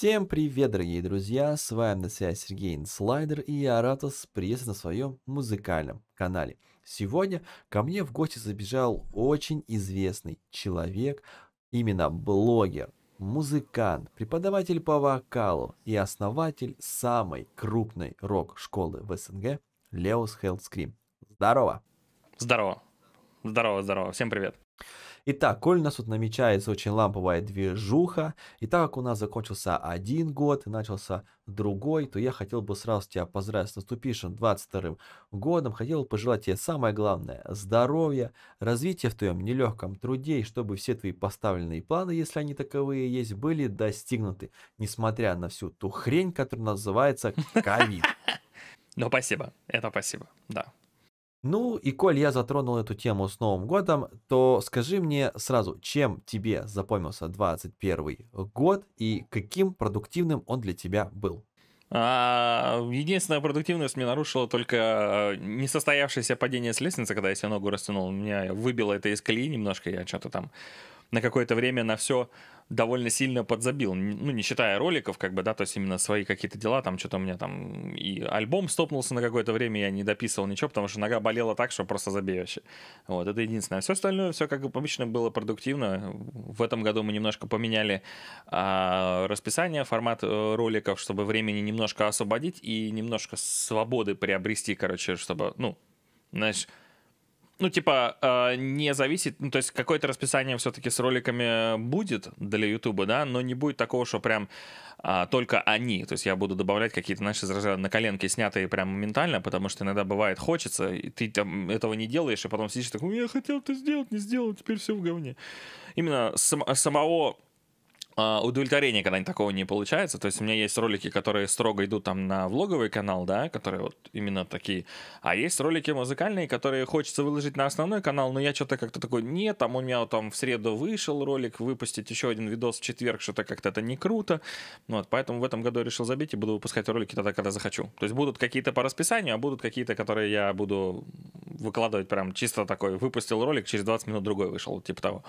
Всем привет, дорогие друзья, с вами на связи Сергей Инслайдер и я рад вас приветствовать на своем музыкальном канале. Сегодня ко мне в гости забежал очень известный человек, именно блогер, музыкант, преподаватель по вокалу и основатель самой крупной рок-школы в СНГ Леос Хелдскрим. Здорово! Здорово! Здорово, здорово, всем привет! Привет! Итак, коль у нас тут намечается очень ламповая движуха, и так как у нас закончился один год и начался другой, то я хотел бы сразу тебя поздравить с наступившим 22 годом, хотел бы пожелать тебе самое главное – здоровья, развития в твоем нелегком труде, и чтобы все твои поставленные планы, если они таковые есть, были достигнуты, несмотря на всю ту хрень, которая называется ковид. Ну, спасибо, это спасибо, да. Ну и коль я затронул эту тему с Новым годом, то скажи мне сразу, чем тебе запомнился 21 год и каким продуктивным он для тебя был? А, единственная продуктивность мне нарушила только э, несостоявшееся падение с лестницы, когда я себе ногу растянул. Меня выбило это из колеи немножко, я что-то там на какое-то время на все довольно сильно подзабил, ну, не считая роликов, как бы, да, то есть именно свои какие-то дела, там что-то у меня там и альбом стопнулся на какое-то время, я не дописывал ничего, потому что нога болела так, что просто забей вообще. Вот, это единственное. А все остальное, все как обычно было продуктивно. В этом году мы немножко поменяли а, расписание, формат э, роликов, чтобы времени немножко освободить и немножко свободы приобрести, короче, чтобы, ну, знаешь, ну, типа, э, не зависит, ну, то есть какое-то расписание все-таки с роликами будет для Ютуба, да, но не будет такого, что прям а, только они, то есть я буду добавлять какие-то, наши на коленке снятые прям моментально, потому что иногда бывает хочется, и ты там этого не делаешь, и потом сидишь такой, «Ну, я хотел это сделать, не сделал, теперь все в говне. Именно сам, самого а, удовлетворения когда-нибудь такого не получается. То есть у меня есть ролики, которые строго идут там на влоговый канал, да, которые вот именно такие. А есть ролики музыкальные, которые хочется выложить на основной канал, но я что-то как-то такой, нет, там у меня вот, там в среду вышел ролик, выпустить еще один видос в четверг, что-то как-то это не круто. Ну вот, поэтому в этом году я решил забить и буду выпускать ролики тогда, когда захочу. То есть будут какие-то по расписанию, а будут какие-то, которые я буду выкладывать прям чисто такой, выпустил ролик, через 20 минут другой вышел, типа того.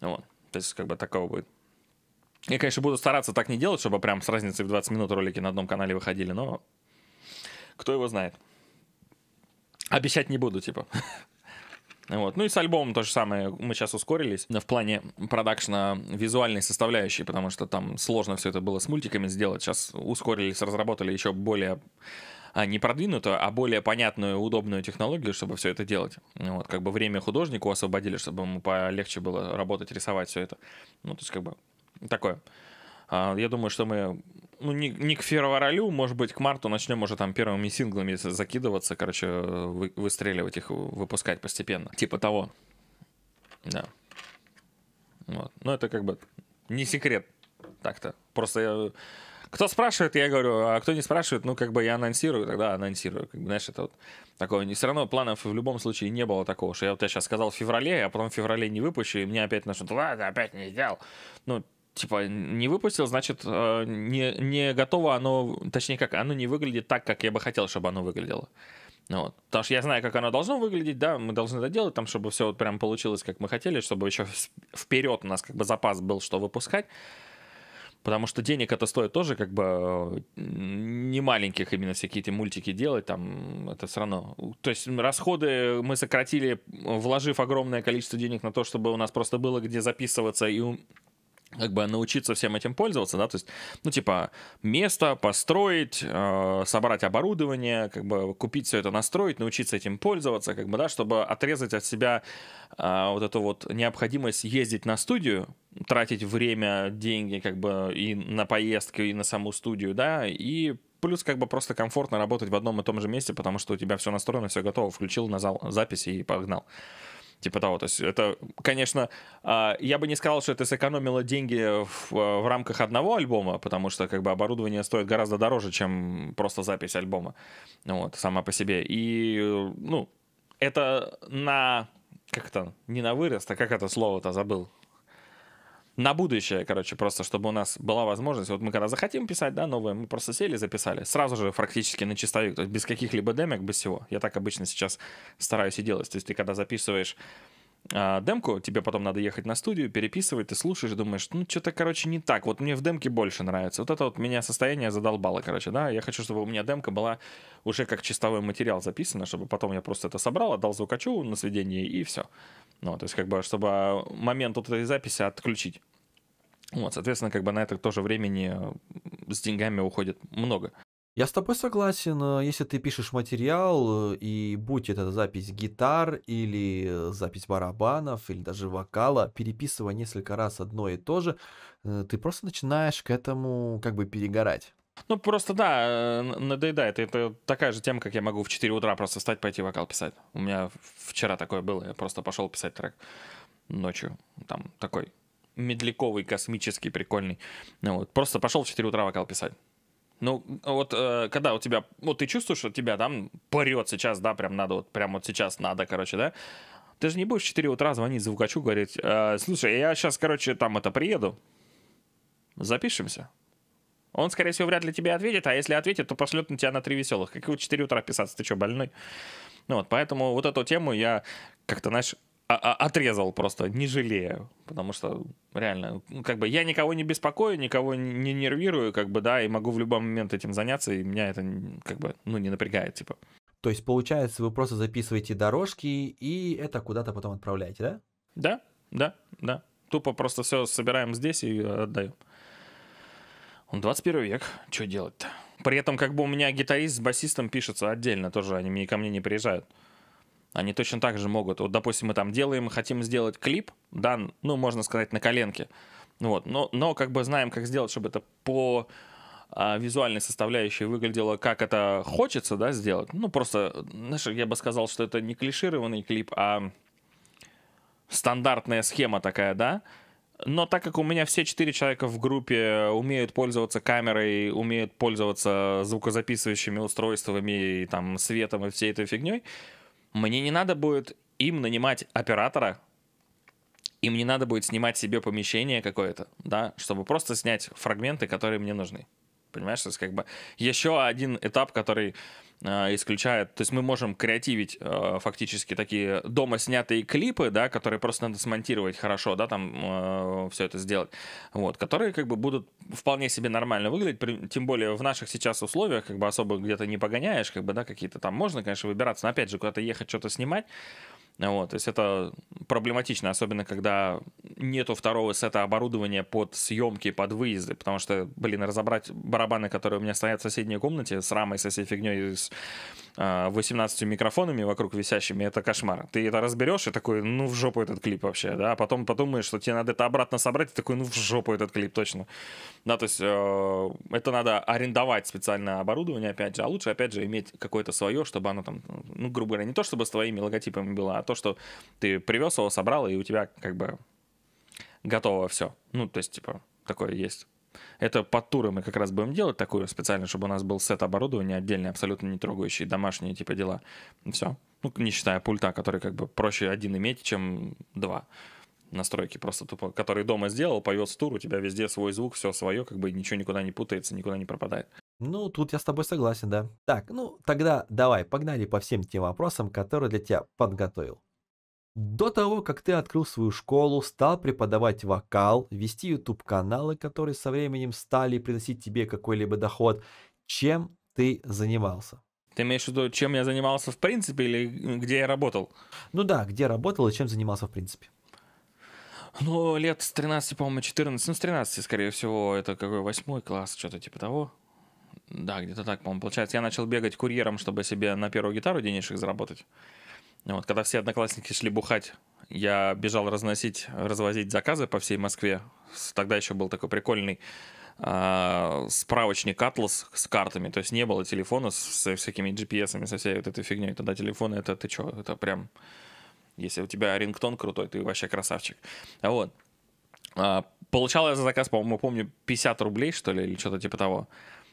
Вот. То есть как бы такого будет. Я, конечно, буду стараться так не делать, чтобы прям с разницей в 20 минут ролики на одном канале выходили, но кто его знает. Обещать не буду, типа. Вот. Ну и с альбомом то же самое. Мы сейчас ускорились в плане продакшна визуальной составляющей, потому что там сложно все это было с мультиками сделать. Сейчас ускорились, разработали еще более а не продвинутую, а более понятную, удобную технологию, чтобы все это делать. Вот, как бы время художнику освободили, чтобы ему полегче было работать, рисовать все это. Ну, то есть, как бы такое. А, я думаю, что мы ну, не, не к февралю, может быть, к марту начнем уже там первыми синглами закидываться, короче, вы, выстреливать их, выпускать постепенно. Типа того. Да. Вот. Ну, это как бы не секрет так-то. Просто я... Кто спрашивает, я говорю, а кто не спрашивает, ну, как бы я анонсирую, тогда анонсирую. Как бы, знаешь, это вот такое. И все равно планов в любом случае не было такого, что я вот я сейчас сказал в феврале, а потом в феврале не выпущу, и мне опять начнут, ладно, опять не сделал. Ну, типа не выпустил, значит э, не, не готово оно, точнее как, оно не выглядит так, как я бы хотел, чтобы оно выглядело. Ну вот. Потому что я знаю, как оно должно выглядеть, да, мы должны это делать, там, чтобы все вот прям получилось, как мы хотели, чтобы еще вперед у нас как бы запас был, что выпускать. Потому что денег это стоит тоже как бы не маленьких именно всякие эти мультики делать, там это все равно. То есть расходы мы сократили, вложив огромное количество денег на то, чтобы у нас просто было где записываться и как бы научиться всем этим пользоваться, да, то есть, ну, типа, место построить, э, собрать оборудование, как бы купить все это, настроить, научиться этим пользоваться, как бы, да, чтобы отрезать от себя э, вот эту вот необходимость ездить на студию, тратить время, деньги, как бы, и на поездку, и на саму студию, да, и плюс как бы просто комфортно работать в одном и том же месте, потому что у тебя все настроено, все готово, включил на зал записи и погнал. Типа того, то есть это, конечно, а, я бы не сказал, что это сэкономило деньги в, э, в рамках одного альбома, потому что как бы оборудование стоит гораздо дороже, чем просто запись альбома, вот, сама по себе. И, ну, это на, как это, не на вырост, а как это слово-то забыл? на будущее, короче, просто чтобы у нас была возможность. Вот мы когда захотим писать, да, новое, мы просто сели, записали. Сразу же практически на чистовик, то есть без каких-либо демек, без всего. Я так обычно сейчас стараюсь и делать. То есть ты когда записываешь а, демку, тебе потом надо ехать на студию, переписывать, ты слушаешь, думаешь, ну что-то, короче, не так, вот мне в демке больше нравится. Вот это вот меня состояние задолбало, короче, да, я хочу, чтобы у меня демка была уже как чистовой материал записана, чтобы потом я просто это собрал, отдал звукачу на сведение и все. Ну, то есть как бы, чтобы момент вот этой записи отключить. Вот, соответственно, как бы на это тоже времени э, с деньгами уходит много. Я с тобой согласен, э, если ты пишешь материал, э, и будь это запись гитар или запись барабанов, или даже вокала, переписывая несколько раз одно и то же, ты просто начинаешь к этому как бы перегорать. Ну, просто да, надоедает. Это такая же тема, как я могу в 4 утра просто встать, пойти вокал писать. У меня вчера такое было, я просто пошел писать трек ночью. Там такой медляковый, космический, прикольный. Ну, вот. Просто пошел в 4 утра вокал писать. Ну, вот э, когда у тебя, вот ты чувствуешь, что тебя там порет сейчас, да, прям надо, вот прям вот сейчас надо, короче, да. Ты же не будешь в 4 утра звонить звукачу, говорить, э, слушай, я сейчас, короче, там это приеду, запишемся. Он, скорее всего, вряд ли тебе ответит, а если ответит, то пошлет на тебя на три веселых. как его 4 утра писаться, ты что, больной? Ну вот, поэтому вот эту тему я как-то, знаешь, а, а, отрезал просто, не жалею, потому что реально, ну, как бы я никого не беспокою, никого не нервирую, как бы, да, и могу в любой момент этим заняться, и меня это, как бы, ну, не напрягает, типа. То есть, получается, вы просто записываете дорожки и это куда-то потом отправляете, да? Да, да, да. Тупо просто все собираем здесь и отдаем. Он 21 век, что делать-то? При этом, как бы у меня гитарист с басистом пишется отдельно тоже, они ко мне не приезжают они точно так же могут. Вот, допустим, мы там делаем, хотим сделать клип, да ну, можно сказать, на коленке. Вот, но, но как бы знаем, как сделать, чтобы это по а, визуальной составляющей выглядело, как это хочется, да, сделать. Ну, просто, знаешь, я бы сказал, что это не клишированный клип, а стандартная схема такая, да. Но так как у меня все четыре человека в группе умеют пользоваться камерой, умеют пользоваться звукозаписывающими устройствами и там светом и всей этой фигней, мне не надо будет им нанимать оператора, им не надо будет снимать себе помещение какое-то, да, чтобы просто снять фрагменты, которые мне нужны. Понимаешь, то есть как бы еще один этап, который э, исключает, то есть мы можем креативить э, фактически такие дома снятые клипы, да, которые просто надо смонтировать хорошо, да, там э, все это сделать, вот, которые как бы будут вполне себе нормально выглядеть, при, тем более в наших сейчас условиях как бы особо где-то не погоняешь, как бы, да, какие-то там можно, конечно, выбираться, но опять же куда-то ехать, что-то снимать, вот, то есть это проблематично, особенно когда нету второго сета оборудования под съемки, под выезды, потому что, блин, разобрать барабаны, которые у меня стоят в соседней комнате с рамой, со всей фигней, с 18 а, микрофонами вокруг висящими, это кошмар. Ты это разберешь и такой, ну в жопу этот клип вообще, да, а потом подумаешь, что тебе надо это обратно собрать, и такой, ну в жопу этот клип точно. Да, то есть э, это надо арендовать специальное оборудование, опять же, а лучше, опять же, иметь какое-то свое, чтобы оно там, ну, грубо говоря, не то, чтобы с твоими логотипами было, а то, что ты привез его, собрал, и у тебя как бы готово все. Ну, то есть, типа, такое есть. Это под туры мы как раз будем делать такую специально, чтобы у нас был сет оборудования отдельный, абсолютно не трогающий, домашние типа дела. Все. Ну, не считая пульта, который как бы проще один иметь, чем два настройки просто тупо, который дома сделал, повез в тур, у тебя везде свой звук, все свое, как бы ничего никуда не путается, никуда не пропадает. Ну, тут я с тобой согласен, да. Так, ну, тогда давай, погнали по всем тем вопросам, которые для тебя подготовил. До того, как ты открыл свою школу, стал преподавать вокал, вести YouTube-каналы, которые со временем стали приносить тебе какой-либо доход, чем ты занимался? Ты имеешь в виду, чем я занимался в принципе или где я работал? Ну да, где работал и чем занимался в принципе. Ну, лет с 13, по-моему, 14, ну, с 13, скорее всего, это какой, восьмой класс, что-то типа того. Да, где-то так, по-моему, получается. Я начал бегать курьером, чтобы себе на первую гитару денежек заработать. Вот, когда все одноклассники шли бухать, я бежал разносить, развозить заказы по всей Москве. Тогда еще был такой прикольный э, справочник Атлас с картами, то есть не было телефона с, всякими gps со всей вот этой фигней. Тогда телефон это ты что, это прям... Если у тебя рингтон крутой, ты вообще красавчик. А вот. А, получал я за заказ, по-моему, помню, 50 рублей, что ли, или что-то типа того.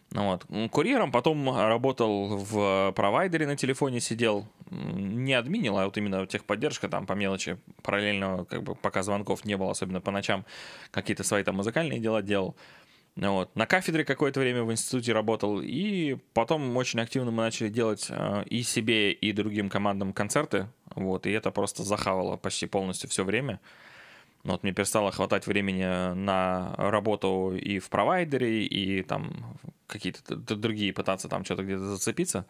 Ну вот. Курьером потом работал в э, провайдере на телефоне, сидел, не админил, а вот именно техподдержка там по мелочи параллельно, как бы пока звонков не было, особенно по ночам, какие-то свои там музыкальные дела делал. Вот. На кафедре какое-то время в институте работал, и потом очень активно мы начали делать э, и себе, и другим командам концерты, вот, и это просто захавало почти полностью все время. Вот мне перестало хватать времени на работу и в провайдере, и там какие-то другие пытаться там что-то где-то зацепиться.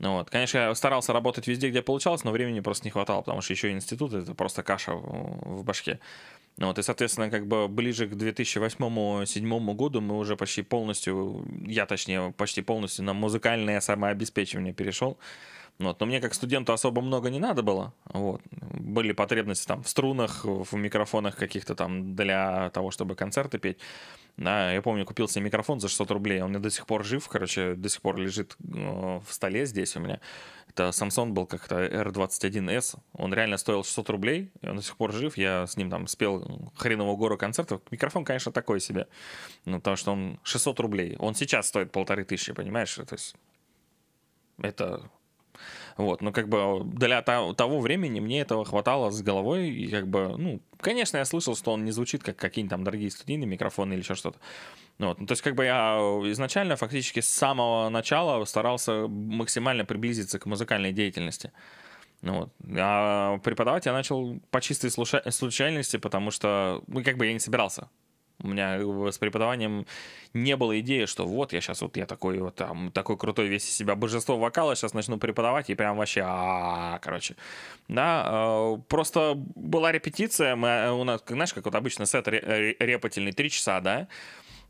Ну вот, конечно, я старался работать везде, где получалось, но времени просто не хватало, потому что еще и институт — это просто каша в башке. Ну вот, и, соответственно, как бы ближе к 2008-2007 году мы уже почти полностью, я точнее, почти полностью на музыкальное самообеспечивание перешел. Вот. Но мне как студенту особо много не надо было. Вот. Были потребности там в струнах, в микрофонах каких-то там для того, чтобы концерты петь. Да, я помню, купил себе микрофон за 600 рублей. Он мне до сих пор жив, короче, до сих пор лежит э, в столе здесь у меня. Это Samsung был как-то R21S. Он реально стоил 600 рублей, и он до сих пор жив. Я с ним там спел хреновую гору концертов. Микрофон, конечно, такой себе. Ну, потому что он 600 рублей. Он сейчас стоит полторы тысячи, понимаешь? То есть это вот, но как бы а, для того времени мне этого хватало с головой, и как бы, ну, конечно, я слышал, что он не звучит как какие-нибудь там дорогие студийные микрофоны или еще что-то. Ну вот. Ну, то есть, как бы я а, изначально, фактически с самого начала старался максимально приблизиться к музыкальной деятельности. Ну вот. А преподавать я начал по чистой случайности, потому что, ну, как бы я не собирался. У меня э, с преподаванием не было идеи, что вот я сейчас вот я такой вот там такой крутой весь из себя божество вокала сейчас начну преподавать и прям вообще, а короче, да, э, просто была репетиция, мы э, у нас, знаешь, как вот обычно сет репетильный три часа, да,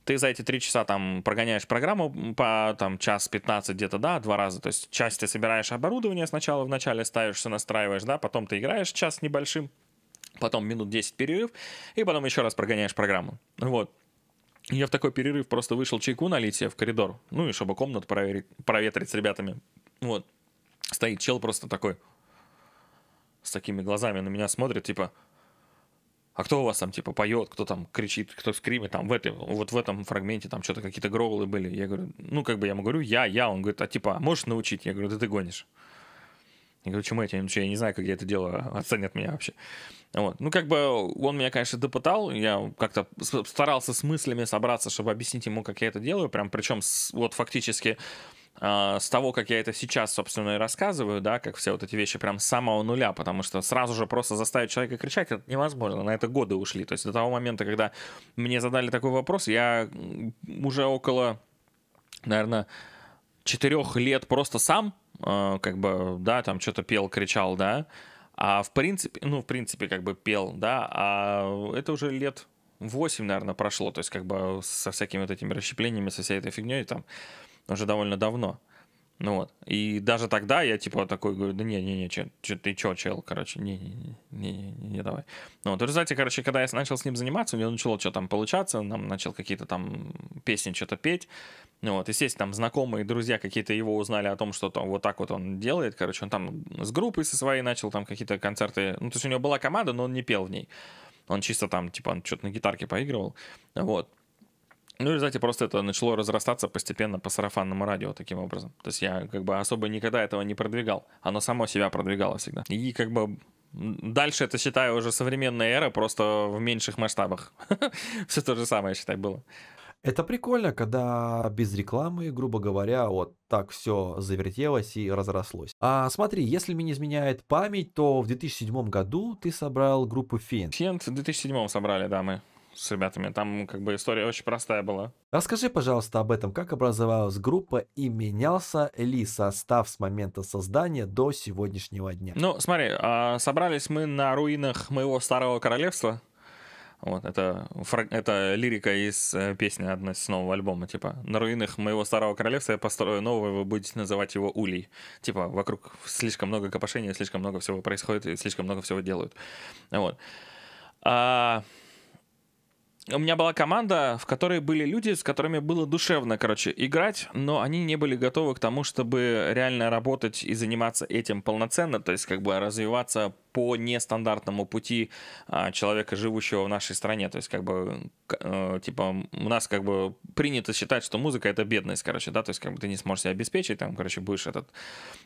ты за эти три часа там прогоняешь программу по там час 15 где-то, да, два раза. То есть часть ты собираешь оборудование сначала, вначале ставишься, настраиваешь, да, потом ты играешь час небольшим, потом минут 10 перерыв, и потом еще раз прогоняешь программу. Вот. Я в такой перерыв просто вышел чайку налить себе в коридор, ну и чтобы комнату проверить, проветрить с ребятами. Вот. Стоит чел просто такой, с такими глазами на меня смотрит, типа, а кто у вас там, типа, поет, кто там кричит, кто скримит, там, в этой, вот в этом фрагменте там что-то какие-то гроулы были. Я говорю, ну, как бы я ему говорю, я, я. Он говорит, а типа, а можешь научить? Я говорю, да ты гонишь. Я говорю, чему чем этим? Я не знаю, как я это делаю, отстань меня вообще. Вот. Ну, как бы он меня, конечно, допытал, я как-то старался с мыслями собраться, чтобы объяснить ему, как я это делаю, прям, причем с, вот фактически а, с того, как я это сейчас, собственно, и рассказываю, да, как все вот эти вещи прям с самого нуля, потому что сразу же просто заставить человека кричать, это невозможно, на это годы ушли. То есть до того момента, когда мне задали такой вопрос, я уже около, наверное, четырех лет просто сам, э, как бы, да, там что-то пел, кричал, да, а в принципе, ну, в принципе, как бы пел, да, а это уже лет восемь наверное, прошло, то есть как бы со всякими вот этими расщеплениями, со всей этой фигней там уже довольно давно. Ну вот. И даже тогда я типа такой говорю, да не-не-не, че, че, ты чё, чел, короче, не-не-не, не давай. Ну вот, в результате, короче, когда я начал с ним заниматься, у него начало что там получаться, нам начал какие-то там песни что-то петь. Ну вот, естественно, там знакомые, друзья какие-то его узнали о том, что там вот так вот он делает, короче, он там с группой со своей начал там какие-то концерты, ну то есть у него была команда, но он не пел в ней. Он чисто там, типа, он что-то на гитарке поигрывал, вот. Ну и, знаете, просто это начало разрастаться постепенно по сарафанному радио таким образом. То есть я как бы особо никогда этого не продвигал. Оно само себя продвигало всегда. И как бы Дальше это, считаю, уже современная эра, просто в меньших масштабах. Все то же самое, считай, было. Это прикольно, когда без рекламы, грубо говоря, вот так все завертелось и разрослось. А смотри, если меня изменяет память, то в 2007 году ты собрал группу Фент. Фент в 2007 собрали, да, мы с ребятами. Там как бы история очень простая была. Расскажи, пожалуйста, об этом. Как образовалась группа и менялся ли состав с момента создания до сегодняшнего дня? Ну, смотри, а, собрались мы на руинах моего старого королевства. Вот, это, это лирика из э, песни одной с нового альбома, типа, «На руинах моего старого королевства я построю новое, вы будете называть его Улей». Типа, вокруг слишком много копошения, слишком много всего происходит, и слишком много всего делают. Вот. А, у меня была команда, в которой были люди, с которыми было душевно, короче, играть, но они не были готовы к тому, чтобы реально работать и заниматься этим полноценно, то есть как бы развиваться по нестандартному пути а, человека, живущего в нашей стране. То есть, как бы, э, типа, у нас как бы принято считать, что музыка это бедность, короче, да, то есть, как бы ты не сможешь себя обеспечить, там, короче, будешь этот.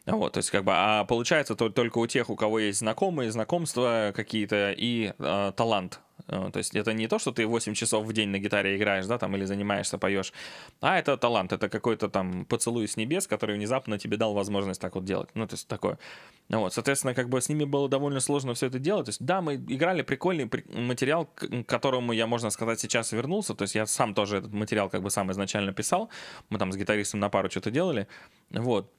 Вот, то есть, как бы, а получается то, только у тех, у кого есть знакомые, знакомства какие-то и э, талант Э, то есть это не то, что ты 8 часов в день на гитаре играешь, да, там, или занимаешься, поешь, а это талант, это какой-то там поцелуй с небес, который внезапно тебе дал возможность так вот делать. Ну, то есть такое. Ну вот, соответственно, как бы с ними было довольно сложно все это делать. То есть, да, мы играли прикольный материал, к которому я, можно сказать, сейчас вернулся. То есть я сам тоже этот материал как бы сам изначально писал. Мы там с гитаристом на пару что-то делали. Вот.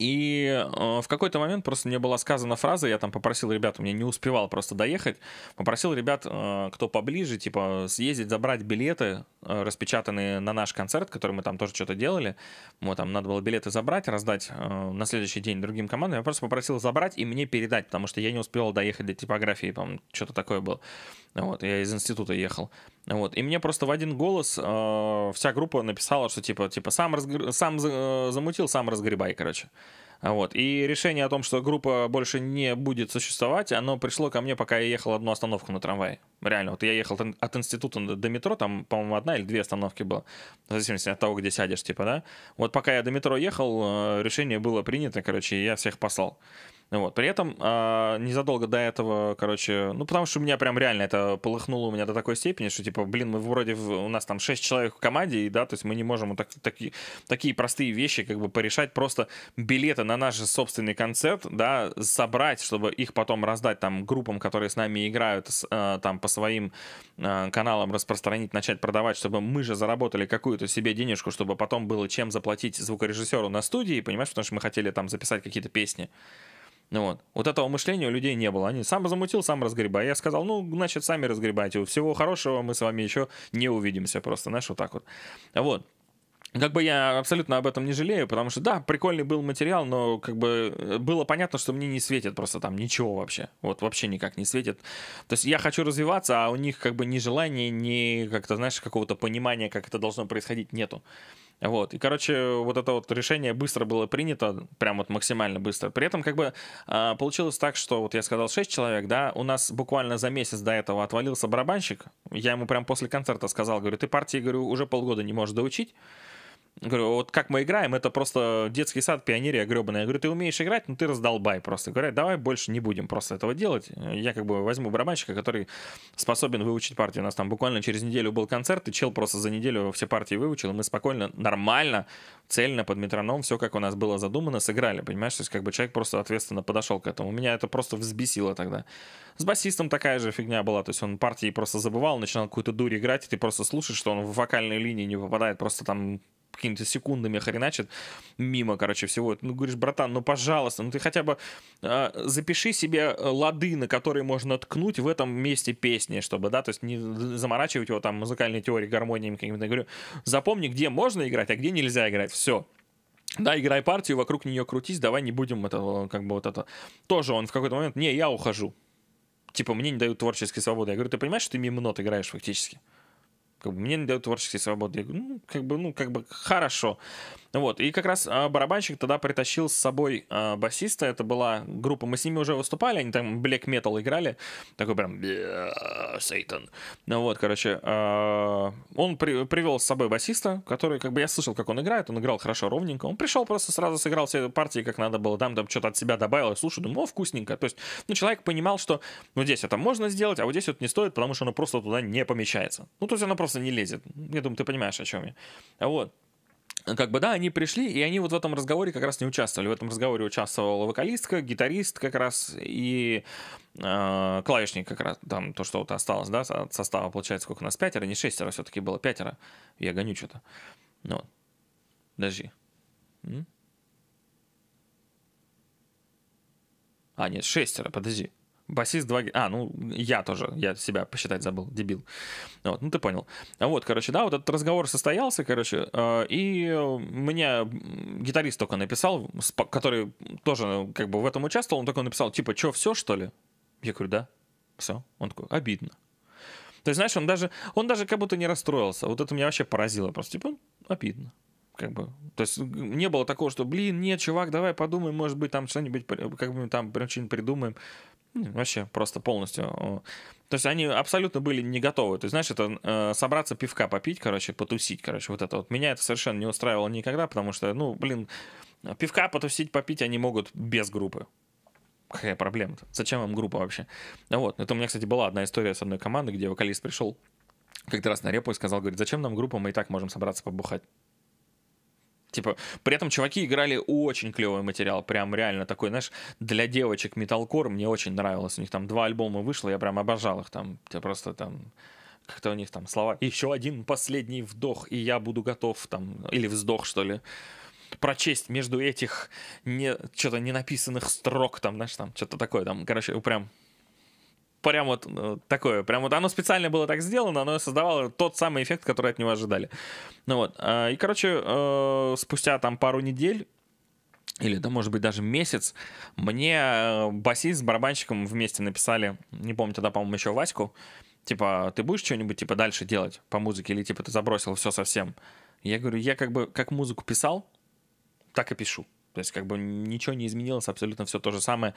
И э, в какой-то момент просто мне была сказана фраза, я там попросил ребят, у меня не успевал просто доехать, попросил ребят, э, кто поближе, типа, съездить, забрать билеты, э, распечатанные на наш концерт, который мы там тоже что-то делали. вот там надо было билеты забрать, раздать э, на следующий день другим командам. Я просто попросил забрать и мне передать, потому что я не успел доехать до типографии, там что-то такое было. Вот, я из института ехал. Вот. И мне просто в один голос э, вся группа написала, что типа, типа сам, разгр... сам э, замутил, сам разгребай, короче. Вот. И решение о том, что группа больше не будет существовать, оно пришло ко мне, пока я ехал одну остановку на трамвае. Реально, вот я ехал от института до метро, там, по-моему, одна или две остановки было, в зависимости от того, где сядешь, типа, да. Вот пока я до метро ехал, э, решение было принято, короче, и я всех послал вот. При этом э, незадолго до этого, короче, ну потому что у меня прям реально это полыхнуло у меня до такой степени, что типа, блин, мы вроде, у нас там 6 человек в команде, и да, то есть мы не можем вот так, такие простые вещи как бы порешать, просто билеты на наш же собственный концерт, да, собрать, чтобы их потом раздать там группам, которые с нами играют, э, там по своим э, каналам распространить, начать продавать, чтобы мы же заработали какую-то себе денежку, чтобы потом было чем заплатить звукорежиссеру на студии, понимаешь, потому что мы хотели там записать какие-то песни. Ну вот. Вот этого мышления у людей не было. Они сам замутил, сам разгребай. Я сказал, ну, значит, сами разгребайте. Всего хорошего, мы с вами еще не увидимся просто, знаешь, вот так вот. Вот. Как бы я абсолютно об этом не жалею, потому что, да, прикольный был материал, но как бы э, было понятно, что мне не светит просто там ничего вообще. Вот вообще никак не светит. То есть я хочу развиваться, а у них как бы ни желания, ни как-то, знаешь, какого-то понимания, как это должно происходить, нету. Вот. И, короче, вот это вот решение быстро было принято, прям вот максимально быстро. При этом как бы а, получилось так, что вот я сказал 6 человек, да, у нас буквально за месяц до этого отвалился барабанщик. Я ему прям после концерта сказал, говорю, ты партии, говорю, уже полгода не можешь доучить. Говорю, вот как мы играем, это просто детский сад, пионерия гребаная. Я говорю, ты умеешь играть, но ну ты раздолбай просто. Говорят, «А давай больше не будем просто этого делать. Я как бы возьму барабанщика, который способен выучить партии. У нас там буквально через неделю был концерт, и чел просто за неделю все партии выучил, и мы спокойно, нормально, цельно, под метроном, все как у нас было задумано, сыграли, понимаешь? То есть как бы человек просто ответственно подошел к этому. Меня это просто взбесило тогда. С басистом такая же фигня была, то есть он партии просто забывал, начинал какую-то дурь играть, и ты просто слушаешь, что он в вокальной линии не попадает, просто там какими-то секундами хреначат мимо, короче, всего. Ну, говоришь, братан, ну, пожалуйста, ну, ты хотя бы э, запиши себе э, лады, на которые можно ткнуть в этом месте песни, чтобы, да, то есть не заморачивать его там музыкальной теорией, гармониями какими-то. говорю, запомни, где можно играть, а где нельзя играть. Все. Да, играй партию, вокруг нее крутись, давай не будем этого, э, как бы вот это. Тоже он в какой-то момент, не, я ухожу. Типа, мне не дают творческой свободы. Я говорю, ты понимаешь, что ты мимо нот играешь фактически? как бы, мне не дают творческой свободы. Я говорю, ну, как бы, ну, как бы хорошо. Вот, и как раз а, барабанщик тогда притащил с собой а, басиста, это была группа, мы с ними уже выступали, они там black metal играли, такой прям Сейтан. Ну вот, короче, а, он при, привел с собой басиста, который, как бы я слышал, как он играет, он играл хорошо, ровненько, он пришел просто сразу сыграл все партии, как надо было, там, там что-то от себя добавил, и слушаю, думаю, о, вкусненько. То есть, ну, человек понимал, что ну, здесь это можно сделать, а вот здесь вот не стоит, потому что оно просто туда не помещается. Ну, то есть оно просто просто не лезет. Я думаю, ты понимаешь, о чем я. Вот как бы, да, они пришли, и они вот в этом разговоре как раз не участвовали. В этом разговоре участвовала вокалистка, гитарист как раз и э, клавишник как раз, там то, что вот осталось, да, от состава, получается, сколько у нас, пятеро, не шестеро все-таки было, пятеро. Я гоню что-то. Ну, дожди. М? А, нет, шестеро, подожди. Басист два, А, ну, я тоже, я себя посчитать забыл, дебил. Вот, ну ты понял. А вот, короче, да, вот этот разговор состоялся, короче, э, и мне гитарист только написал, который тоже ну, как бы в этом участвовал, он только написал, типа, что, все, что ли? Я говорю, да, все. Он такой, обидно. То есть, знаешь, он даже, он даже как будто не расстроился. Вот это меня вообще поразило просто. Типа, обидно как бы, то есть не было такого, что, блин, нет, чувак, давай подумаем, может быть, там что-нибудь, как бы там что-нибудь придумаем. Ну, вообще, просто полностью. То есть они абсолютно были не готовы. То есть, знаешь, это э, собраться пивка попить, короче, потусить, короче, вот это вот. Меня это совершенно не устраивало никогда, потому что, ну, блин, пивка потусить, попить они могут без группы. Какая проблема-то? Зачем вам группа вообще? Вот. Это у меня, кстати, была одна история с одной командой, где вокалист пришел как-то раз на репу и сказал, говорит, зачем нам группа, мы и так можем собраться побухать. Типа, при этом чуваки играли очень клевый материал, прям реально такой, знаешь, для девочек металкор мне очень нравилось. У них там два альбома вышло, я прям обожал их там, я просто там как-то у них там слова «Еще один последний вдох, и я буду готов» там, или «Вздох», что ли прочесть между этих не, что-то не написанных строк, там, знаешь, там, что-то такое, там, короче, прям прям вот ну, такое, прям вот оно специально было так сделано, оно создавало тот самый эффект, который от него ожидали. Ну вот, а, и, короче, э, спустя там пару недель или, да, может быть, даже месяц, мне э, басист с барабанщиком вместе написали, не помню, тогда, по-моему, еще Ваську, типа, «А ты будешь что-нибудь, типа, дальше делать по музыке, или, типа, ты забросил все совсем? Я говорю, я как бы, как музыку писал, так и пишу. То есть как бы ничего не изменилось, абсолютно все то же самое.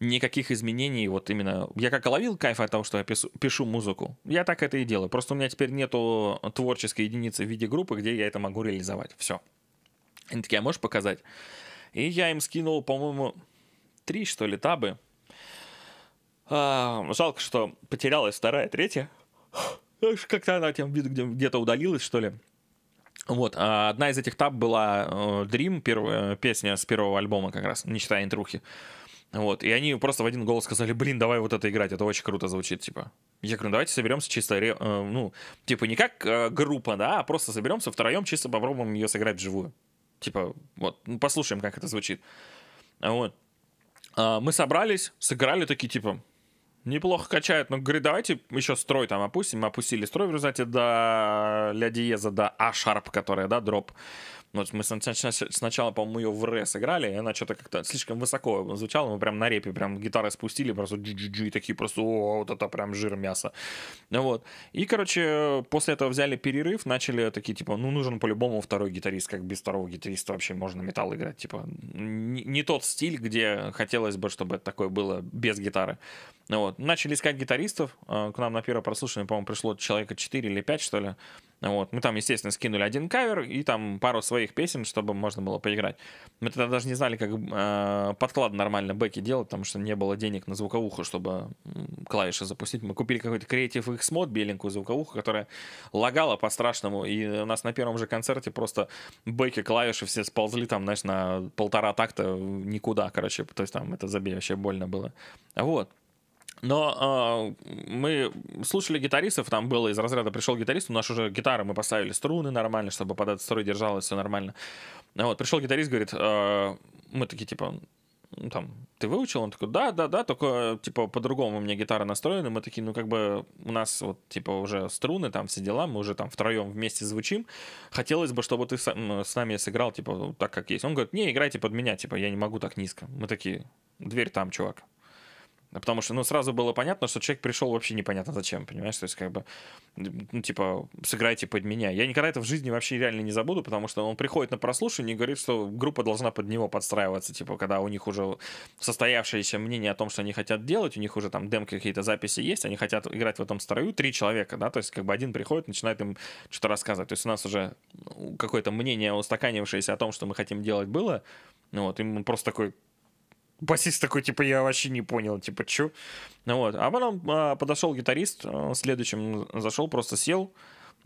Никаких изменений, вот именно... Я как ловил кайф от того, что я пишу, пишу музыку, я так это и делаю. Просто у меня теперь нету творческой единицы в виде группы, где я это могу реализовать. Все. Они такие, а можешь показать? И я им скинул, по-моему, три, что ли, табы. А, жалко, что потерялась вторая, третья. Как-то она тем где-то удалилась, что ли. Вот, а одна из этих таб была э, Dream, первая песня с первого альбома как раз, не считая интрухи. Вот, и они просто в один голос сказали, блин, давай вот это играть, это очень круто звучит, типа. Я говорю, «Ну, давайте соберемся чисто, э, ну, типа не как э, группа, да, а просто соберемся втроем, чисто попробуем ее сыграть вживую. Типа, вот, ну, послушаем, как это звучит. Вот. А мы собрались, сыграли такие, типа, Неплохо качает, но говорит, давайте еще строй там опустим. Мы опустили строй в результате до ля диеза, до А-шарп, которая, да, дроп. Но ну, мы сначала, по-моему, ее в РС играли, и она что-то как-то слишком высоко звучала, мы прям на репе прям гитары спустили, просто джи-джи-джи, такие просто, о, вот это прям жир мясо. Вот. И, короче, после этого взяли перерыв, начали такие, типа, ну, нужен по-любому второй гитарист, как без второго гитариста вообще можно металл играть, типа, не, не тот стиль, где хотелось бы, чтобы это такое было без гитары. Вот. Начали искать гитаристов, а, к нам на первое прослушивание, по-моему, пришло человека 4 или 5, что ли, вот. Мы там, естественно, скинули один кавер и там пару своих песен, чтобы можно было поиграть. Мы тогда даже не знали, как э, подклад нормально бэки делать, потому что не было денег на звуковуху, чтобы клавиши запустить. Мы купили какой-то Creative X мод беленькую звуковуху, которая лагала по-страшному. И у нас на первом же концерте просто бэки клавиши все сползли там, знаешь, на полтора такта никуда, короче. То есть там это забей вообще больно было. Вот. Но э, мы слушали гитаристов, там было из разряда пришел гитарист, у нас уже гитара мы поставили струны нормально, чтобы под этот строй держалось все нормально. А вот пришел гитарист, говорит, э, мы такие типа, ну, там, ты выучил? Он такой, да, да, да, только, типа, по-другому у меня гитара настроена. Мы такие, ну, как бы, у нас вот, типа, уже струны, там, все дела, мы уже там втроем вместе звучим. Хотелось бы, чтобы ты с, с нами сыграл, типа, так, как есть. Он говорит, не, играйте под меня, типа, я не могу так низко. Мы такие, дверь там, чувак. А потому что, ну, сразу было понятно, что человек пришел вообще непонятно зачем, понимаешь? То есть, как бы, ну, типа, сыграйте под меня. Я никогда это в жизни вообще реально не забуду, потому что он приходит на прослушивание и говорит, что группа должна под него подстраиваться, типа, когда у них уже состоявшееся мнение о том, что они хотят делать, у них уже там демки какие-то записи есть, они хотят играть в этом строю, три человека, да, то есть, как бы, один приходит, начинает им что-то рассказывать. То есть, у нас уже ну, какое-то мнение устаканившееся о том, что мы хотим делать было, ну, вот, и он просто такой, басист такой, типа, я вообще не понял, типа, чё? Ну, вот. А потом а, подошел гитарист, следующим зашел, просто сел.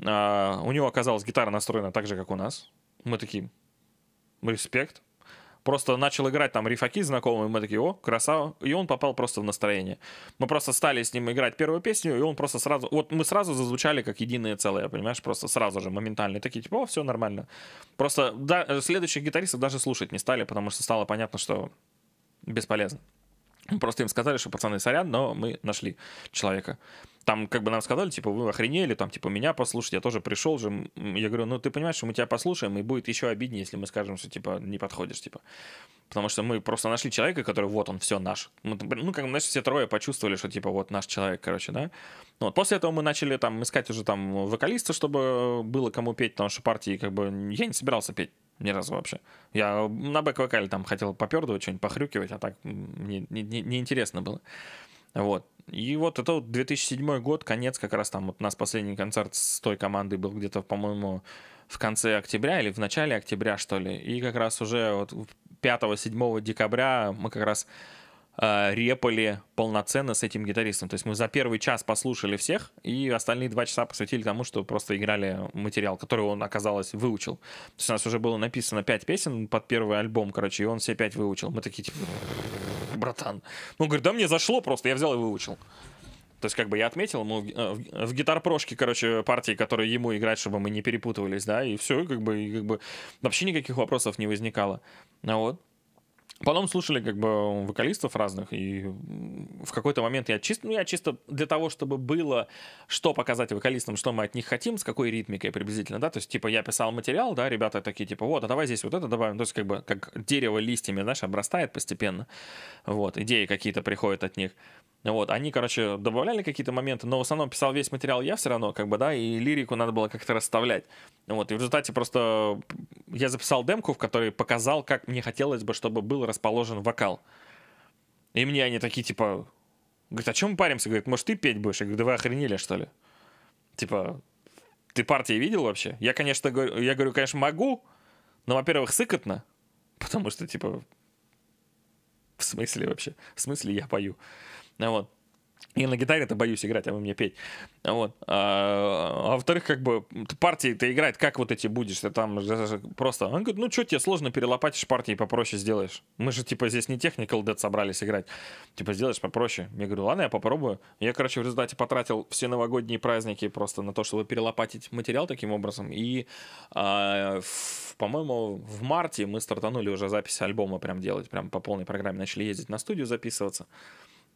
А, у него оказалась гитара настроена так же, как у нас. Мы такие, респект. Просто начал играть там рифаки знакомые, мы такие, о, красава. И он попал просто в настроение. Мы просто стали с ним играть первую песню, и он просто сразу... Вот мы сразу зазвучали как единое целое, понимаешь? Просто сразу же, моментально. такие, типа, о, все нормально. Просто да, следующих гитаристов даже слушать не стали, потому что стало понятно, что бесполезно. Просто им сказали, что пацаны, сорян, но мы нашли человека там как бы нам сказали, типа, вы охренели, там, типа, меня послушать, я тоже пришел же. Я говорю, ну, ты понимаешь, что мы тебя послушаем, и будет еще обиднее, если мы скажем, что, типа, не подходишь, типа. Потому что мы просто нашли человека, который вот он, все наш. Мы, ну, ну, как бы, значит, все трое почувствовали, что, типа, вот наш человек, короче, да. Ну, вот после этого мы начали там искать уже там вокалиста, чтобы было кому петь, потому что партии, как бы, я не собирался петь ни разу вообще. Я на бэк-вокале там хотел попердывать, что-нибудь похрюкивать, а так мне неинтересно не, не было. Вот. И вот это вот 2007 год, конец как раз там, вот у нас последний концерт с той командой был где-то, по-моему, в конце октября или в начале октября, что ли. И как раз уже вот 5-7 декабря мы как раз э, репали полноценно с этим гитаристом. То есть мы за первый час послушали всех, и остальные два часа посвятили тому, что просто играли материал, который он, оказалось, выучил. То есть у нас уже было написано пять песен под первый альбом, короче, и он все пять выучил. Мы такие, типа, братан. Ну, говорит, да мне зашло просто, я взял и выучил. То есть, как бы я отметил, ему э, в гитар-прошке, короче, партии, которые ему играть, чтобы мы не перепутывались, да, и все, как бы, как бы вообще никаких вопросов не возникало. Ну вот. Потом слушали как бы вокалистов разных, и в какой-то момент я чисто, ну, я чисто для того, чтобы было, что показать вокалистам, что мы от них хотим, с какой ритмикой приблизительно, да, то есть, типа, я писал материал, да, ребята такие, типа, вот, а давай здесь вот это добавим, то есть, как бы, как дерево листьями, знаешь, обрастает постепенно, вот, идеи какие-то приходят от них, вот, они, короче, добавляли какие-то моменты, но в основном писал весь материал я все равно, как бы, да, и лирику надо было как-то расставлять. Вот, и в результате просто я записал демку, в которой показал, как мне хотелось бы, чтобы был расположен вокал. И мне они такие, типа, говорят, о «А чем мы паримся? Говорит, может, ты петь будешь? Я говорю, да вы охренели, что ли? Типа, ты партии видел вообще? Я, конечно, говорю, я говорю, конечно, могу, но, во-первых, сыкотно, потому что, типа, в смысле вообще? В смысле я пою? Ну вот. Я на гитаре-то боюсь играть, а вы мне петь. Вот. А, а во-вторых, как бы партии ты играть, как вот эти будешь? Ты там просто... Он говорит, ну что тебе сложно перелопатишь партии, попроще сделаешь. Мы же типа здесь не техникал дед собрались играть. Типа сделаешь попроще. Я говорю, ладно, я попробую. Я, короче, в результате потратил все новогодние праздники просто на то, чтобы перелопатить материал таким образом. И, а, по-моему, в марте мы стартанули уже запись альбома прям делать, прям по полной программе. Начали ездить на студию записываться.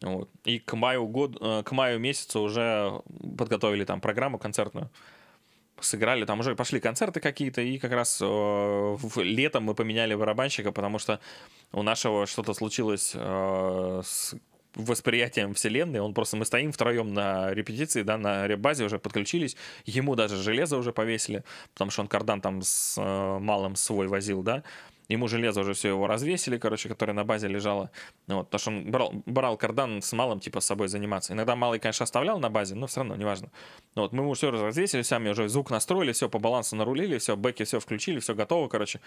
Вот. И к маю, год, э, к маю месяца уже подготовили там программу концертную. Сыграли, там уже пошли концерты какие-то, и как раз э, летом мы поменяли барабанщика, потому что у нашего что-то случилось э, с восприятием вселенной. Он просто мы стоим втроем на репетиции, да, на ребазе уже подключились. Ему даже железо уже повесили, потому что он кардан там с э, малым свой возил, да. Ему железо уже все его развесили, короче, которое на базе лежало. Ну вот, то что он брал, брал кардан с малым, типа, с собой заниматься. Иногда малый, конечно, оставлял на базе, но все равно, неважно. Ну вот, мы ему все развесили, сами уже звук настроили, все по балансу нарулили, все, бэки все включили, все готово, короче.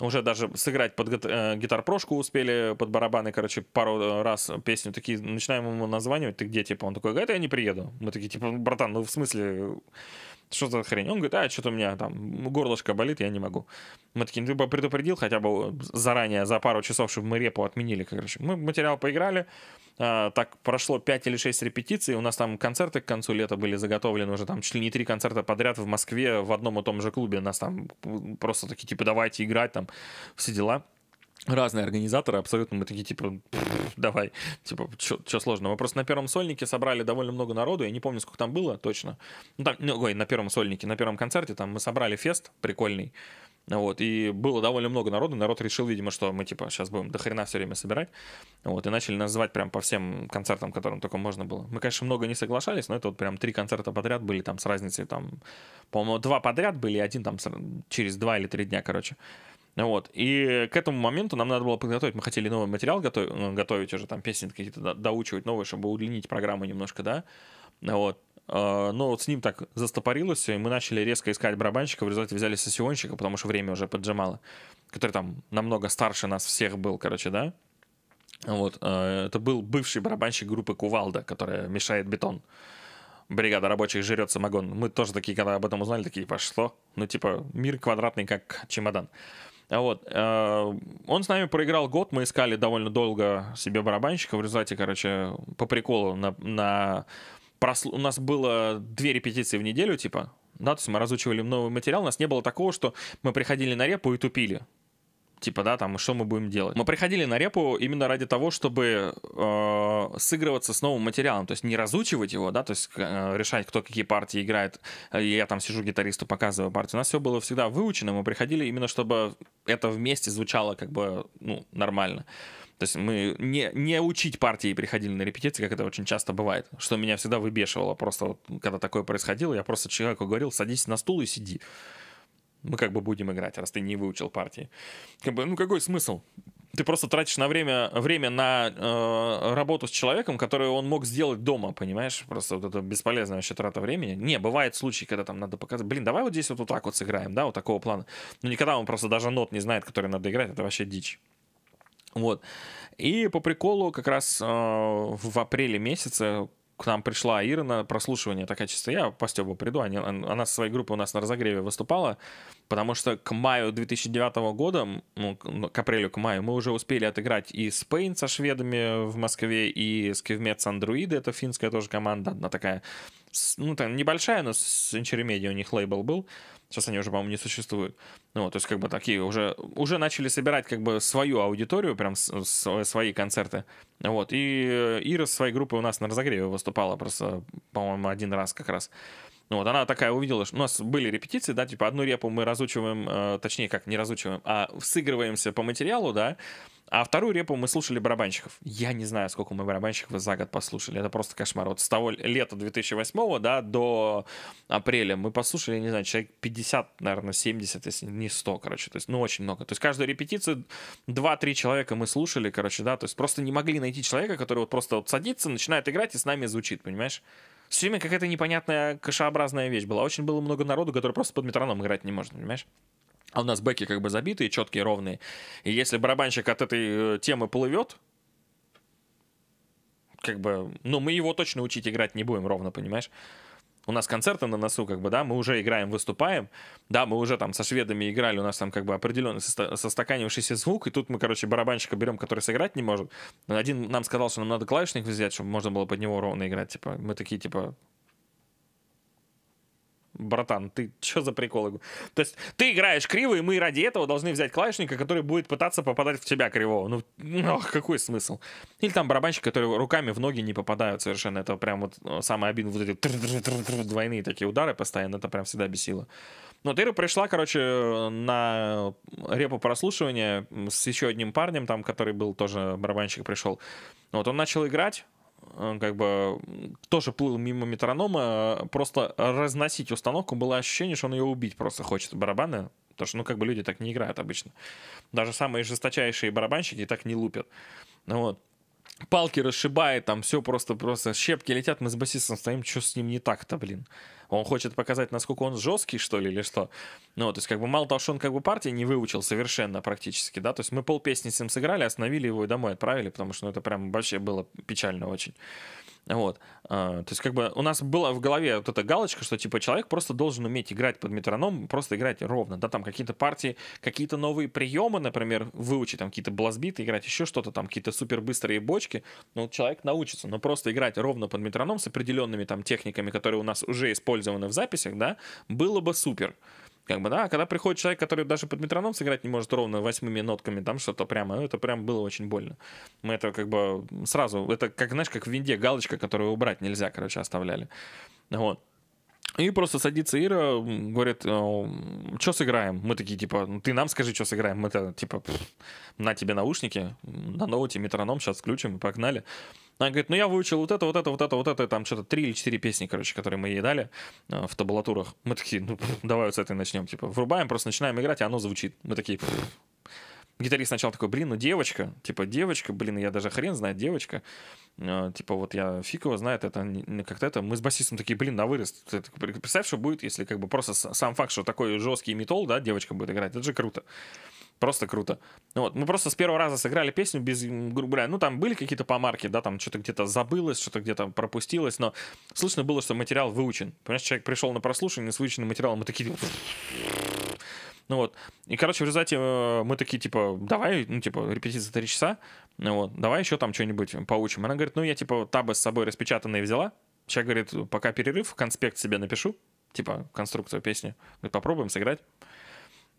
Уже даже сыграть под э, гитар-прошку успели, под барабаны, короче, пару э, раз песню. Такие, начинаем ему названивать, ты где, типа, он такой, это «А я не приеду. Мы такие, типа, братан, ну в смысле что за хрень? Он говорит, а, что-то у меня там горлышко болит, я не могу. Мы такие, ты бы предупредил хотя бы э, заранее, за пару часов, чтобы мы репу отменили. Короче. Мы материал поиграли, а, так прошло 5 или 6 репетиций, у нас там концерты к концу лета были заготовлены уже, там чуть ли не 3 концерта подряд в Москве в одном и том же клубе. Нас там э, просто такие, типа, давайте играть, там, все дела разные организаторы абсолютно мы такие типа давай типа что сложного мы просто на первом сольнике собрали довольно много народу я не помню сколько там было точно ну там ну, ой, на первом сольнике на первом концерте там мы собрали фест прикольный вот, и было довольно много народу, народ решил, видимо, что мы, типа, сейчас будем до хрена все время собирать, вот, и начали называть прям по всем концертам, которым только можно было. Мы, конечно, много не соглашались, но это вот прям три концерта подряд были там с разницей, там, по-моему, два подряд были, один там через два или три дня, короче. Вот. И к этому моменту нам надо было подготовить, мы хотели новый материал готовить, э, готовить уже, там песни какие-то доучивать новые, чтобы удлинить программу немножко, да. Вот. А, но вот с ним так застопорилось, и мы начали резко искать барабанщика, в результате взяли сессионщика, потому что время уже поджимало, который там намного старше нас всех был, короче, да. Вот. Э, это был бывший барабанщик группы Кувалда, которая мешает бетон бригада рабочих жрет самогон. Мы тоже такие, когда об этом узнали, такие, пошло. Ну, типа, мир квадратный, как чемодан. А вот. Э, он с нами проиграл год, мы искали довольно долго себе барабанщика, в результате, короче, по приколу на... на у нас было две репетиции в неделю, типа, да, то есть мы разучивали новый материал, у нас не было такого, что мы приходили на репу и тупили типа, да, там, что мы будем делать. Мы приходили на репу именно ради того, чтобы э, сыгрываться с новым материалом, то есть не разучивать его, да, то есть э, решать, кто какие партии играет. Я там сижу гитаристу, показываю партию. У нас все было всегда выучено, мы приходили именно, чтобы это вместе звучало как бы, ну, нормально. То есть мы не, не учить партии приходили на репетиции, как это очень часто бывает, что меня всегда выбешивало просто, вот, когда такое происходило, я просто человеку говорил, садись на стул и сиди мы как бы будем играть, раз ты не выучил партии. Как бы, ну какой смысл? Ты просто тратишь на время, время на э, работу с человеком, который он мог сделать дома, понимаешь? Просто вот это бесполезная вообще трата времени. Не, бывает случаи, когда там надо показать, блин, давай вот здесь вот, вот так вот сыграем, да, вот такого плана. Но никогда он просто даже нот не знает, которые надо играть, это вообще дичь. Вот. И по приколу как раз э, в апреле месяце к нам пришла Ира на прослушивание, такая чисто, я по Стебу приду, они, она со своей группой у нас на разогреве выступала, потому что к маю 2009 года, ну, ну, к апрелю, к маю, мы уже успели отыграть и Спейн со шведами в Москве, и Скивмец Андруиды, это финская тоже команда, одна такая, ну, там небольшая, но с Интермедиа у них лейбл был, Сейчас они уже, по-моему, не существуют. Ну, то есть, как бы такие уже, уже начали собирать как бы свою аудиторию, прям с, с, свои концерты. Вот. И э, Ира с своей группой у нас на разогреве выступала просто, по-моему, один раз как раз. Ну, вот она такая увидела, что у нас были репетиции, да, типа одну репу мы разучиваем, э, точнее, как не разучиваем, а сыгрываемся по материалу, да, а вторую репу мы слушали барабанщиков. Я не знаю, сколько мы барабанщиков за год послушали. Это просто кошмар. Вот с того лета 2008 да, до апреля мы послушали, не знаю, человек 50, наверное, 70, если не 100, короче. То есть, ну, очень много. То есть каждую репетицию 2-3 человека мы слушали, короче, да. То есть просто не могли найти человека, который вот просто вот садится, начинает играть и с нами звучит, понимаешь? все время какая-то непонятная кашеобразная вещь была. Очень было много народу, который просто под метроном играть не может, понимаешь? А у нас бэки как бы забитые, четкие, ровные. И если барабанщик от этой э, темы плывет, как бы, ну, мы его точно учить играть не будем ровно, понимаешь? у нас концерты на носу, как бы, да, мы уже играем, выступаем, да, мы уже там со шведами играли, у нас там как бы определенный состаканивающийся звук, и тут мы, короче, барабанщика берем, который сыграть не может. Один нам сказал, что нам надо клавишник взять, чтобы можно было под него ровно играть, типа, мы такие, типа, братан, ты что за приколы? То есть ты играешь криво, и мы ради этого должны взять клавишника, который будет пытаться попадать в тебя кривого. Ну, ох, какой смысл? Или там барабанщик, который руками в ноги не попадают совершенно. Это прям вот э, самый обидное, вот эти двойные такие удары постоянно, это прям всегда бесило. Но Тейра пришла, короче, на репу прослушивания с еще одним парнем, там, который был тоже барабанщик пришел. Вот он начал играть, Э, как бы тоже плыл мимо метронома, э, просто разносить установку, было ощущение, что он ее убить просто хочет, барабаны, потому что, ну, как бы люди так не играют обычно. Даже самые жесточайшие барабанщики так не лупят. Ну вот. Палки расшибает, там все просто, просто щепки летят, мы с басистом стоим, что с ним не так-то, блин. Он хочет показать, насколько он жесткий, что ли, или что. Ну, то есть, как бы, мало того, что он как бы партии не выучил совершенно практически, да, то есть мы пол песни с ним сыграли, остановили его и домой отправили, потому что ну, это прям вообще было печально очень. Вот. А, то есть как бы у нас была в голове вот эта галочка, что типа человек просто должен уметь играть под метроном, просто играть ровно, да, там какие-то партии, какие-то новые приемы, например, выучить там какие-то блазбиты, играть еще что-то там, какие-то супер быстрые бочки, ну, человек научится, но просто играть ровно под метроном с определенными там техниками, которые у нас уже использованы в записях, да, было бы супер. Как бы, да, а когда приходит человек, который даже под метроном сыграть не может ровно восьмыми нотками, там что-то прямо, это прям было очень больно. Мы это как бы сразу, это как, знаешь, как в винде галочка, которую убрать нельзя, короче, оставляли. Вот. И просто садится Ира, говорит, «Э, что сыграем? Мы такие, типа, «Ну, ты нам скажи, что сыграем. Мы-то, типа, на тебе наушники, на ноуте метроном сейчас включим и погнали. Она говорит, ну я выучил вот это, вот это, вот это, вот это, там что-то три или четыре песни, короче, которые мы ей дали э, в табулатурах. Мы такие, ну давай вот с этой начнем, типа, врубаем, просто начинаем играть, и оно звучит. Мы такие, гитарист сначала такой, блин, ну девочка, типа девочка, блин, я даже хрен знает, девочка. Э, типа вот я фиг его знает, это как-то это. Мы с басистом такие, блин, на вырост. Представь, что будет, если как бы просто сам факт, что такой жесткий метал, да, девочка будет играть, это же круто. Просто круто. вот, мы просто с первого раза сыграли песню без, грубо говоря, ну там были какие-то помарки, да, там что-то где-то забылось, что-то где-то пропустилось, но слышно было, что материал выучен. Понимаешь, человек пришел на прослушивание с выученным материалом, мы такие ну вот. И, короче, в результате э, мы такие, типа, давай, ну, типа, репетиция 3 часа, ну вот, давай еще там что-нибудь поучим. Она говорит, ну, я, типа, табы с собой распечатанные взяла. Сейчас, говорит, пока перерыв, конспект себе напишу, типа, конструкцию песни. Говорит, попробуем сыграть.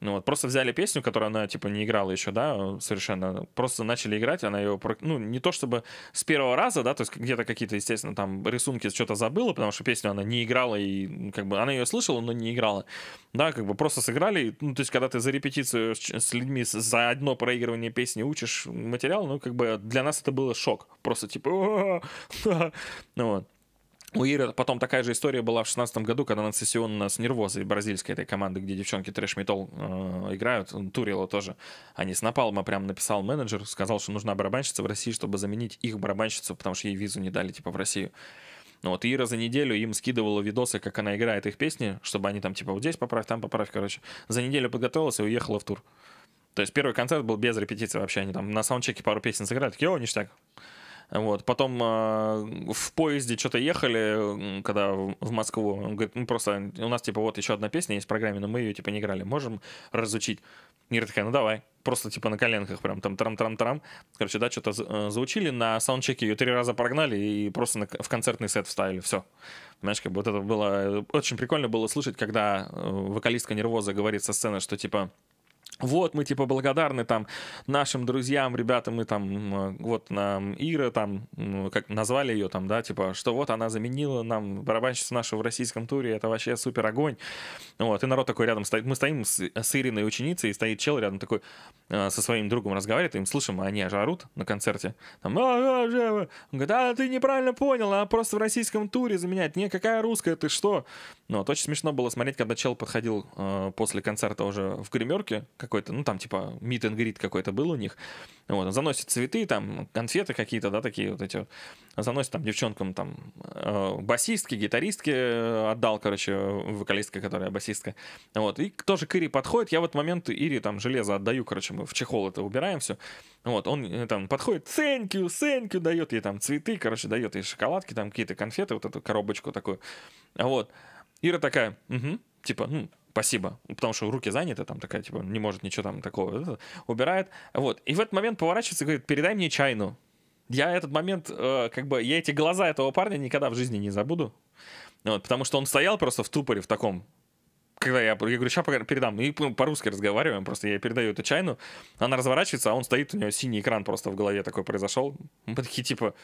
Ну вот, просто взяли песню, которую она, типа, не играла еще, да, э, совершенно. Просто начали играть, она ее, ну, не то чтобы с первого раза, да, то есть где-то какие-то, естественно, там рисунки что-то забыла, потому что песню она не играла, и как бы она ее слышала, но не играла. Да, как бы просто сыграли, ну, то есть когда ты за репетицию с людьми за одно проигрывание песни учишь материал, ну, как бы для нас это было шок. Просто типа, ну вот у Иры потом такая же история была в 2016 году, когда она сессионно с Нервозой, бразильской этой команды, где девчонки трэш-метал э, играют, Турила тоже, они с Напалма прям написал менеджер, сказал, что нужна барабанщица в России, чтобы заменить их барабанщицу, потому что ей визу не дали, типа, в Россию. Ну вот Ира за неделю им скидывала видосы, как она играет их песни, чтобы они там, типа, вот здесь поправь, там поправь, короче. За неделю подготовилась и уехала в тур. То есть первый концерт был без репетиции вообще, они там на саундчеке пару песен сыграли, такие, о, ништяк. Вот. Потом э, в поезде что-то ехали, когда в Москву. Он говорит, ну просто у нас типа вот еще одна песня есть в программе, но мы ее типа не играли. Можем разучить? Ира такая, ну давай. Просто типа на коленках прям там трам-трам-трам. Короче, да, что-то э, заучили. На саундчеке ее три раза прогнали и просто на, в концертный сет вставили. Все. Знаешь, как бы вот это было... Э, очень прикольно было слышать, когда э, вокалистка Нервоза говорит со сцены, что типа вот, мы, типа, благодарны там нашим друзьям, ребятам, мы там, вот, нам Ира там, как назвали ее там, да, типа, что вот она заменила нам барабанщицу нашу в российском туре, это вообще супер огонь. Вот, и народ такой рядом стоит, мы стоим с, с Ириной ученицей, и стоит чел рядом такой э, со своим другом разговаривает, и им слышим, а они же орут на концерте. Там, а, а, а, он говорит, а, ты неправильно понял, она просто в российском туре заменяет. Не, какая русская, ты что? Ну, вот, очень смешно было смотреть, когда чел подходил э, после концерта уже в гримерке, какой-то, ну там типа meet and greet какой-то был у них. Вот, он заносит цветы, там конфеты какие-то, да, такие вот эти вот. Заносит там девчонкам там э, басистки, гитаристки э, отдал, короче, вокалистка, которая басистка. Вот, и тоже к Ире подходит. Я в этот момент Ире там железо отдаю, короче, мы в чехол это убираем все. Вот, он э, там подходит, thank you, дает ей там цветы, короче, дает ей шоколадки, там какие-то конфеты, вот эту коробочку такую. Вот. Ира такая, угу, типа, ну, спасибо, ну, потому что руки заняты, там такая, типа, не может ничего там такого, убирает, вот, и в этот момент поворачивается и говорит, передай мне чайну. Я этот момент, э, как бы, я эти глаза этого парня никогда в жизни не забуду, вот, потому что он стоял просто в тупоре в таком, когда я, я говорю, сейчас передам, и по-русски разговариваем, просто я передаю эту чайну, она разворачивается, а он стоит, у него синий экран просто в голове такой произошел, мы такие, типа,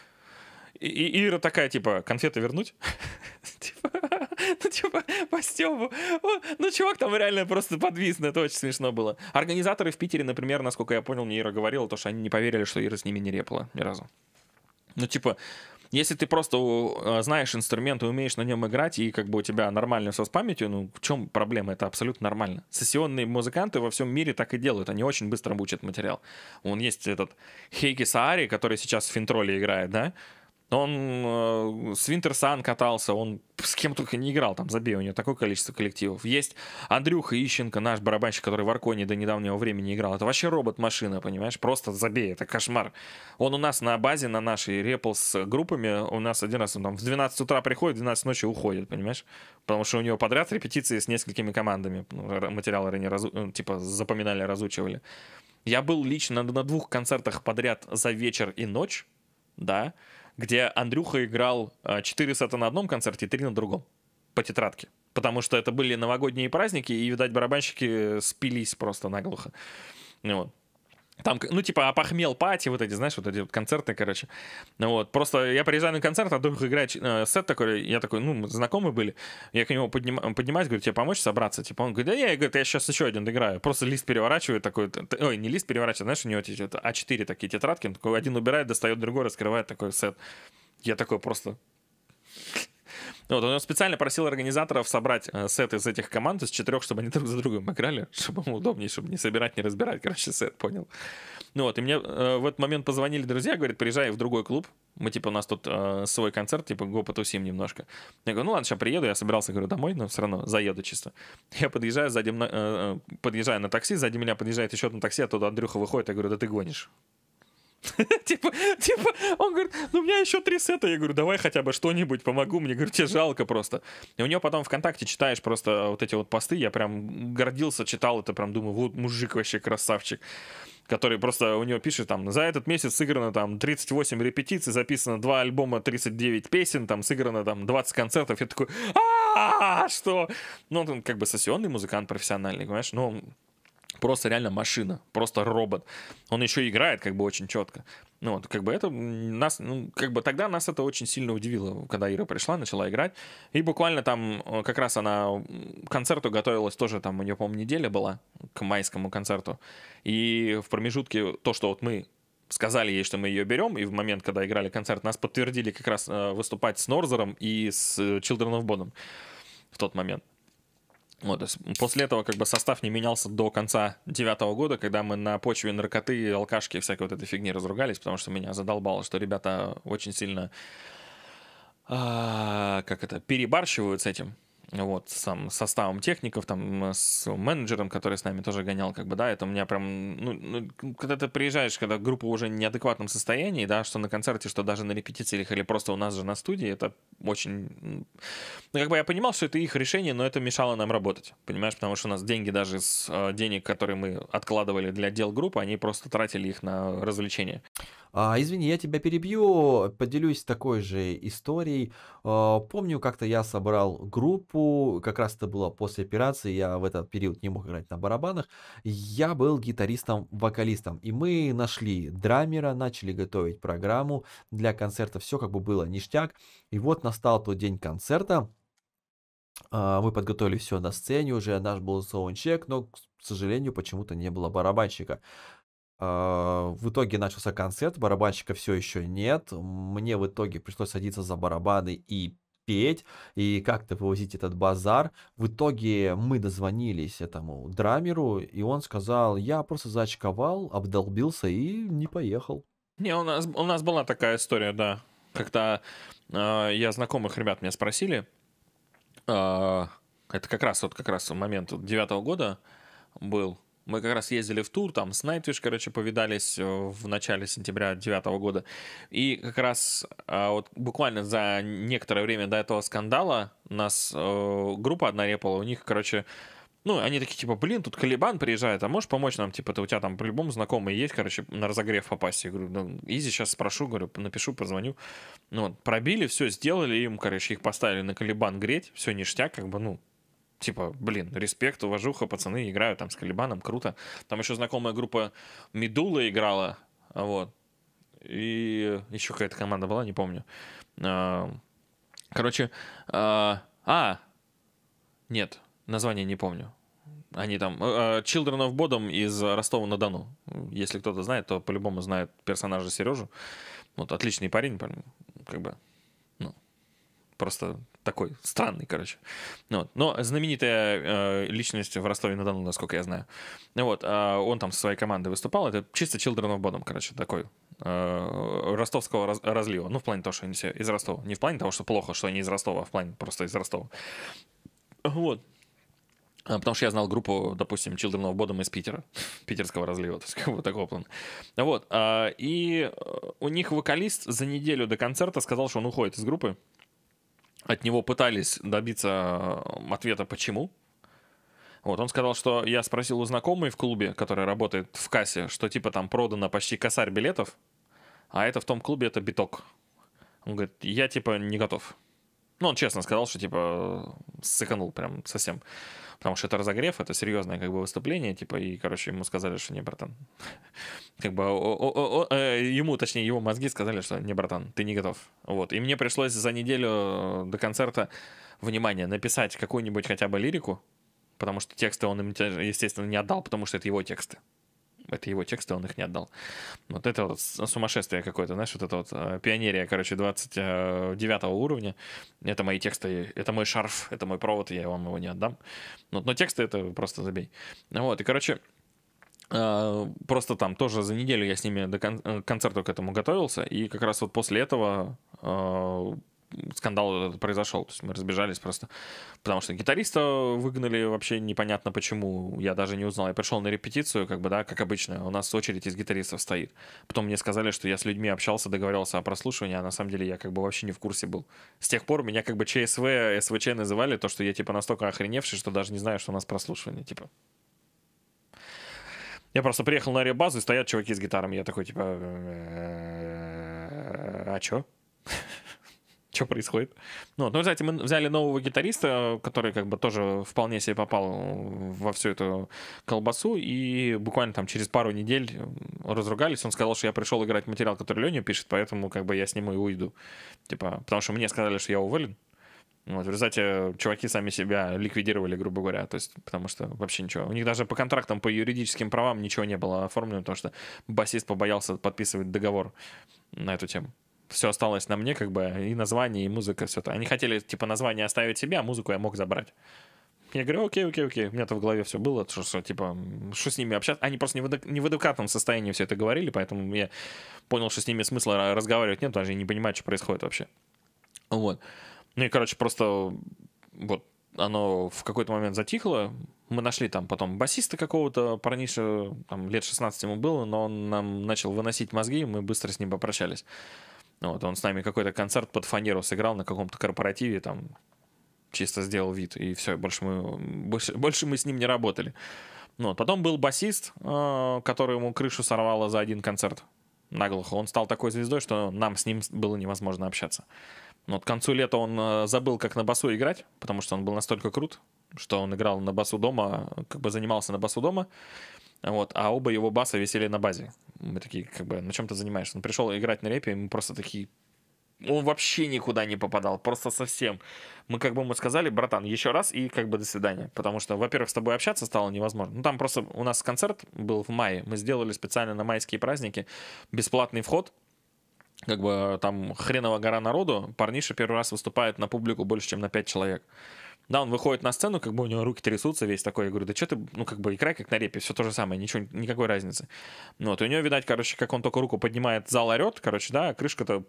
и, и Ира такая, типа, конфеты вернуть? типа, ну, типа, по Стёбу. Ну, чувак там реально просто подвис, ну, это очень смешно было. Организаторы в Питере, например, насколько я понял, мне Ира говорила, то, что они не поверили, что Ира с ними не репала ни разу. Ну, типа, если ты просто а, знаешь инструмент и умеешь на нем играть, и как бы у тебя нормально все с памятью, ну в чем проблема? Это абсолютно нормально. Сессионные музыканты во всем мире так и делают, они очень быстро учат материал. Он есть этот Хейки Саари, который сейчас в Финтроле играет, да? он э, с Винтерсан катался, он с кем только не играл, там, забей, у него такое количество коллективов. Есть Андрюха Ищенко, наш барабанщик, который в Арконе до недавнего времени играл. Это вообще робот-машина, понимаешь? Просто забей, это кошмар. Он у нас на базе, на нашей репл с группами, у нас один раз он там в 12 утра приходит, в 12 ночи уходит, понимаешь? Потому что у него подряд репетиции с несколькими командами. Ну, материалы они разу... Э, типа запоминали, разучивали. Я был лично на двух концертах подряд за вечер и ночь, да, где Андрюха играл 4 а, сета на одном концерте и 3 на другом по тетрадке. Потому что это были новогодние праздники, и, видать, барабанщики спились просто наглухо. Вот. Там, ну, типа, опохмел пати, вот эти, знаешь, вот эти вот концерты, короче. Ну вот, просто я приезжаю на концерт, а друг играет э, сет такой, я такой, ну, знакомые были. Я к нему подним, поднимаюсь, говорю, тебе помочь собраться? Типа, он говорит, да я, я, говорит, я сейчас еще один играю, Просто лист переворачивает такой, ой, не лист переворачивает, знаешь, у него эти А4 такие тетрадки, он такой один убирает, достает другой, раскрывает такой сет. Я такой просто... Ну вот он специально просил организаторов собрать э, сет из этих команд, из четырех, чтобы они друг за другом играли, чтобы ему удобнее, чтобы не собирать, не разбирать, короче, сет, понял. Ну вот, и мне э, в этот момент позвонили друзья, говорят, приезжай в другой клуб, мы, типа, у нас тут э, свой концерт, типа, го потусим немножко. Я говорю, ну ладно, сейчас приеду, я собирался, говорю, домой, но все равно заеду чисто. Я подъезжаю, сзади, э, э, подъезжаю на такси, сзади меня подъезжает еще одно такси, оттуда Андрюха выходит, я говорю, да ты гонишь. Типа, типа, он говорит, ну у меня еще три сета. Я говорю, давай хотя бы что-нибудь, помогу мне. Говорю, тебе жалко просто. И у него потом ВКонтакте читаешь просто вот эти вот посты. Я прям гордился, читал это, прям думаю, вот мужик вообще красавчик который просто у него пишет там, за этот месяц сыграно там 38 репетиций, записано 2 альбома, 39 песен, там сыграно там 20 концертов. Я такой, а что? Ну, он как бы сессионный музыкант профессиональный, понимаешь? Но ну, просто реально машина, просто робот. Он еще играет как бы очень четко. Ну вот, как бы это нас, ну, как бы тогда нас это очень сильно удивило, когда Ира пришла, начала играть. И буквально там э, как раз она к концерту готовилась тоже, там у нее, по-моему, неделя была к майскому концерту. И в промежутке то, что вот мы сказали ей, что мы ее берем, и в момент, когда играли концерт, нас подтвердили как раз э, выступать с Норзером и с э, Children of Bodom в тот момент. Вот, после этого как бы состав не менялся до конца девятого года, когда мы на почве наркоты, алкашки и всякой вот этой фигни разругались, потому что меня задолбало, что ребята очень сильно, а, как это, перебарщивают с этим вот, сам составом техников, там, с менеджером, который с нами тоже гонял, как бы, да, это у меня прям, ну, ну, когда ты приезжаешь, когда группа уже в неадекватном состоянии, да, что на концерте, что даже на репетициях или просто у нас же на студии, это очень, ну, ну как бы я понимал, что это их решение, но это мешало нам работать, понимаешь, потому что у нас деньги даже с э, денег, которые мы откладывали для дел группы, они просто тратили их на развлечения. А, извини, я тебя перебью, поделюсь такой же историей. А, помню, как-то я собрал группу, как раз это было после операции, я в этот период не мог играть на барабанах. Я был гитаристом-вокалистом, и мы нашли драмера, начали готовить программу для концерта, все как бы было ништяк. И вот настал тот день концерта, а, мы подготовили все на сцене, уже наш был саундчек, но, к сожалению, почему-то не было барабанщика. А, в итоге начался концерт, барабанщика все еще нет. Мне в итоге пришлось садиться за барабаны и петь, и как-то вывозить этот базар. В итоге мы дозвонились этому драмеру, и он сказал, я просто зачковал, обдолбился и не поехал. Не, у нас, у нас была такая история, да. Когда э, я знакомых ребят меня спросили, э, это как раз вот как раз момент девятого года был, мы как раз ездили в тур, там с Nightwish, короче, повидались э, в начале сентября 2009 года. И как раз э, вот буквально за некоторое время до этого скандала нас э, группа одна репала, у них, короче, ну, они такие, типа, блин, тут Калибан приезжает, а можешь помочь нам? Типа, ты у тебя там по-любому знакомые есть, короче, на разогрев попасть. Я говорю, ну, изи, сейчас спрошу, говорю, напишу, позвоню. Ну, вот, пробили, все, сделали им, короче, их поставили на Калибан греть, все ништяк, как бы, ну, типа, блин, респект, уважуха, пацаны играют там с Калибаном, круто. Там еще знакомая группа Медула играла, вот. И еще какая-то команда была, не помню. А, короче, а, а, нет, название не помню. Они там, а, Children of Bodom из Ростова-на-Дону. Если кто-то знает, то по-любому знает персонажа Сережу. Вот отличный парень, как бы, ну, просто такой странный, короче. Ну вот. Но знаменитая э, личность в Ростове-на-Дону, насколько я знаю. Ну вот, э, он там со своей командой выступал. Это чисто Children of Bodom, короче, такой э, ростовского раз, разлива. Ну, в плане того, что они все из Ростова. Не в плане того, что плохо, что они из Ростова, а в плане просто из Ростова. Вот. А, потому что я знал группу, допустим, Children of Bodom из Питера, питерского разлива, то есть как бы такого плана. Вот, а, и э, у них вокалист за неделю до концерта сказал, что он уходит из группы, от него пытались добиться ответа «почему?». Вот, он сказал, что я спросил у знакомой в клубе, которая работает в кассе, что типа там продано почти косарь билетов, а это в том клубе это биток. Он говорит, я типа не готов. Ну, он честно сказал, что типа сыканул прям совсем. Потому что это разогрев, это серьезное как бы выступление, типа, и, короче, ему сказали, что не, братан. Как бы э, ему, точнее, его мозги сказали, что не, братан, ты не готов. Вот. И мне пришлось за неделю э, до концерта, внимание, написать какую-нибудь хотя бы лирику, потому что тексты он им, естественно, не отдал, потому что это его тексты это его тексты, он их не отдал. Вот это вот сумасшествие какое-то, знаешь, вот это вот э, пионерия, короче, 29 э, уровня. Это мои тексты, это мой шарф, это мой провод, я вам его не отдам. Но, но тексты это просто забей. Вот, и, короче, э, Просто там тоже за неделю я с ними до кон- концерта к этому готовился, и как раз вот после этого скандал произошел. То есть мы разбежались просто, потому что гитариста выгнали вообще непонятно почему. Я даже не узнал. Я пришел на репетицию, как бы, да, как обычно. У нас очередь из гитаристов стоит. Потом мне сказали, что я с людьми общался, договаривался о прослушивании, а на самом деле я как бы вообще не в курсе был. С тех пор меня как бы ЧСВ, СВЧ называли, то, что я типа настолько охреневший, что даже не знаю, что у нас прослушивание, типа. Я просто приехал на аэробазу, и стоят чуваки с гитарами. Я такой, типа, «Э, а чё? что происходит. Ну, вот. ну, кстати, мы взяли нового гитариста, который как бы тоже вполне себе попал во всю эту колбасу, и буквально там через пару недель разругались. Он сказал, что я пришел играть материал, который Леня пишет, поэтому как бы я сниму и уйду. Типа, потому что мне сказали, что я уволен. Вот, в результате чуваки сами себя ликвидировали, грубо говоря, то есть, потому что вообще ничего. У них даже по контрактам, по юридическим правам ничего не было оформлено, потому что басист побоялся подписывать договор на эту тему все осталось на мне, как бы, и название, и музыка, все это. Они хотели, типа, название оставить себе, а музыку я мог забрать. Я говорю, окей, окей, окей, у меня-то в голове все было, что, что типа, что с ними общаться? Они просто не в, адек- не в адекватном состоянии все это говорили, поэтому я понял, что с ними смысла разговаривать нет, даже не понимают, что происходит вообще. Вот. Ну и, короче, просто вот оно в какой-то момент затихло, мы нашли там потом басиста какого-то, парниша, там лет 16 ему было, но он нам начал выносить мозги, и мы быстро с ним попрощались. Вот, он с нами какой-то концерт под фанеру сыграл на каком-то корпоративе, там чисто сделал вид, и все, больше мы, больше, больше мы с ним не работали. Ну, вот, потом был басист, э, который ему крышу сорвало за один концерт наглухо. Он стал такой звездой, что нам с ним было невозможно общаться. Но ну вот к концу лета он э, забыл, как на басу играть, потому что он был настолько крут, что он играл на басу дома, как бы занимался на басу дома, вот, а оба его баса висели на базе. Мы такие, как бы, на «Ну, чем ты занимаешься? Он пришел играть на репе, и мы просто такие, он вообще никуда не попадал, просто совсем. Мы как бы ему сказали, братан, еще раз и как бы до свидания. Потому что, во-первых, с тобой общаться стало невозможно. Ну там просто у нас концерт был в мае, мы сделали специально на майские праздники бесплатный вход, как бы там хреново гора народу, парниша первый раз выступает на публику больше, чем на 5 человек. Да, он выходит на сцену, как бы у него руки трясутся, весь такой. Я говорю, да что ты, ну, как бы играй как на репе, все то же самое, ничего, никакой разницы. Ну, вот, и у него, видать, короче, как он только руку поднимает, зал орет, короче, да, а крышка-то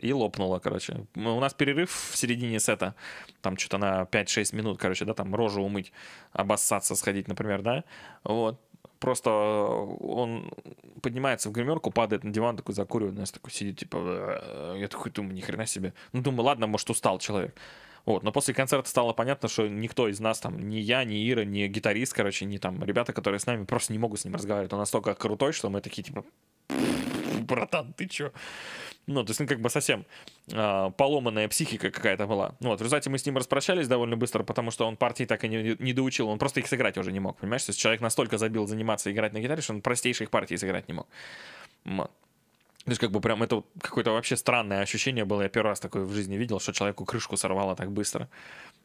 и лопнула, короче. У нас перерыв в середине сета, там что-то на 5-6 минут, короче, да, там рожу умыть, обоссаться, сходить, например, да, вот. Просто он поднимается в гримерку, падает на диван, такой закуривает, у нас такой сидит, типа, «Э, я такой думаю, ни хрена себе. Ну, думаю, ладно, может, устал человек. Вот. Но после концерта стало понятно, что никто из нас, там, ни я, ни Ира, ни гитарист, короче, ни там ребята, которые с нами, просто не могут с ним разговаривать. Он настолько крутой, что мы такие, типа, братан, ты чё? Ну, то есть, ну, как бы совсем э, поломанная психика какая-то была. Ну, вот, в результате мы с ним распрощались довольно быстро, потому что он партии так и не, не доучил, он просто их сыграть уже не мог, понимаешь? То есть человек настолько забил заниматься играть на гитаре, что он простейших партий сыграть не мог. Вот. То есть, как бы прям это какое-то вообще странное ощущение было. Я первый раз такое в жизни видел, что человеку крышку сорвало так быстро.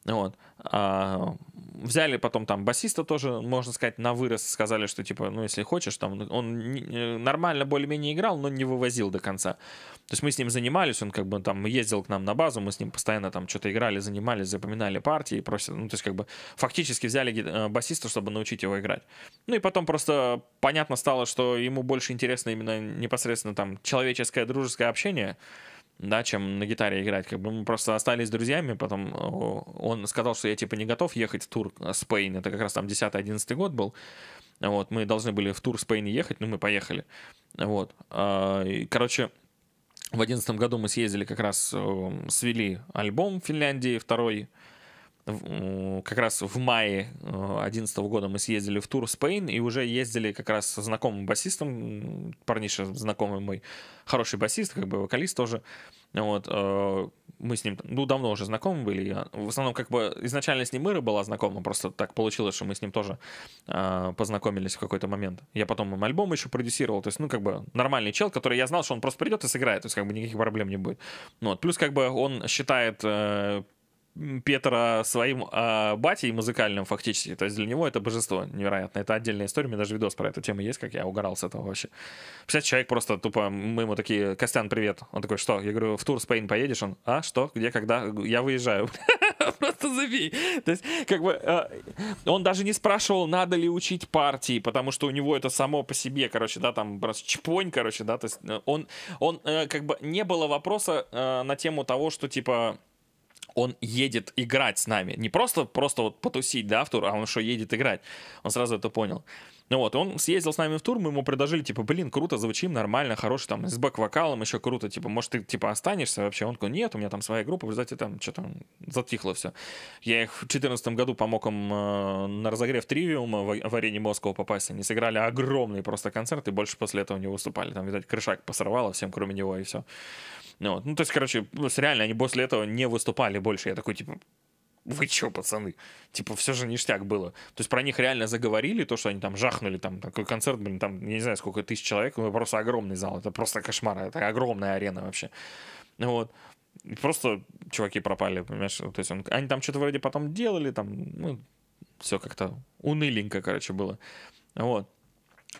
Вот. А, взяли потом там басиста тоже, можно сказать, на вырос. Сказали, что типа, ну, если хочешь, там он э, нормально более-менее играл, но не вывозил до конца. То есть мы с ним занимались, он как бы там ездил к нам на базу, мы с ним постоянно там что-то играли, занимались, запоминали партии. Просто, ну, то есть как бы фактически взяли э, басиста, чтобы научить его играть. Ну и потом просто понятно стало, что ему больше интересно именно непосредственно там человеческое дружеское общение, да, чем на гитаре играть. Как бы мы просто остались друзьями, потом э, он сказал, что я типа не готов ехать в тур э, Спейн, это как раз там 10-11 год был. Вот, мы должны были в тур Спейн ехать, но мы поехали. Вот. Э, короче, в одиннадцатом году мы съездили как раз, свели альбом в Финляндии, второй, как раз в мае 2011 э, года мы съездили в тур в Спейн и уже ездили как раз с знакомым басистом, парниша знакомый мой, хороший басист, как бы вокалист тоже. Вот, э, мы с ним, ну, давно уже знакомы были. Э, в основном, как бы, изначально с ним Ира была знакома, просто так получилось, что мы с ним тоже познакомились в какой-то момент. Я потом им альбом еще продюсировал, то есть, ну, как бы, нормальный чел, который я знал, что он просто придет и сыграет, то есть, как бы, никаких проблем не будет. Ну, вот. Плюс, как бы, он считает Петра своим э, батей музыкальным фактически. То есть для него это божество невероятно. Это отдельная история. У меня даже видос про эту тему есть, как я угорал с этого вообще. Представляете, человек просто тупо, мы ему такие, Костян, привет. Он такой, что? Я говорю, в тур Спейн поедешь? Он, а, что? Где, когда? Я выезжаю. Просто забей. То есть, как бы, а, он даже не спрашивал, надо ли учить партии, потому что у него это само по себе, короче, да, там, просто чпонь, короче, да, то есть э, он, он э, как бы, не было вопроса э, на тему того, что, типа, он едет играть с нами. Не просто, просто вот потусить, да, в тур, а он что, едет играть. Он сразу это понял. Ну вот, он съездил с нами в тур, мы ему предложили, типа, блин, круто, звучим, нормально, хороший, там, с бэк-вокалом еще круто, типа, может, ты, типа, останешься вообще? Он такой, нет, у меня там своя группа, в результате там что-то затихло все. Я их в 2014 году помог им э, на разогрев Тривиума в, в арене Москвы попасть, они сыграли огромный просто концерт и больше после этого не выступали, там, видать, крышак посорвало всем, кроме него, и все. Ну, вот. ну, то есть, короче, ну, реально они после этого не выступали больше. Я такой, типа, вы чё, пацаны? Типа, все же ништяк было. То есть про них реально заговорили, то, что они там жахнули, там такой концерт, блин, там, я не знаю, сколько тысяч человек, ну, просто огромный зал, это просто кошмар, это огромная арена вообще. Ну вот. просто чуваки пропали, понимаешь? То есть он, они там что-то вроде потом делали, там, ну, все как-то уныленько, короче, было. Вот.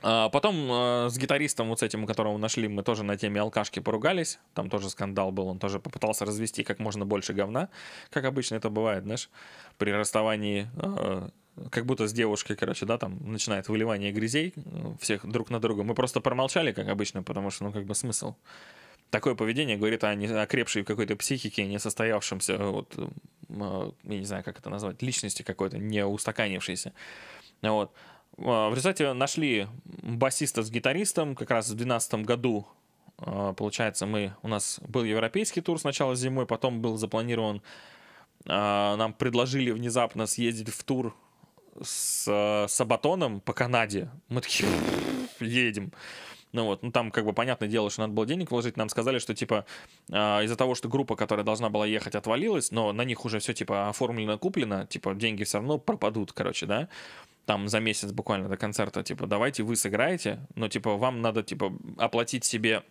А потом э, с гитаристом вот с этим, которого нашли, мы тоже на теме алкашки поругались. Там тоже скандал был, он тоже попытался развести как можно больше говна. Как обычно это бывает, знаешь, при расставании э, как будто с девушкой, короче, да, там начинает выливание грязей э, всех друг на друга. Мы просто промолчали, как обычно, потому что, ну, как бы смысл. Такое поведение говорит о, не, о какой-то психике, несостоявшемся, вот, я не знаю, как это назвать, личности какой-то, не устаканившейся. Вот. А, в результате нашли басиста с гитаристом как раз в 2012 году а, получается, мы, у нас был европейский тур сначала зимой, потом был запланирован, а, нам предложили внезапно съездить в тур с Сабатоном по Канаде. Мы такие, едем. Ну вот, ну там как бы понятное дело, что надо было денег вложить. Нам сказали, что типа э, из-за того, что группа, которая должна была ехать, отвалилась, но на них уже все типа оформлено, куплено, типа деньги все равно пропадут, короче, да там за месяц буквально до концерта, типа, давайте вы сыграете, но, типа, вам надо, типа, оплатить себе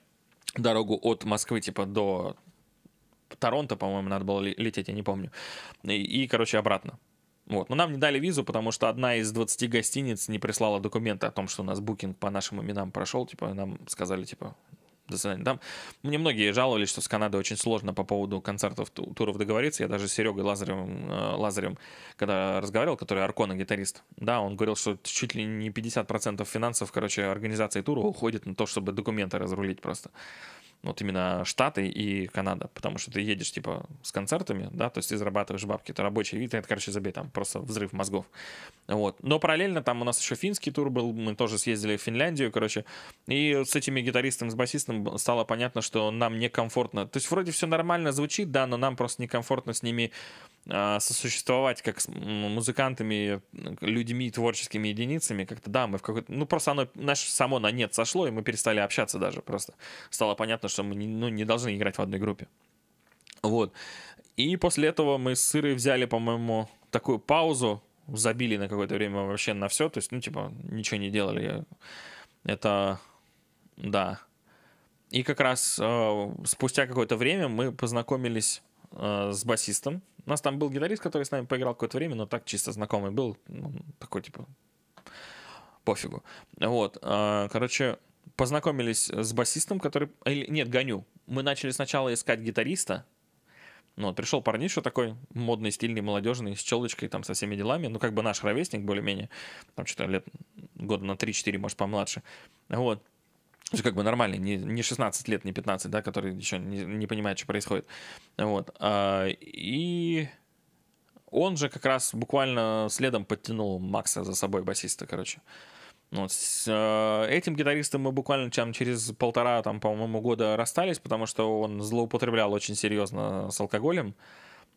дорогу от Москвы, типа, до Торонто, по-моему, надо было лететь, я не помню. И, и короче, обратно. Вот. Но нам не дали визу, потому что одна из 20 гостиниц не прислала документы о том, что у нас букинг по нашим именам прошел. Типа, нам сказали, типа, до свидания. Там мне многие жаловались, что с Канадой очень сложно по поводу концертов, туров договориться. Я даже с Серегой Лазарем, э, Лазарем когда разговаривал, который Аркона, гитарист, да, он говорил, что чуть ли не 50% финансов, короче, организации тура уходит на то, чтобы документы разрулить просто вот именно Штаты и Канада, потому что ты едешь, типа, с концертами, да, то есть ты зарабатываешь бабки, это рабочий вид, это, короче, забей, там просто взрыв мозгов, вот. Но параллельно там у нас еще финский тур был, мы тоже съездили в Финляндию, короче, и с этими гитаристами, с басистом стало понятно, что нам некомфортно, то есть вроде все нормально звучит, да, но нам просто некомфортно с ними а, сосуществовать как с музыкантами, людьми, творческими единицами, как-то да, мы в какой-то... Ну, просто оно, наше само на нет сошло, и мы перестали общаться даже просто. Стало понятно, что мы не, ну, не должны играть в одной группе. Вот. И после этого мы с Сырой взяли, по-моему, такую паузу, забили на какое-то время вообще на все, то есть, ну, типа, ничего не делали. Это... Да. И как раз э, спустя какое-то время мы познакомились э, с басистом. У нас там был гитарист, который с нами поиграл какое-то время, но так чисто знакомый был. Ну, такой, типа, пофигу. Вот, э, короче, познакомились с басистом, который... Или, нет, гоню. Мы начали сначала искать гитариста, ну, вот пришел парниша такой модный, стильный, молодежный, с челочкой, там, со всеми делами. Ну, как бы наш ровесник более-менее. Там что-то лет года на 3-4, может, помладше. Вот. То есть как бы нормальный, не, не 16 лет, не 15, да, который еще не, не понимает, что происходит. Вот. А, и он же как раз буквально следом подтянул Макса за собой, басиста, короче. Вот. С э, этим гитаристом мы буквально там, через полтора, там, по-моему, года расстались, потому что он злоупотреблял очень серьезно с алкоголем.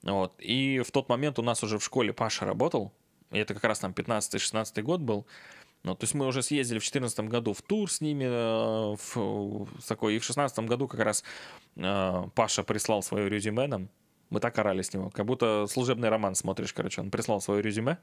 Вот. И в тот момент у нас уже в школе Паша работал. И это как раз там 15-16 год был. Ну, то есть мы уже съездили в 2014 году в тур с ними, э, в, в такой, и в 2016 году как раз э, Паша прислал свое резюме нам. Мы так орали с него, как будто служебный роман смотришь, короче. Он прислал свое резюме,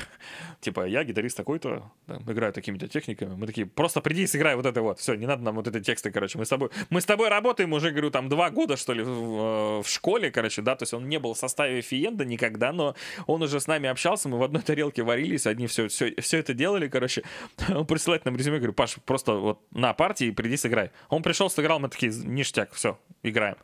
типа, я гитарист такой-то, да, играю такими-то техниками. Мы такие, просто приди и сыграй вот это вот. Все, не надо нам вот эти тексты, короче. Мы с тобой, мы с тобой работаем уже, говорю, там два года, что ли, в, э, в школе, короче, да. То есть он не был в составе Фиенда никогда, но он уже с нами общался, мы в одной тарелке варились, одни все, все, все это делали, короче. Он присылает нам резюме, говорю, Паш, просто вот на партии приди сыграй. Он пришел, сыграл, мы такие, ништяк, все, играем.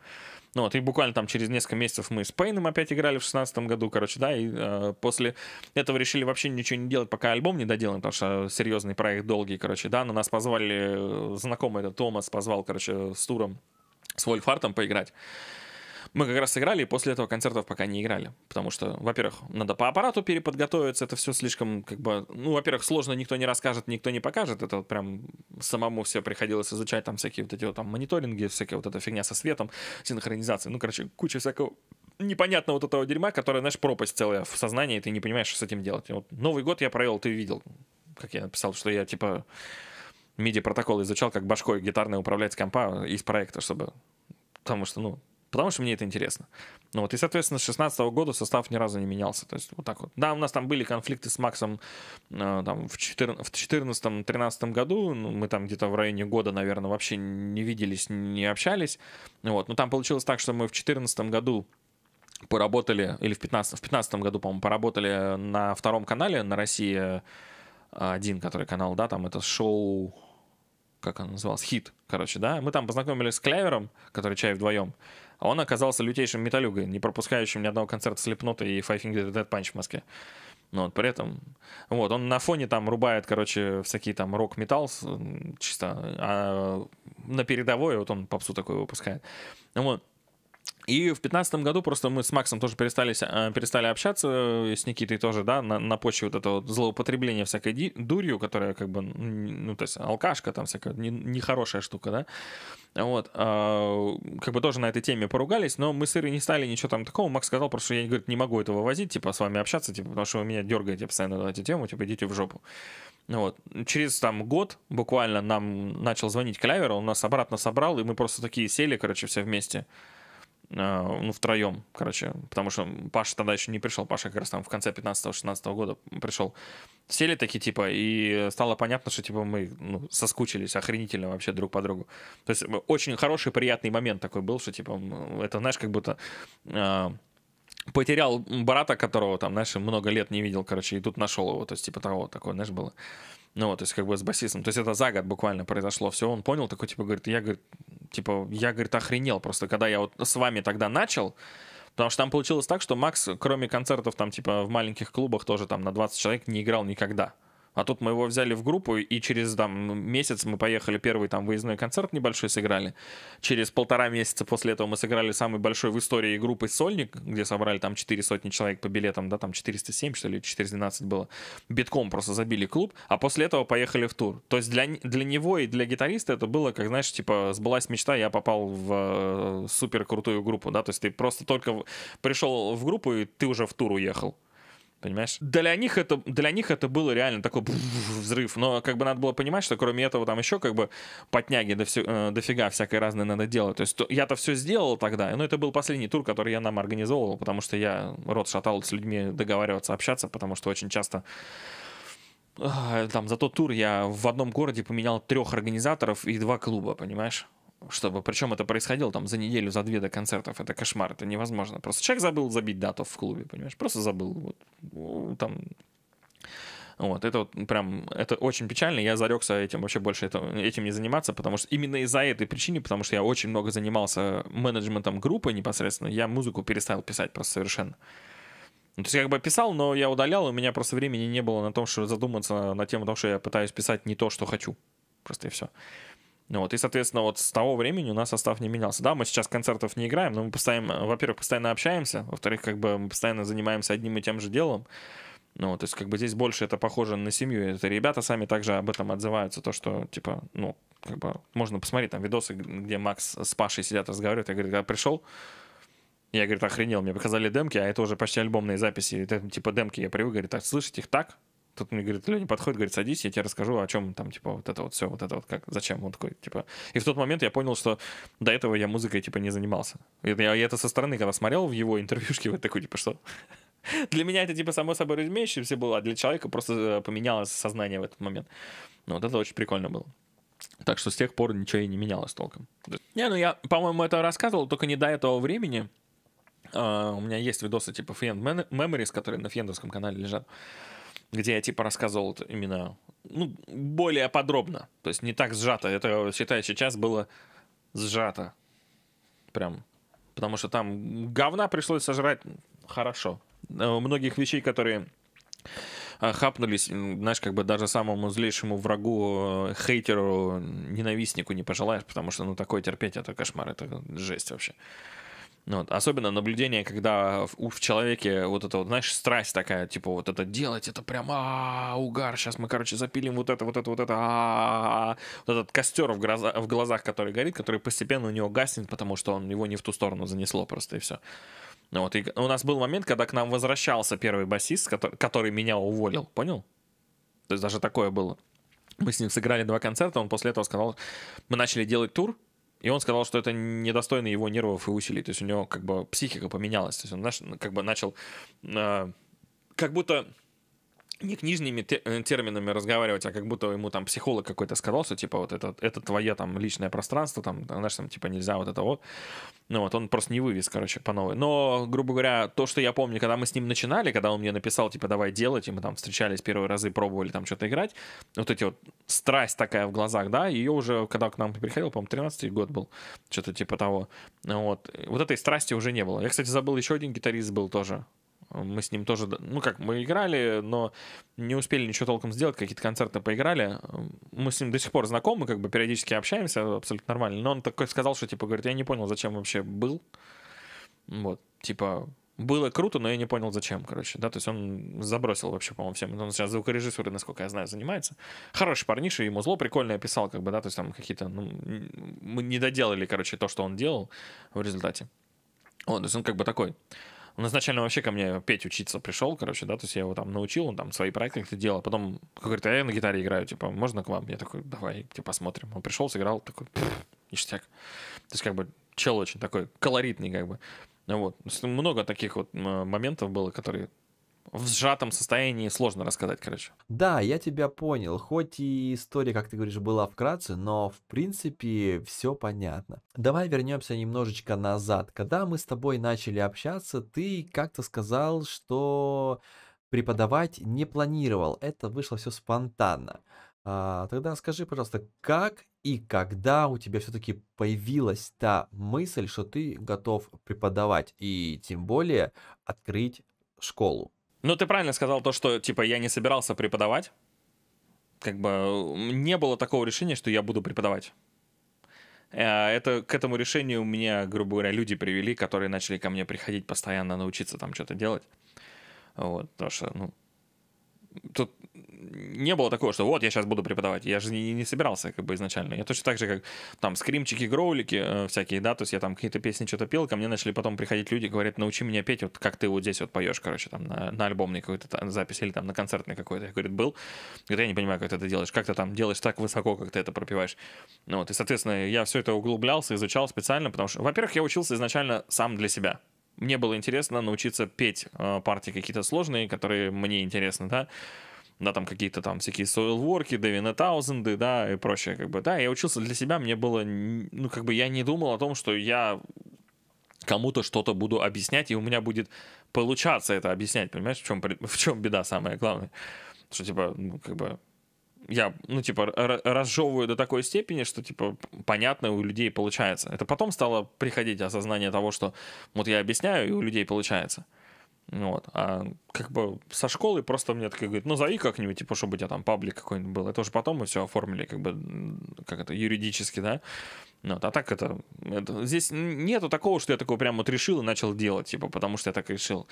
Ну вот, и буквально там через несколько месяцев мы с Пейном опять играли в 2016 году, короче, да, и э, после этого решили вообще ничего не делать, пока альбом не доделаем, потому что серьезный проект долгий, короче, да, но нас позвали, э, знакомый это Томас позвал, короче, с туром с Вольфартом поиграть. Мы как раз играли, и после этого концертов пока не играли. Потому что, во-первых, надо по аппарату переподготовиться, это все слишком, как бы, ну, во-первых, сложно, никто не расскажет, никто не покажет. Это вот прям самому все приходилось изучать, там всякие вот эти вот там мониторинги, всякая вот эта фигня со светом, синхронизация. Ну, короче, куча всякого непонятно вот этого дерьма, которое, знаешь, пропасть целая в сознании, и ты не понимаешь, что с этим делать. И вот Новый год я провел, ты видел, как я написал, что я, типа, MIDI-протокол изучал, как башкой гитарное управлять с компа из проекта, чтобы... Потому что, ну, потому что мне это интересно. Ну вот, и, соответственно, с 16 года состав ни разу не менялся. То есть вот так вот. Да, у нас там были конфликты с Максом э, там, в 2014-2013 году. Ну, мы там где-то в районе года, наверное, вообще не виделись, не общались. Вот. Но там получилось так, что мы в 2014 году поработали, или в 15, в году, по-моему, поработали на втором канале, на России один, который канал, да, там это шоу, как оно называлось, хит, короче, да. Мы там познакомились с Клявером, который чай вдвоем а он оказался лютейшим металюгой, не пропускающим ни одного концерта Слепнота и Five Finger Dead Punch в Москве. Но ну, вот, при этом, вот, он на фоне там рубает, короче, всякие там рок-металл чисто, а на передовой вот он попсу такой выпускает. Ну вот. И в 2015 году просто мы с Максом тоже перестали, э, перестали общаться, э, с Никитой тоже, да, на, на почве вот этого злоупотребления всякой ди, дурью, которая как бы, ну, то есть алкашка там всякая, не, нехорошая штука, да. Вот, а, как бы тоже на этой теме поругались, но мы с Ирой не стали ничего там такого. Макс сказал просто, что я говорит, не могу этого возить, типа, с вами общаться, типа, потому что вы меня дергаете постоянно на эту тему, типа, идите в жопу. Вот. Через там год буквально нам начал звонить Клявер, он нас обратно собрал, и мы просто такие сели, короче, все вместе. А, ну, втроем, короче, потому что Паша тогда еще не пришел, Паша как раз там в конце 15-16 года пришел. Сели такие, типа, и стало понятно, что, типа, мы ну, соскучились охренительно вообще друг по другу. То есть очень хороший, приятный момент такой был, что, типа, это, знаешь, как будто э, потерял брата, которого там, знаешь, много лет не видел, короче, и тут нашел его, то есть, типа, того, такое, знаешь, было. Ну вот, то есть как бы с басистом. То есть это за год буквально произошло все. Он понял, такой типа говорит, я, говорит, типа, я, говорит, охренел просто, когда я вот с вами тогда начал, Потому что там получилось так, что Макс, кроме концертов там типа в маленьких клубах тоже там на 20 человек не играл никогда. А тут мы его взяли в группу, и через там, месяц мы поехали первый там выездной концерт небольшой сыграли. Через полтора месяца после этого мы сыграли самый большой в истории группы «Сольник», где собрали там 4 сотни человек по билетам, да, там 407, что ли, 412 было. Битком просто забили клуб, а после этого поехали в тур. То есть для, для него и для гитариста это было, как, знаешь, типа, сбылась мечта, я попал в э, супер крутую группу, да, то есть ты просто только пришел в группу, и ты уже в тур уехал. Понимаешь? Для них это, для них это было реально такой взрыв. Но как бы надо было понимать, что кроме этого там еще как бы подняги э, дофига, всякой разной надо делать. То есть я-то все сделал тогда, но это был последний тур, который я нам организовывал, потому что я рот шатал с людьми договариваться, общаться, потому что очень часто э, там за тот тур я в одном городе поменял трех организаторов и два клуба, понимаешь? чтобы, причем это происходило там за неделю, за две до концертов, это кошмар, это невозможно. Просто человек забыл забить дату в клубе, понимаешь, просто забыл, вот, ну, там, вот, это вот прям, это очень печально, я зарекся этим, вообще больше это, этим не заниматься, потому что именно из-за этой причины, потому что я очень много занимался менеджментом группы непосредственно, я музыку перестал писать просто совершенно. Ну, то есть я как бы писал, но я удалял, у меня просто времени не было на том, что задуматься на тему том что я пытаюсь писать не то, что хочу. Просто и все. Вот, и, соответственно, вот с того времени у нас состав не менялся. Да, мы сейчас концертов не играем, но мы постоянно, во-первых, постоянно общаемся, во-вторых, как бы мы постоянно занимаемся одним и тем же делом. Ну, то есть, как бы здесь больше это похоже на семью. Это ребята сами также об этом отзываются, то, что, типа, ну, как бы, можно посмотреть там видосы, где Макс с Пашей сидят, разговаривают. Я, говорю, когда пришел, я, говорит, охренел, мне показали демки, а это уже почти альбомные записи. Это, типа демки я привык, говорит, так слышать их так, тут мне говорит, Леня подходит, говорит, садись, я тебе расскажу, о чем там, типа, вот это вот все, вот это вот как, зачем он такой, типа. И в тот момент я понял, что до этого я музыкой, типа, не занимался. Я, я это со стороны, когда смотрел в его интервьюшке, вот такой, типа, что? Для меня это, типа, само собой разумеющееся было, а для человека просто э, поменялось сознание в этот момент. Ну, вот это очень прикольно было. Так что с тех пор ничего и не менялось толком. Не, ну я, по-моему, это рассказывал, только не до этого времени. Uh, у меня есть видосы типа Fiend Memories, которые на фендовском канале лежат. Uh, где я типа рассказывал именно ну, более подробно. То есть не так сжато. Это, считай, сейчас было сжато. Прям. Потому что там говна пришлось сожрать хорошо. Э, многих вещей, которые э, хапнулись, знаешь, как бы даже самому злейшему врагу, э, хейтеру, ненавистнику не пожелаешь, потому что, ну, такое терпеть, это кошмар, это жесть вообще. Вот. Особенно наблюдение, когда в, в человеке вот это вот, знаешь, страсть такая, типа вот это делать, это прямо а, угар. Сейчас мы, короче, запилим вот это, вот это, вот это. А, а, вот этот костер в, глаза, в глазах, который горит, который постепенно у него гаснет, потому что он его не в ту сторону занесло просто и все. Ну вот. И у нас был момент, когда к нам возвращался первый басист, который, который меня уволил, понял? То есть даже такое было. Мы с ним сыграли два концерта, он после этого сказал, мы начали делать тур, и он сказал, что это недостойно его нервов и усилий. То есть у него как бы психика поменялась. То есть он наш, как бы начал... Э, как будто не книжными э, терминами разговаривать, а как будто ему там психолог какой-то сказал, что типа вот это, это твое там личное пространство, там, знаешь, там типа нельзя вот это вот. Ну вот, он просто не вывез, короче, по новой. Но, грубо говоря, то, что я помню, когда мы с ним начинали, когда он мне написал, типа, давай делать, и мы там встречались первые разы, пробовали там что-то играть, вот эти вот страсть такая в глазах, да, ее уже, когда к нам приходил, по-моему, 13 год был, что-то типа того. Вот. Вот этой страсти уже не было. Я, кстати, забыл, еще один гитарист был тоже мы с ним тоже, ну как, мы играли, но не успели ничего толком сделать, какие-то концерты поиграли. Мы с ним до сих пор знакомы, как бы периодически общаемся, абсолютно нормально. Но он такой сказал, что типа, говорит, я не понял, зачем вообще был. Вот, типа, было круто, но я не понял, зачем, короче, да, то есть он забросил вообще, по-моему, всем, он сейчас звукорежиссурой, насколько я знаю, занимается, хороший парниша, ему зло прикольно писал, как бы, да, то есть там какие-то, ну, мы не доделали, короче, то, что он делал в результате, вот, то есть он как бы такой, он изначально вообще ко мне петь учиться пришел, короче, да, то есть я его там научил, он там свои проекты как-то делал, а потом говорит, а я на гитаре играю, типа, можно к вам? Я такой, давай, типа, посмотрим. Он пришел, сыграл, такой, ништяк. То есть как бы чел очень такой колоритный, как бы. Вот. Много таких вот моментов было, которые в сжатом состоянии сложно рассказать, короче. Да, я тебя понял. Хоть и история, как ты говоришь, была вкратце, но в принципе все понятно. Давай вернемся немножечко назад. Когда мы с тобой начали общаться, ты как-то сказал, что преподавать не планировал. Это вышло все спонтанно. А, тогда скажи, пожалуйста, как и когда у тебя все-таки появилась та мысль, что ты готов преподавать и тем более открыть школу? Ну, ты правильно сказал то, что, типа, я не собирался преподавать. Как бы не было такого решения, что я буду преподавать. Э, это, к этому решению меня, грубо говоря, люди привели, которые начали ко мне приходить постоянно научиться там что-то делать. Вот, потому что, ну, тут не было такого, что вот я сейчас буду преподавать. Я же не, не собирался как бы изначально. Я точно так же, как там скримчики, гроулики э, всякие, да, то есть я там какие-то песни что-то пел, ко мне начали потом приходить люди, говорят, научи меня петь, вот как ты вот здесь вот поешь, короче, там на, на альбомной какой-то запись или там на концертный какой-то. Я, говорит, был. Говорит, я не понимаю, как ты это делаешь, как ты там делаешь так высоко, как ты это пропиваешь. Ну вот, и, соответственно, я все это углублялся, изучал специально, потому что, во-первых, я учился изначально сам для себя мне было интересно научиться петь э, партии какие-то сложные, которые мне интересны, да, да, там какие-то там всякие сойлворки, Дэвина Thousand, да, и прочее, как бы, да, я учился для себя, мне было, ну, как бы, я не думал о том, что я кому-то что-то буду объяснять, и у меня будет получаться это объяснять, понимаешь, в чем, в чем беда самая главная, что, типа, ну, как бы, я, ну, типа, разжевываю до такой степени, что, типа, понятно у людей получается. Это потом стало приходить осознание того, что вот я объясняю, и у людей получается. Вот. А как бы со школы просто мне такой говорит, ну зови как-нибудь, типа, чтобы у тебя там паблик какой-нибудь был. Это уже потом мы все оформили, как бы, как это, юридически, да. Вот, а так это, это... Здесь нету такого, что я такой прям вот решил и начал делать, типа, потому что я так решил.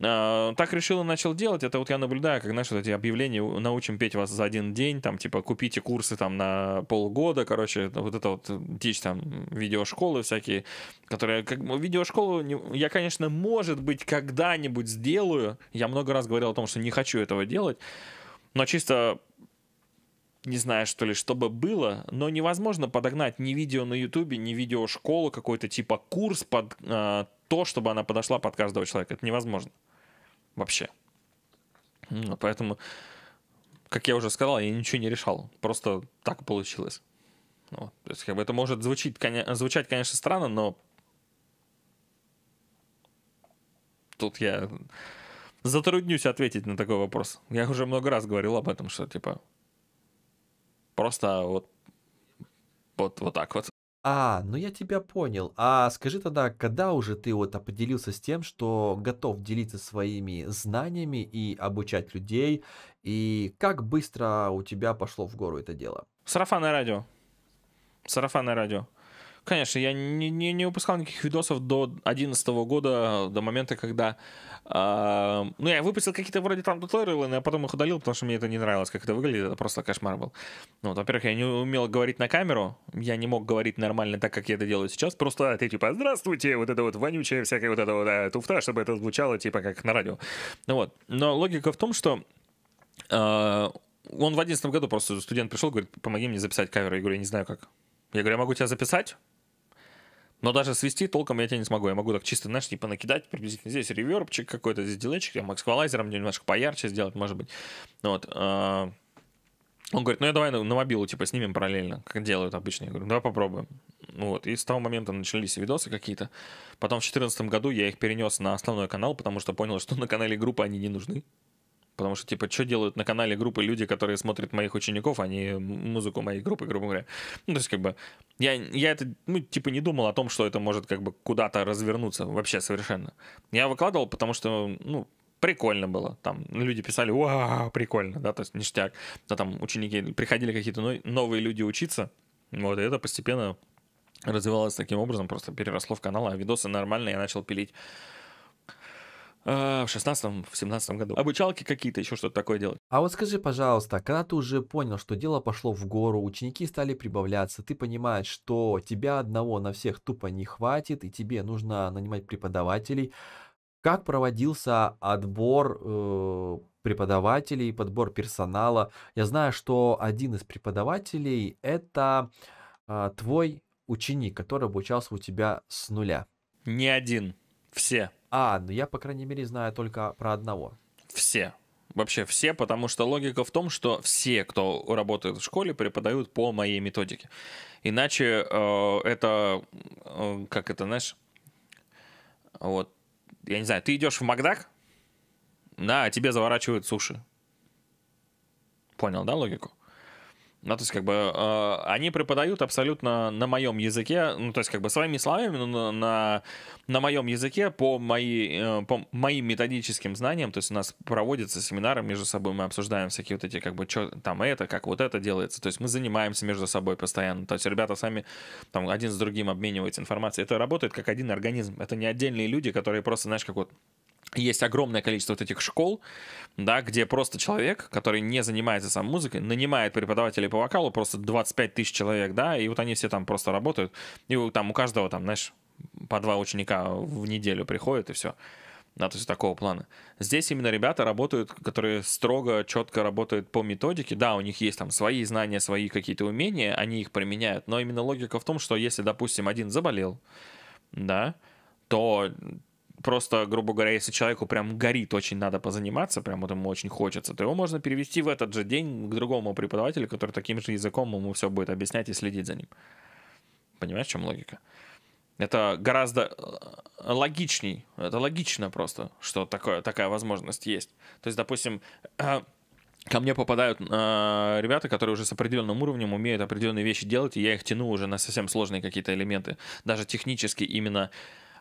А, так решил и начал делать, это вот я наблюдаю, как, знаешь, вот эти объявления «Научим петь вас за один день», там, типа, купите курсы там на полгода, короче, вот это вот дичь там, видеошколы всякие, которые... Как, видеошколу я, конечно, может быть, когда-нибудь сделаю. Я много раз говорил о том, что не хочу этого делать, но чисто не знаю, что ли, чтобы было, но невозможно подогнать ни видео на Ютубе, ни видео школу какой-то типа курс под э, то, чтобы она подошла под каждого человека. Это невозможно. Вообще. Ну, поэтому, как я уже сказал, я ничего не решал. Просто так получилось. Вот. Ну, то есть, как бы это может звучить, коня, звучать, конечно, странно, но тут я затруднюсь ответить на такой вопрос. Я уже много раз говорил об этом, что типа Просто вот, вот, вот так вот. А, ну я тебя понял. А скажи тогда, когда уже ты вот определился с тем, что готов делиться своими знаниями и обучать людей, и как быстро у тебя пошло в гору это дело? Сарафанное радио. Сарафанное радио. Конечно, я не, не, не выпускал никаких видосов до 2011 года, до момента, когда а, ну, я выпустил какие-то вроде там туториалы, но я потом их удалил, потому что мне это не нравилось, как это выглядит. Это просто кошмар был. Ну, вот, во-первых, я не умел говорить на камеру. Я не мог говорить нормально так, как я это делаю сейчас. Просто а, ты типа «Здравствуйте!» Вот это вот вонючая всякая вот эта вот а, туфта, чтобы это звучало типа как на радио. Ну вот. Но логика в том, что а, он в одиннадцатом году просто студент пришел, говорит, помоги мне записать кавер. Я говорю, я не знаю как. Я говорю, я могу тебя записать? Но даже свести толком я тебя не смогу. Я могу так чисто, знаешь, типа накидать приблизительно здесь ревербчик какой-то, здесь дилетчик, я максвалайзером немножко поярче сделать, может быть. Вот. А, он говорит, ну я давай на, на мобилу, типа, снимем параллельно, как делают обычно. Я говорю, «Ну, давай попробуем. Ну вот. И с того момента начались видосы какие-то. Потом в 2014 году я их перенес на основной канал, потому что понял, что на канале группы они не нужны. Потому что, типа, что делают на канале группы люди, которые смотрят моих учеников, а не музыку моей группы, грубо говоря. Ну, то есть, как бы, я, я это, ну, типа, не думал о том, что это может, как бы, куда-то развернуться вообще совершенно. Я выкладывал, потому что, ну, прикольно было. Там люди писали, вау, прикольно, да, то есть ништяк. Да, там ученики, приходили какие-то новые люди учиться, вот, и это постепенно развивалось таким образом, просто переросло в канал, а видосы нормальные я начал пилить. А, в шестнадцатом, в семнадцатом году. Обучалки какие-то, еще что-то такое делать. А вот скажи, пожалуйста, когда ты уже понял, что дело пошло в гору, ученики стали прибавляться, ты понимаешь, что тебя одного на всех тупо не хватит, и тебе нужно нанимать преподавателей. Как проводился отбор э, преподавателей, подбор персонала? Я знаю, что один из преподавателей это э, твой ученик, который обучался у тебя с нуля. Не один. Все. А, ну я, по крайней мере, знаю только про одного. Все. Вообще все, потому что логика в том, что все, кто работает в школе, преподают по моей методике. Иначе э, это, э, как это, знаешь, вот, я не знаю, ты идешь в Макдак, да, а тебе заворачивают суши. Понял, да, логику? Ну, то есть, как бы, э, они преподают абсолютно на моем языке, ну, то есть, как бы, своими словами, но на, на, на моем языке по, мои, э, по моим методическим знаниям, то есть, у нас проводятся семинары между собой, мы обсуждаем всякие вот эти, как бы, что там это, как вот это делается, то есть, мы занимаемся между собой постоянно, то есть, ребята сами, там, один с другим обмениваются информацией, это работает как один организм, это не отдельные люди, которые просто, знаешь, как вот есть огромное количество вот этих школ, да, где просто человек, который не занимается сам музыкой, нанимает преподавателей по вокалу, просто 25 тысяч человек, да, и вот они все там просто работают, и там у каждого там, знаешь, по два ученика в неделю приходят и все. Да, то есть такого плана. Здесь именно ребята работают, которые строго, четко работают по методике. Да, у них есть там свои знания, свои какие-то умения, они их применяют. Но именно логика в том, что если, допустим, один заболел, да, то просто, грубо говоря, если человеку прям горит, очень надо позаниматься, прям вот ему очень хочется, то его можно перевести в этот же день к другому преподавателю, который таким же языком ему все будет объяснять и следить за ним. Понимаешь, в чем логика? Это гораздо э, логичней, это логично просто, что такое, такая возможность есть. То есть, допустим, э, ко мне попадают э, ребята, которые уже с определенным уровнем умеют определенные вещи делать, и я их тяну уже на совсем сложные какие-то элементы, даже технически именно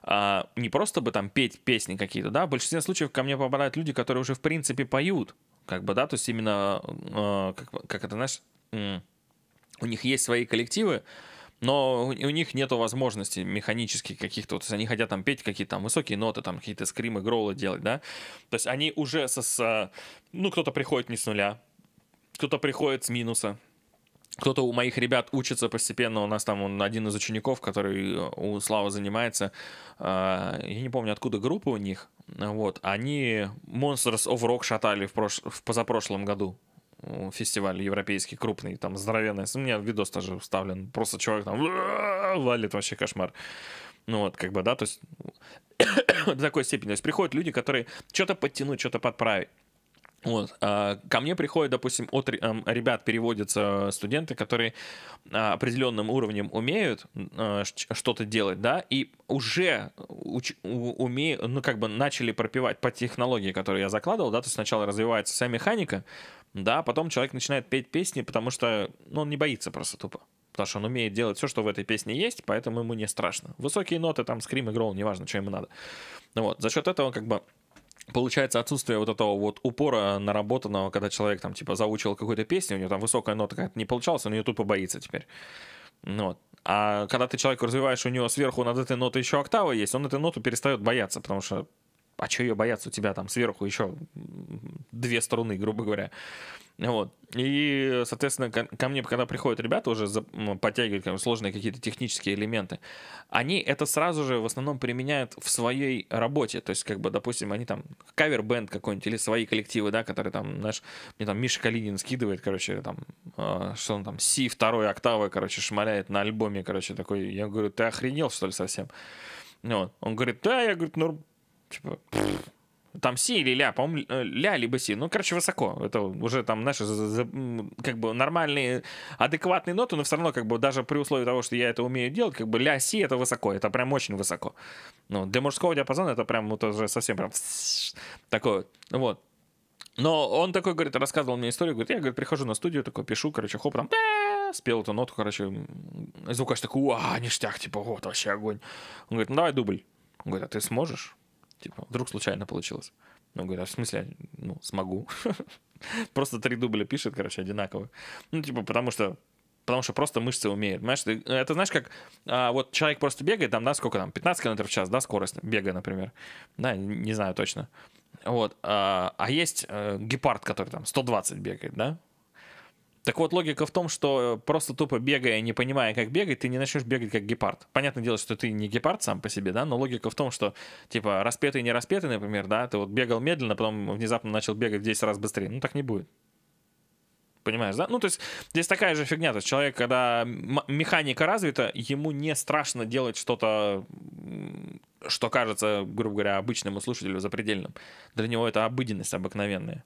а, не просто бы там петь песни какие-то, да, в большинстве случаев ко мне попадают люди, которые уже в принципе поют, как бы, да, то есть именно, а, как, как это, знаешь, у них есть свои коллективы, но у, них нет возможности механических каких-то, то есть они хотят там петь какие-то там высокие ноты, там какие-то скримы, гроулы делать, да, то есть они уже со, с, а, ну, кто-то приходит не с нуля, кто-то приходит с минуса, кто-то у моих ребят учится постепенно, у нас там он один из учеников, который э, у Славы занимается, э, я не помню, откуда группа у них, вот, они Monsters of Rock шатали в, прош... в позапрошлом году, фестиваль европейский крупный, там здоровенный, у меня видос тоже вставлен, просто человек там валит, вообще кошмар. Ну вот, как бы, да, то есть до такой степени, то есть приходят люди, которые что-то подтянуть, что-то подправить. Вот. А, ко мне приходят, допустим, от эм, ребят переводятся э, студенты, которые а, определенным уровнем умеют э, что-то делать, да, и уже э, уч- уме- ну, как бы начали пропивать по технологии, которую я закладывал, да, то есть сначала развивается вся механика, да, потом человек начинает петь песни, потому что, ну, он не боится просто тупо потому что он умеет делать все, что в этой песне есть, поэтому ему не страшно. Высокие ноты, там, скрим, игрол, неважно, что ему надо. Ну вот, за счет этого как бы получается отсутствие вот этого вот упора наработанного, когда человек там типа заучил какую-то песню, у него там высокая нота какая-то не получалась, он ее тупо боится теперь. Ну вот. А когда ты человеку развиваешь, у него сверху над этой нотой еще октава есть, он эту ноту перестает бояться, потому что а что ее бояться, у тебя там сверху еще две струны, грубо говоря. Вот. И, соответственно, ко, мне, когда приходят ребята уже за, ну, подтягивают как, сложные какие-то технические элементы, они это сразу же в основном применяют в своей работе. То есть, как бы, допустим, они там кавер-бенд какой-нибудь или свои коллективы, да, которые там, знаешь, мне там Миша Калинин скидывает, короче, там, э, что он там, Си второй октавы, короче, шмаляет на альбоме, короче, такой. Я говорю, ты охренел, что ли, совсем? Вот. Он говорит, да, я говорю, ну, Типа, там си или ля, по-моему, э, ля либо си. Ну, короче, высоко. Это уже там, знаешь, за, за, как бы нормальные, адекватные ноты, но все равно, как бы, даже при условии того, что я это умею делать, как бы ля си это высоко, это прям очень высоко. Ну, для мужского диапазона это прям, вот уже совсем прям такое вот. Но он такой, говорит, рассказывал мне историю, говорит, я, говорит, прихожу на студию, такой пишу, короче, хоп, там, спел эту ноту, короче, звукач такой, уа, ништяк, типа, вот, вообще огонь. Он говорит, ну давай дубль. Он говорит, а ты сможешь? Типа, вдруг случайно получилось. Ну, говорю, а в смысле, ну, смогу. Просто три дубля пишет, короче, одинаково. Ну, типа, потому что потому что просто мышцы умеют. Понимаешь, ты, это знаешь, как а, вот человек просто бегает, там, да, сколько там, 15 км в час, да, скорость бега, например. Да, не знаю точно. Вот. А, а есть э, гепард, который там 120 бегает, да? Так вот, логика в том, что э, просто тупо бегая, не понимая, как бегать, ты не начнешь бегать как гепард. Понятное дело, что ты не гепард сам по себе, да, но логика в том, что, типа, распетый, не распетый, например, да, ты вот бегал медленно, потом внезапно начал бегать в 10 раз быстрее. Ну, так не будет понимаешь, да? Ну, то есть здесь такая же фигня, то есть человек, когда механика развита, ему не страшно делать что-то, что кажется, грубо говоря, обычному слушателю запредельным. Для него это обыденность обыкновенная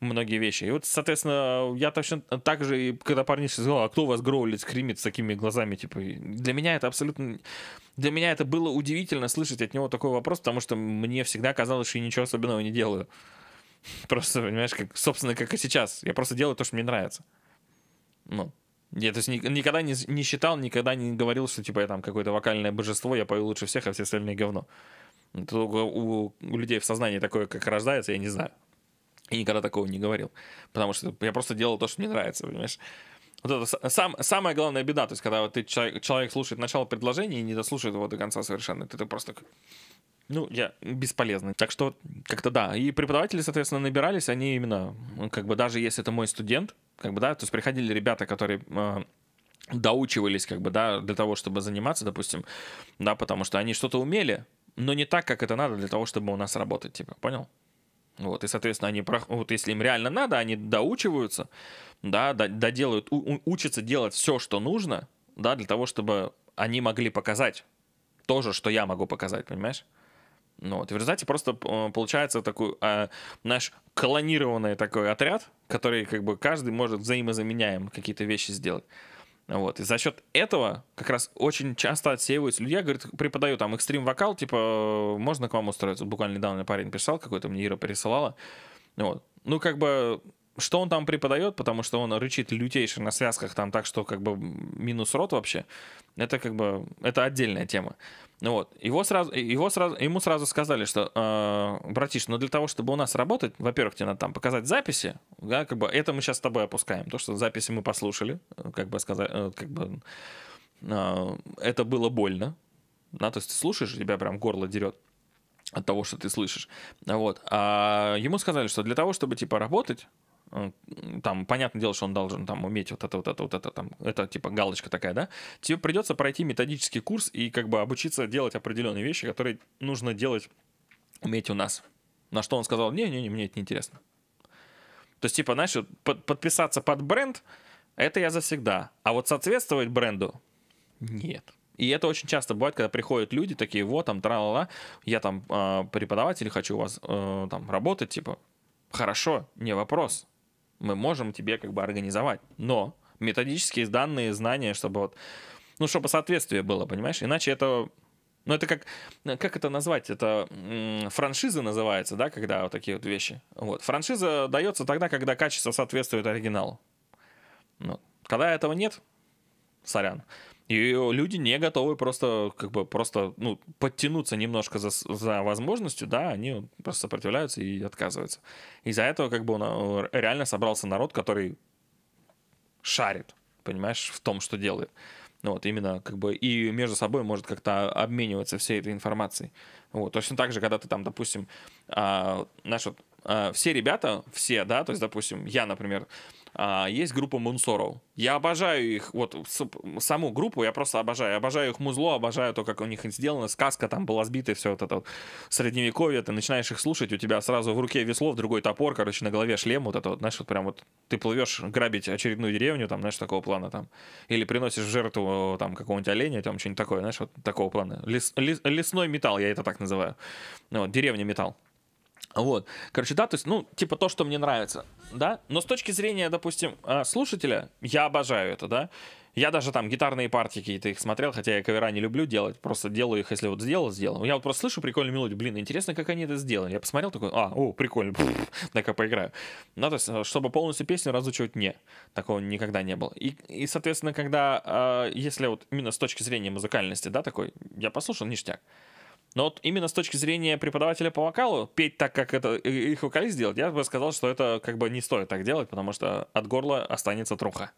многие вещи. И вот, соответственно, я точно так же, и когда парни сказал, а кто у вас гроулит, скримит с такими глазами, типа, для меня это абсолютно... Для меня это было удивительно слышать от него такой вопрос, потому что мне всегда казалось, что я ничего особенного не делаю. Просто, понимаешь, как, собственно, как и сейчас. Я просто делаю то, что мне нравится. Ну, я то есть никогда не, не считал, никогда не говорил, что типа я там какое-то вокальное божество, я пою лучше всех, а все остальные говно. Это у, у людей в сознании такое, как рождается, я не знаю и никогда такого не говорил, потому что я просто делал то, что мне нравится, понимаешь? Вот это сам, самая главная беда, то есть когда вот ты человек, человек слушает начало предложения и не дослушает его до конца совершенно, ты, ты просто ну, я бесполезный. Так что как-то да. И преподаватели, соответственно, набирались, они именно, ну, как бы даже если это мой студент, как бы да, то есть приходили ребята, которые э, доучивались, как бы, да, для того, чтобы заниматься, допустим, да, потому что они что-то умели, но не так, как это надо для того, чтобы у нас работать, типа, понял? Вот, и, соответственно, они, вот если им реально надо, они доучиваются, да, доделают, учатся делать все, что нужно, да, для того, чтобы они могли показать то же, что я могу показать, понимаешь? Ну, вот, и в результате просто э, получается такой э, а, наш колонированный такой отряд, который как бы каждый может взаимозаменяем какие-то вещи сделать. Вот. И за счет этого как раз очень часто отсеиваются люди. Я, говорит, преподаю там экстрим-вокал, типа, можно к вам устроиться? Буквально недавно парень писал, какой-то мне Ира присылала. Вот. Ну, как бы что он там преподает, потому что он рычит лютейший на связках там, так что как бы минус рот вообще, это как бы, это отдельная тема. Вот. Его сразу, его сразу, ему сразу сказали, что, э, братиш, ну для того, чтобы у нас работать, во-первых, тебе надо там показать записи, да, как бы это мы сейчас с тобой опускаем, то, что записи мы послушали, как бы сказать, э, как бы э, это было больно, да, то есть ты слушаешь, тебя прям горло дерет от того, что ты слышишь. Вот. А ему сказали, что для того, чтобы, типа, работать, Э, там, понятное дело, что он должен там уметь вот это, вот это, вот это, там, это типа галочка такая, да, тебе придется пройти методический курс и как бы обучиться делать определенные вещи, которые нужно делать, уметь у нас. На что он сказал, не-не-не, мне это не интересно. То есть, типа, знаешь, подписаться под бренд, это я завсегда. А вот соответствовать бренду, нет. И это очень часто бывает, когда приходят люди такие, вот там, тра-ла-ла, я там э, преподаватель, хочу у вас э, там работать, типа, хорошо, не вопрос, мы можем тебе как бы организовать. Но методические данные, знания, чтобы вот, ну, чтобы соответствие было, понимаешь? Иначе это ну, это как, как это назвать? Это франшиза называется, да, когда вот такие вот вещи. Вот. Франшиза дается тогда, когда качество соответствует оригиналу. Ну, когда этого нет, сорян. И люди не готовы просто, как бы, просто, ну, подтянуться немножко за, за возможностью, да, они просто сопротивляются и отказываются. Из-за этого, как бы, он, а, реально собрался народ, который шарит, понимаешь, в том, что делает. ну Вот, именно как бы и между собой может как-то обмениваться всей этой информацией. Вот, точно так же, когда ты там, допустим, а, знаешь, вот, а, все ребята, все, да, то есть, допустим, я, например, а, есть группа Мунсоров. Я обожаю их, вот саму группу я просто обожаю. Я обожаю их музло, обожаю то, как у них сделано. Сказка там была сбита, все вот это вот средневековье. Ты начинаешь их слушать, у тебя сразу в руке весло, в другой топор, короче, на голове шлем. Вот это вот, знаешь, вот прям вот ты плывешь грабить очередную деревню, там, знаешь, такого плана там. Или приносишь в жертву там какого-нибудь оленя, там что-нибудь такое, знаешь, вот такого плана. Лес, лес, лесной металл, я это так называю. Ну, вот, деревня металл. Вот. Короче, да, то есть, ну, типа то, что мне нравится, да. Но с точки зрения, допустим, а, слушателя, я обожаю это, да. Я даже там гитарные партии какие-то их смотрел, хотя я кавера не люблю делать, просто делаю их, если вот сделал, сделал. Я вот просто слышу прикольную мелодию, блин, интересно, как они это сделали. Я посмотрел такой, а, о, прикольно, дай-ка поиграю. Ну, то есть, а, чтобы полностью песню разучивать, не. Такого никогда не было. И, и соответственно, когда, э, если вот именно с точки зрения музыкальности, да, такой, я послушал ништяк. Но вот именно с точки зрения преподавателя по вокалу, петь так, как это их вокалист делает, я бы сказал, что это как бы не стоит так делать, потому что от горла останется труха.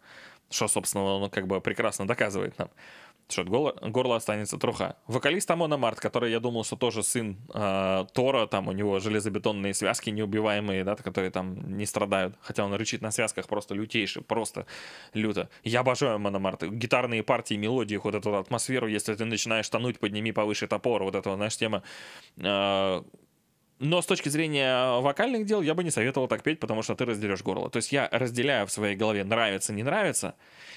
Что, собственно, он как бы прекрасно доказывает нам. Что-то горло, горло останется труха. Вокалист Амона Март, который я думал, что тоже сын э, Тора, там у него железобетонные связки неубиваемые, да, которые там не страдают. Хотя он рычит на связках просто лютейший, просто люто. Я обожаю Амона Марта. Гитарные партии, мелодии, вот эту атмосферу. Если ты начинаешь тонуть, подними повыше топор. Вот эта, знаешь, тема. Э, но с точки зрения э, вокальных дел я бы не советовал так петь, потому что ты раздерешь горло. То есть я разделяю в своей голове нравится, не нравится,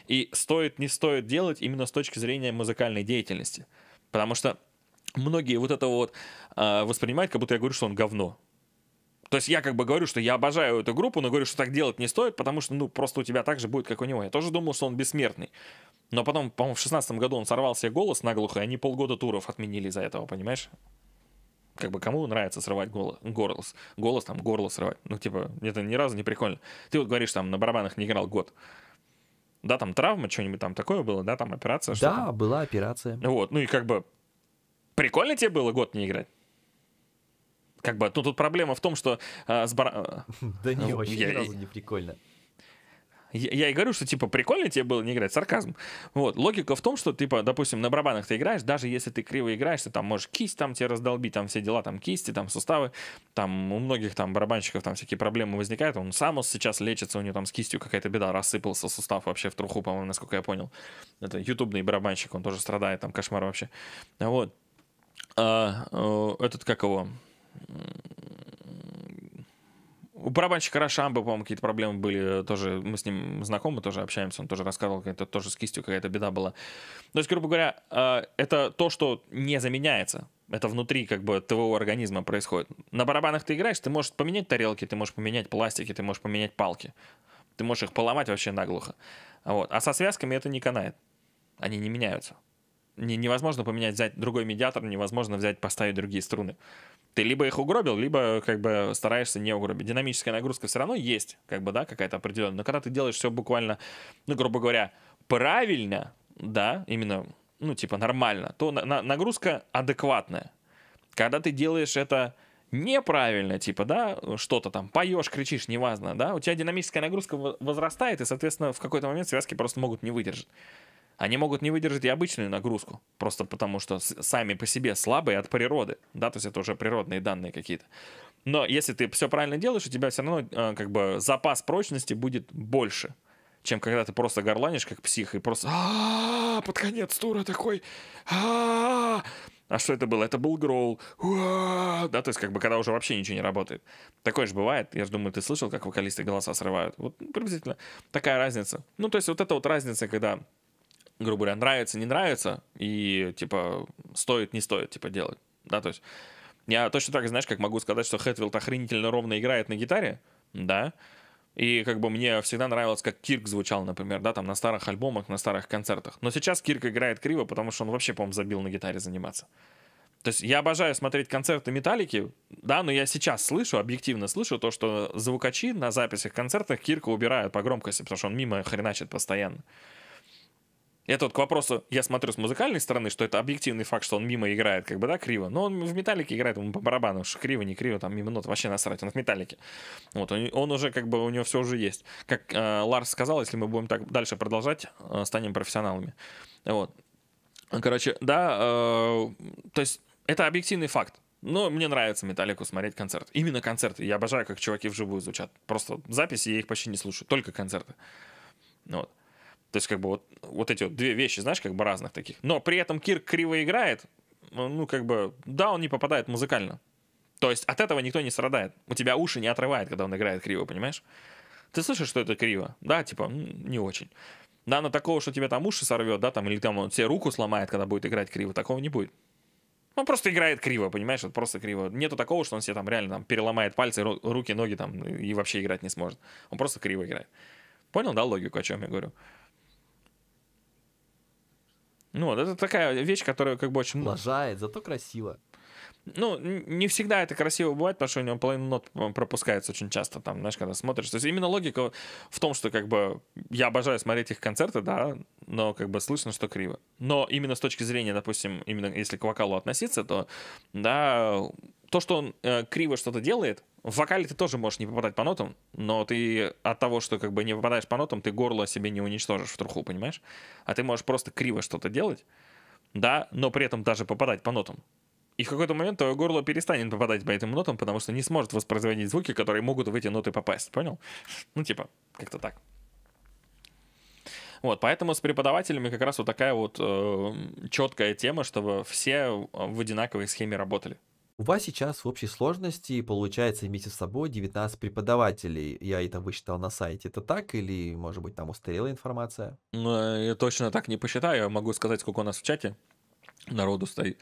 и стоит, не стоит делать именно с точки зрения музыкальной деятельности. Потому что многие вот это вот э, воспринимают, как будто я говорю, что он говно. То есть я как бы говорю, что я обожаю эту группу, но говорю, что так делать не стоит, потому что, ну, просто у тебя так же будет, как у него. Я тоже думал, что он бессмертный. Но потом, по-моему, в шестнадцатом году он сорвал себе голос наглухо, и они полгода туров отменили из-за этого, понимаешь? как бы кому нравится срывать голос, голос, голос там, горло срывать. Ну, типа, это ни разу не прикольно. Ты вот говоришь, там, на барабанах не играл год. Да, там травма, что-нибудь там такое было, да, там операция. Да, там. была операция. Вот, ну и как бы прикольно тебе было год не играть? Как бы, ну тут проблема в том, что э, с бар... Да не, вообще ни разу не прикольно. Я, я и говорю, что, типа, прикольно тебе было не играть, сарказм. Вот, логика в том, что, типа, допустим, на барабанах ты играешь, даже если ты криво играешь, ты там можешь кисть там тебе раздолбить, там все дела, там кисти, там суставы, там у многих там барабанщиков там всякие проблемы возникают, он сам сейчас лечится, у него там с кистью какая-то беда, рассыпался сустав вообще в труху, по-моему, насколько я понял. Это ютубный барабанщик, он тоже страдает, там кошмар вообще. Вот. А, э, этот, как его, у барабанщика Рашамба, по-моему, какие-то проблемы были э, тоже. Мы с ним знакомы, тоже общаемся. Он тоже рассказывал, это тоже с кистью какая-то беда была. То есть, грубо говоря, э, это то, что не заменяется. Это внутри как бы твоего организма происходит. На барабанах ты играешь, ты можешь поменять тарелки, ты можешь поменять пластики, ты можешь поменять палки. Ты можешь их поломать вообще наглухо. Вот. А со связками это не канает. Они не меняются. Не, невозможно поменять, взять другой медиатор, невозможно взять, поставить другие струны ты либо их угробил, либо как бы стараешься не угробить. Динамическая нагрузка все равно есть, как бы, да, какая-то определенная. Но когда ты делаешь все буквально, ну, грубо говоря, правильно, да, именно, ну, типа нормально, то на- на- нагрузка адекватная. Когда ты делаешь это неправильно, типа, да, что-то там, поешь, кричишь, неважно, да, у тебя динамическая нагрузка возрастает, и, соответственно, в какой-то момент связки просто могут не выдержать они могут не выдержать и обычную нагрузку, просто потому что сами по себе слабые от природы, да, то есть это уже природные данные какие-то. Но если ты все правильно делаешь, у тебя все равно э, как бы запас прочности будет больше, чем когда ты просто горланишь как псих и просто под конец тура такой а что это было? Это был гроул. Да, то есть как бы когда уже вообще ничего не работает. Такое же бывает. Я же думаю, ты слышал, как вокалисты голоса срывают. Вот приблизительно такая разница. Ну, то есть вот эта вот разница, когда грубо говоря, нравится, не нравится, и, типа, стоит, не стоит, типа, делать, да, то есть я точно так, знаешь, как могу сказать, что Хэтфилд охренительно ровно играет на гитаре, да, и как бы мне всегда нравилось, как Кирк звучал, например, да, там на старых альбомах, на старых концертах. Но сейчас Кирк играет криво, потому что он вообще, по-моему, забил на гитаре заниматься. То есть я обожаю смотреть концерты Металлики, да, но я сейчас слышу, объективно слышу то, что звукачи на записях концертах Кирка убирают по громкости, потому что он мимо хреначит постоянно. Это вот к вопросу, я смотрю с музыкальной стороны, что это объективный факт, что он мимо играет, как бы, да, криво. Но он в металлике играет, ему по барабану, что криво, не криво, там мимо нот, вообще насрать, он в металлике. Вот, он, он уже, как бы, у него все уже есть. Как э, Ларс сказал, если мы будем так дальше продолжать, э, станем профессионалами. Вот. Короче, да, э, то есть это объективный факт. Но мне нравится Металлику смотреть концерт. Именно концерты. Я обожаю, как чуваки вживую звучат. Просто записи я их почти не слушаю, только концерты. Вот. То есть, как бы вот, вот эти вот две вещи, знаешь, как бы разных таких. Но при этом Кирк криво играет, ну, ну, как бы, да, он не попадает музыкально. То есть от этого никто не страдает. У тебя уши не отрывает, когда он играет криво, понимаешь? Ты слышишь, что это криво? Да, типа, не очень. Да, но такого, что тебе там уши сорвет, да, там, или там он тебе руку сломает, когда будет играть криво, такого не будет. Он просто играет криво, понимаешь, это просто криво. Нету такого, что он себе там реально там, переломает пальцы, руки, ноги там и вообще играть не сможет. Он просто криво играет. Понял, да, логику, о чем я говорю? Ну, это такая вещь, которая как бы очень... Лажает, зато красиво. Ну, не всегда это красиво бывает, потому что у него половина нот пропускается очень часто, там, знаешь, когда смотришь. То есть именно логика в том, что как бы я обожаю смотреть их концерты, да, но как бы слышно, что криво. Но именно с точки зрения, допустим, именно если к вокалу относиться, то, да, то, что он э, криво что-то делает, в вокале ты тоже можешь не попадать по нотам, но ты от того, что как бы не попадаешь по нотам, ты горло себе не уничтожишь в труху, понимаешь? А ты можешь просто криво что-то делать, да, но при этом даже попадать по нотам. И в какой-то момент твое горло перестанет попадать по этим нотам, потому что не сможет воспроизводить звуки, которые могут в эти ноты попасть, понял? Ну, типа, как-то так. Вот, поэтому с преподавателями как раз вот такая вот э, четкая тема, чтобы все в одинаковой схеме работали. У вас сейчас в общей сложности получается вместе с собой 19 преподавателей. Я это высчитал на сайте. Это так или, может быть, там устарела информация? Ну, э, я точно так не посчитаю. Я могу сказать, сколько у нас в чате народу стоит.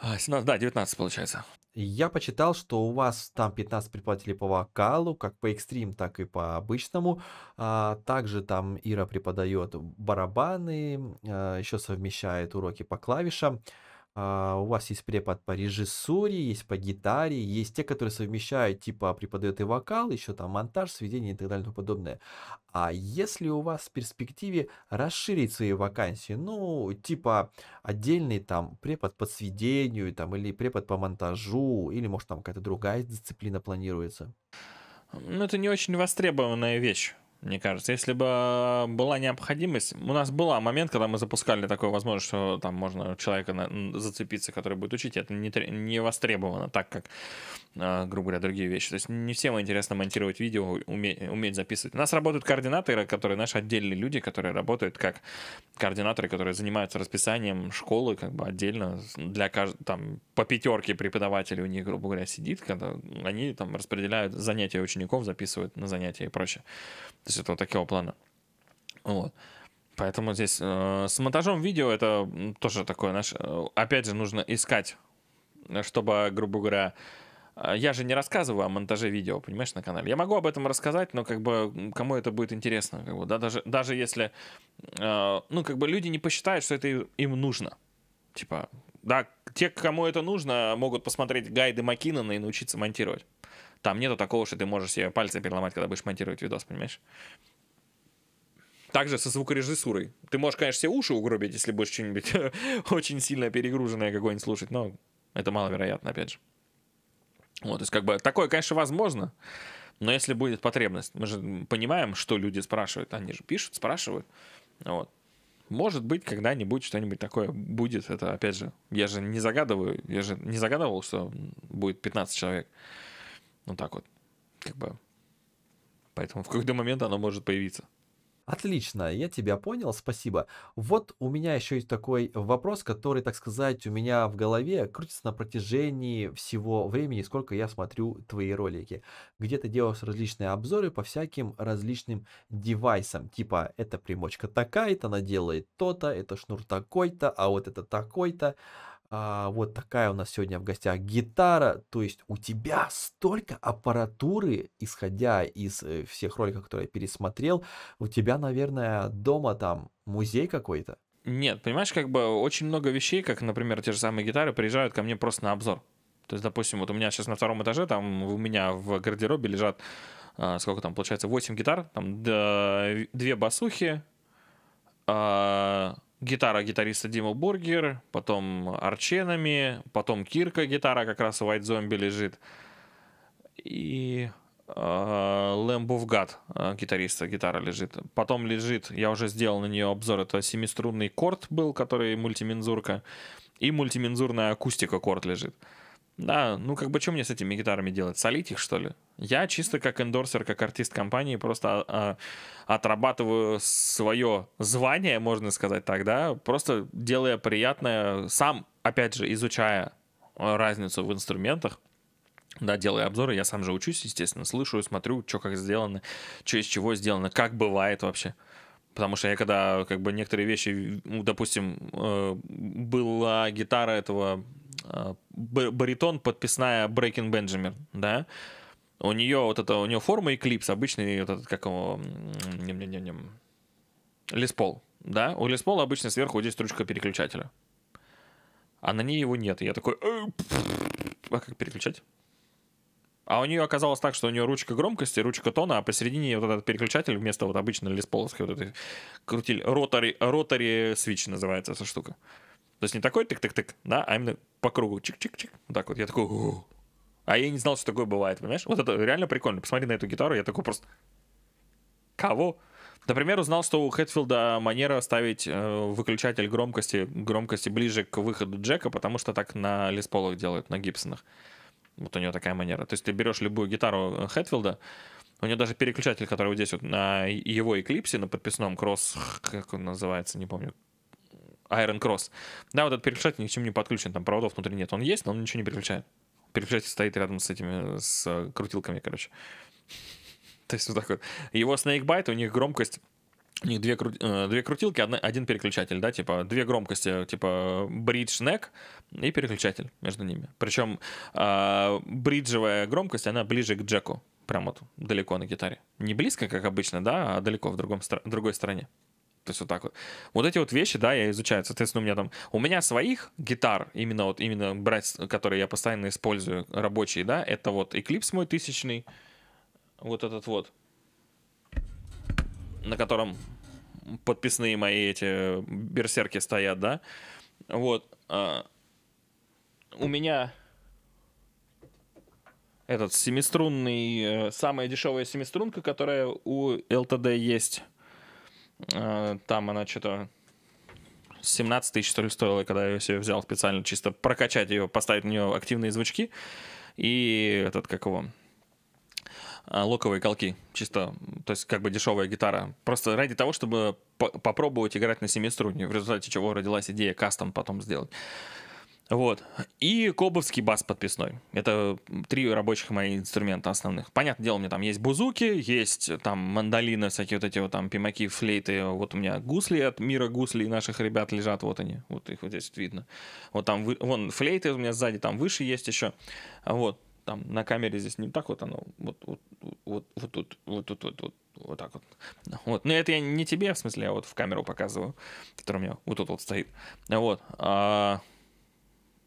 17, а, да, 19 получается. Я почитал, что у вас там 15 преподавателей по вокалу, как по экстрим, так и по обычному. А, также там Ира преподает барабаны, а, еще совмещает уроки по клавишам. А, у вас есть препод по режиссуре, есть по гитаре, есть те, которые совмещают, типа преподают и вокал, еще там монтаж, сведение и так далее и тому подобное. А если у вас в перспективе расширить свои вакансии, ну, типа отдельный там препод по сведению, там, или препод по монтажу, или, может, там какая-то другая дисциплина планируется? Ну, это не очень востребованная вещь мне кажется. Если бы была необходимость, у нас был момент, когда мы запускали такую возможность, что там можно человека на, зацепиться, который будет учить, это не, не востребовано так, как, а, грубо говоря, другие вещи. То есть не всем интересно монтировать видео, уме, уметь записывать. У нас работают координаторы, которые наши отдельные люди, которые работают как координаторы, которые занимаются расписанием школы как бы отдельно для каждого, там, по пятерке преподавателей у них, грубо говоря, сидит, когда они там распределяют занятия учеников, записывают на занятия и прочее. То есть это вот такого плана. Вот. Поэтому здесь э, с монтажом видео это тоже такое наш. Э, опять же, нужно искать, э, чтобы, грубо говоря, э, я же не рассказываю о монтаже видео, понимаешь, на канале. Я могу об этом рассказать, но как бы кому это будет интересно, как бы, да, даже, даже если, э, ну, как бы люди не посчитают, что это им нужно. Типа, да, те, кому это нужно, могут посмотреть гайды Макинона и научиться монтировать. Там нету такого, что ты можешь себе пальцы переломать, когда будешь монтировать видос, понимаешь? Также со звукорежиссурой. Ты можешь, конечно, себе уши угробить, если будешь что-нибудь очень сильно перегруженное какое-нибудь слушать, но это маловероятно, опять же. Вот, то есть как бы такое, конечно, возможно, но если будет потребность. Мы же понимаем, что люди спрашивают, они же пишут, спрашивают. Вот. Может быть, когда-нибудь что-нибудь такое будет. Это, опять же, я же не загадываю, я же не загадывал, что будет 15 человек. Ну так вот, как бы. Поэтому в какой-то момент оно может появиться. Отлично, я тебя понял, спасибо. Вот у меня еще есть такой вопрос, который, так сказать, у меня в голове крутится на протяжении всего времени, сколько я смотрю твои ролики. Где ты делаешь различные обзоры по всяким различным девайсам, типа эта примочка такая-то, она делает то-то, это шнур такой-то, а вот это такой-то. А, вот такая у нас сегодня в гостях гитара. То есть у тебя столько аппаратуры, исходя из э, всех роликов, которые я пересмотрел. У тебя, наверное, дома там музей какой-то. Нет, понимаешь, как бы очень много вещей, как, например, те же самые гитары, приезжают ко мне просто на обзор. То есть, допустим, вот у меня сейчас на втором этаже, там у меня в гардеробе лежат, э, сколько там, получается, 8 гитар, там 2 басухи, э, гитара гитариста Дима Бургер, потом Арченами, потом Кирка гитара, как раз у White Zombie лежит. И Лэмбо в гад гитариста, гитара лежит. Потом лежит, я уже сделал на нее обзор, это семиструнный корт был, который мультимензурка, и мультимензурная акустика корт лежит. Uh, да, ну как бы что мне с этими гитарами делать? Солить их, что ли? Я чисто как эндорсер, как артист компании просто а, отрабатываю свое звание, можно сказать так, да, просто делая приятное, сам, опять же, изучая разницу в инструментах, да, делая обзоры, я сам же учусь, естественно, слышу, смотрю, что как сделано, что из чего сделано, как бывает вообще. Потому что я когда, как бы, некоторые вещи, ну, допустим, э, была гитара этого Э, баритон, подписная Breaking Benjamin, да, у нее вот это, у нее форма эклипс, обычный вот этот, как его, нем, нем, нем, леспол, да, у леспола обычно сверху здесь ручка переключателя, а на ней его нет, и я такой, «Э, а как переключать? А у нее оказалось так, что у нее ручка громкости, ручка тона, а посередине вот этот переключатель вместо вот обычной лесполовской вот этой крутили, ротори ротори свич называется эта штука. Uh, то есть не такой тык-тык-тык, да, а именно по кругу, чик-чик-чик, вот так вот. Я такой, О-о-о". а я не знал, что такое бывает, понимаешь? Вот это реально прикольно. Посмотри на эту гитару, я такой просто, кого? Например, узнал, что у Хэтфилда манера ставить э, выключатель громкости, громкости ближе к выходу джека, потому что так на лесполах делают, на гибсонах. Вот у него такая манера. То есть ты берешь любую гитару э, Хэтфилда, у него даже переключатель, который вот здесь вот на его эклипсе, на подписном кросс, как он называется, не помню, Iron Cross. Да, вот этот переключатель ни к чему не подключен, там проводов внутри нет. Он есть, но он ничего не переключает. Переключатель стоит рядом с этими, с крутилками, короче. То есть вот так вот. Его Snakebite, у них громкость у них две, э, две крутилки, один переключатель, да, типа две громкости, типа бридж нек и переключатель между ними. Причем э, бриджевая громкость, она ближе к джеку, прям вот далеко на гитаре. Не близко, как обычно, да, а далеко в другом, другой стороне то есть вот так вот. Вот эти вот вещи, да, я изучаю. Соответственно, у меня там, у меня своих гитар, именно вот, именно брать, которые я постоянно использую, рабочие, да, это вот Eclipse мой тысячный, вот этот вот, на котором подписные мои эти берсерки стоят, да. Вот. А, у меня этот семиструнный, э, самая дешевая семиструнка, которая у LTD есть. Э, там она что-то 17 тысяч, что ли, стоила, когда я себе взял специально, чисто прокачать ее, поставить на нее активные звучки. И этот, как его, э, локовые колки, чисто, то есть как бы дешевая гитара. Просто ради того, чтобы по попробовать играть на семиструнне, в результате чего родилась идея кастом потом сделать. Вот. И кобовский бас подписной. Это три рабочих мои инструмента основных. Понятное дело, у меня там есть бузуки, есть э, там мандолины, всякие вот эти вот там пимаки, флейты. Вот у меня гусли от мира гусли наших ребят лежат. Вот они. Вот их вот здесь вот видно. Вот там, вы... вон флейты у меня сзади, там выше есть еще. Вот. Там на камере здесь не так вот оно. Вот, вот, вот, вот тут, вот тут, вот, вот, вот так вот. Вот. Но это я не тебе, в смысле, а вот в камеру показываю, которая у меня вот тут вот стоит. Вот. -а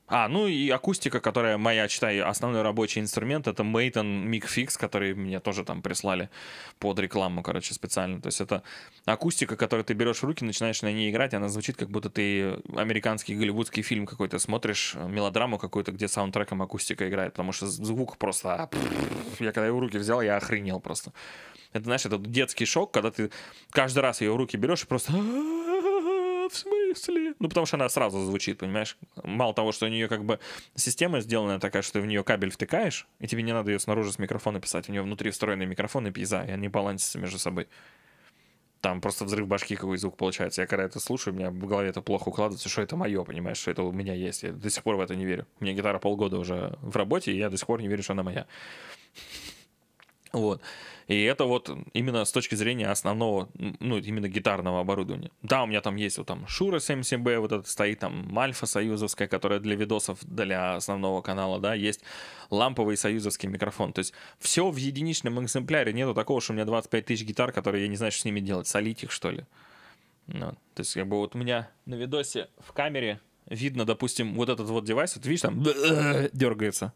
а, ну и акустика, которая моя, читаю основной рабочий инструмент, это Мейтон Микфикс, который мне тоже там прислали под рекламу, короче, специально. То есть это акустика, которую ты берешь в руки, начинаешь на ней играть, она звучит, как будто ты американский голливудский фильм какой-то смотришь, мелодраму какую-то, где саундтреком акустика играет, потому что звук просто... А, я когда его в руки взял, я охренел просто. Это, знаешь, это детский шок, когда ты каждый раз ее в руки берешь и просто в смысле? Ну, потому что она сразу звучит, понимаешь? Мало того, что у нее как бы система сделана такая, что ты в нее кабель втыкаешь, и тебе не надо ее снаружи с микрофона писать. У нее внутри встроенный микрофон и пиза, и они балансятся между собой. Там просто взрыв башки какой звук получается. Я когда это слушаю, у меня в голове это плохо укладывается, что это мое, понимаешь, что это у меня есть. Я до сих пор в это не верю. У меня гитара полгода уже в работе, и я до сих пор не верю, что она моя. Вот. И это вот именно с точки зрения основного, ну, именно гитарного оборудования. Да, у меня там есть вот там Шура 77B, вот это стоит там Мальфа союзовская, которая для видосов для основного канала, да, есть ламповый союзовский микрофон. То есть все в единичном экземпляре. Нету такого, что у меня 25 тысяч гитар, которые я не знаю, что с ними делать, солить их, что ли. Ну, то есть как бы вот у меня на видосе в камере видно, допустим, вот этот вот девайс, вот видишь, там дергается.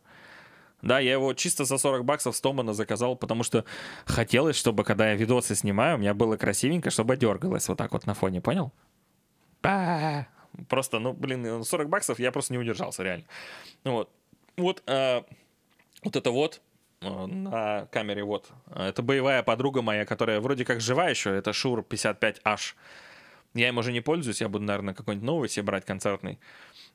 Да, я его чисто за 40 баксов с Томана заказал, потому что хотелось, чтобы когда я видосы снимаю, у меня было красивенько, чтобы дергалось вот так вот на фоне, понял? Ба! Просто, ну, блин, 40 ну, баксов я просто не удержался, реально. вот. Вот, э, вот это вот э, на камере вот. А, это боевая подруга моя, которая вроде как жива еще. Это Шур 55H. Я им уже не пользуюсь, я буду, наверное, какой-нибудь новый себе брать концертный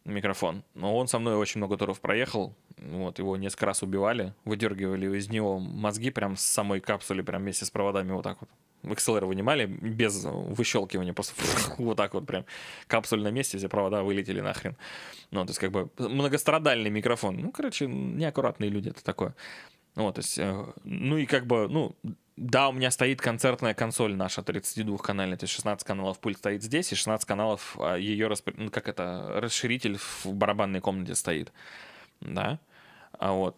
микрофон. Но он со мной очень много туров проехал. Вот, его несколько раз убивали, выдергивали из него мозги прям с самой капсули, прям вместе с проводами вот так вот. В XLR вынимали без выщелкивания, просто вот так вот прям. Капсуль на месте, все провода вылетели нахрен. Ну, то есть как бы многострадальный микрофон. Ну, короче, неаккуратные люди это такое. Вот, то есть, э, ну и как бы, ну, да, у меня стоит концертная консоль наша 32-канальная, то есть 16 каналов пульт стоит здесь, и 16 каналов а, ее, распри... ну, как это, расширитель в барабанной комнате стоит, да, а вот.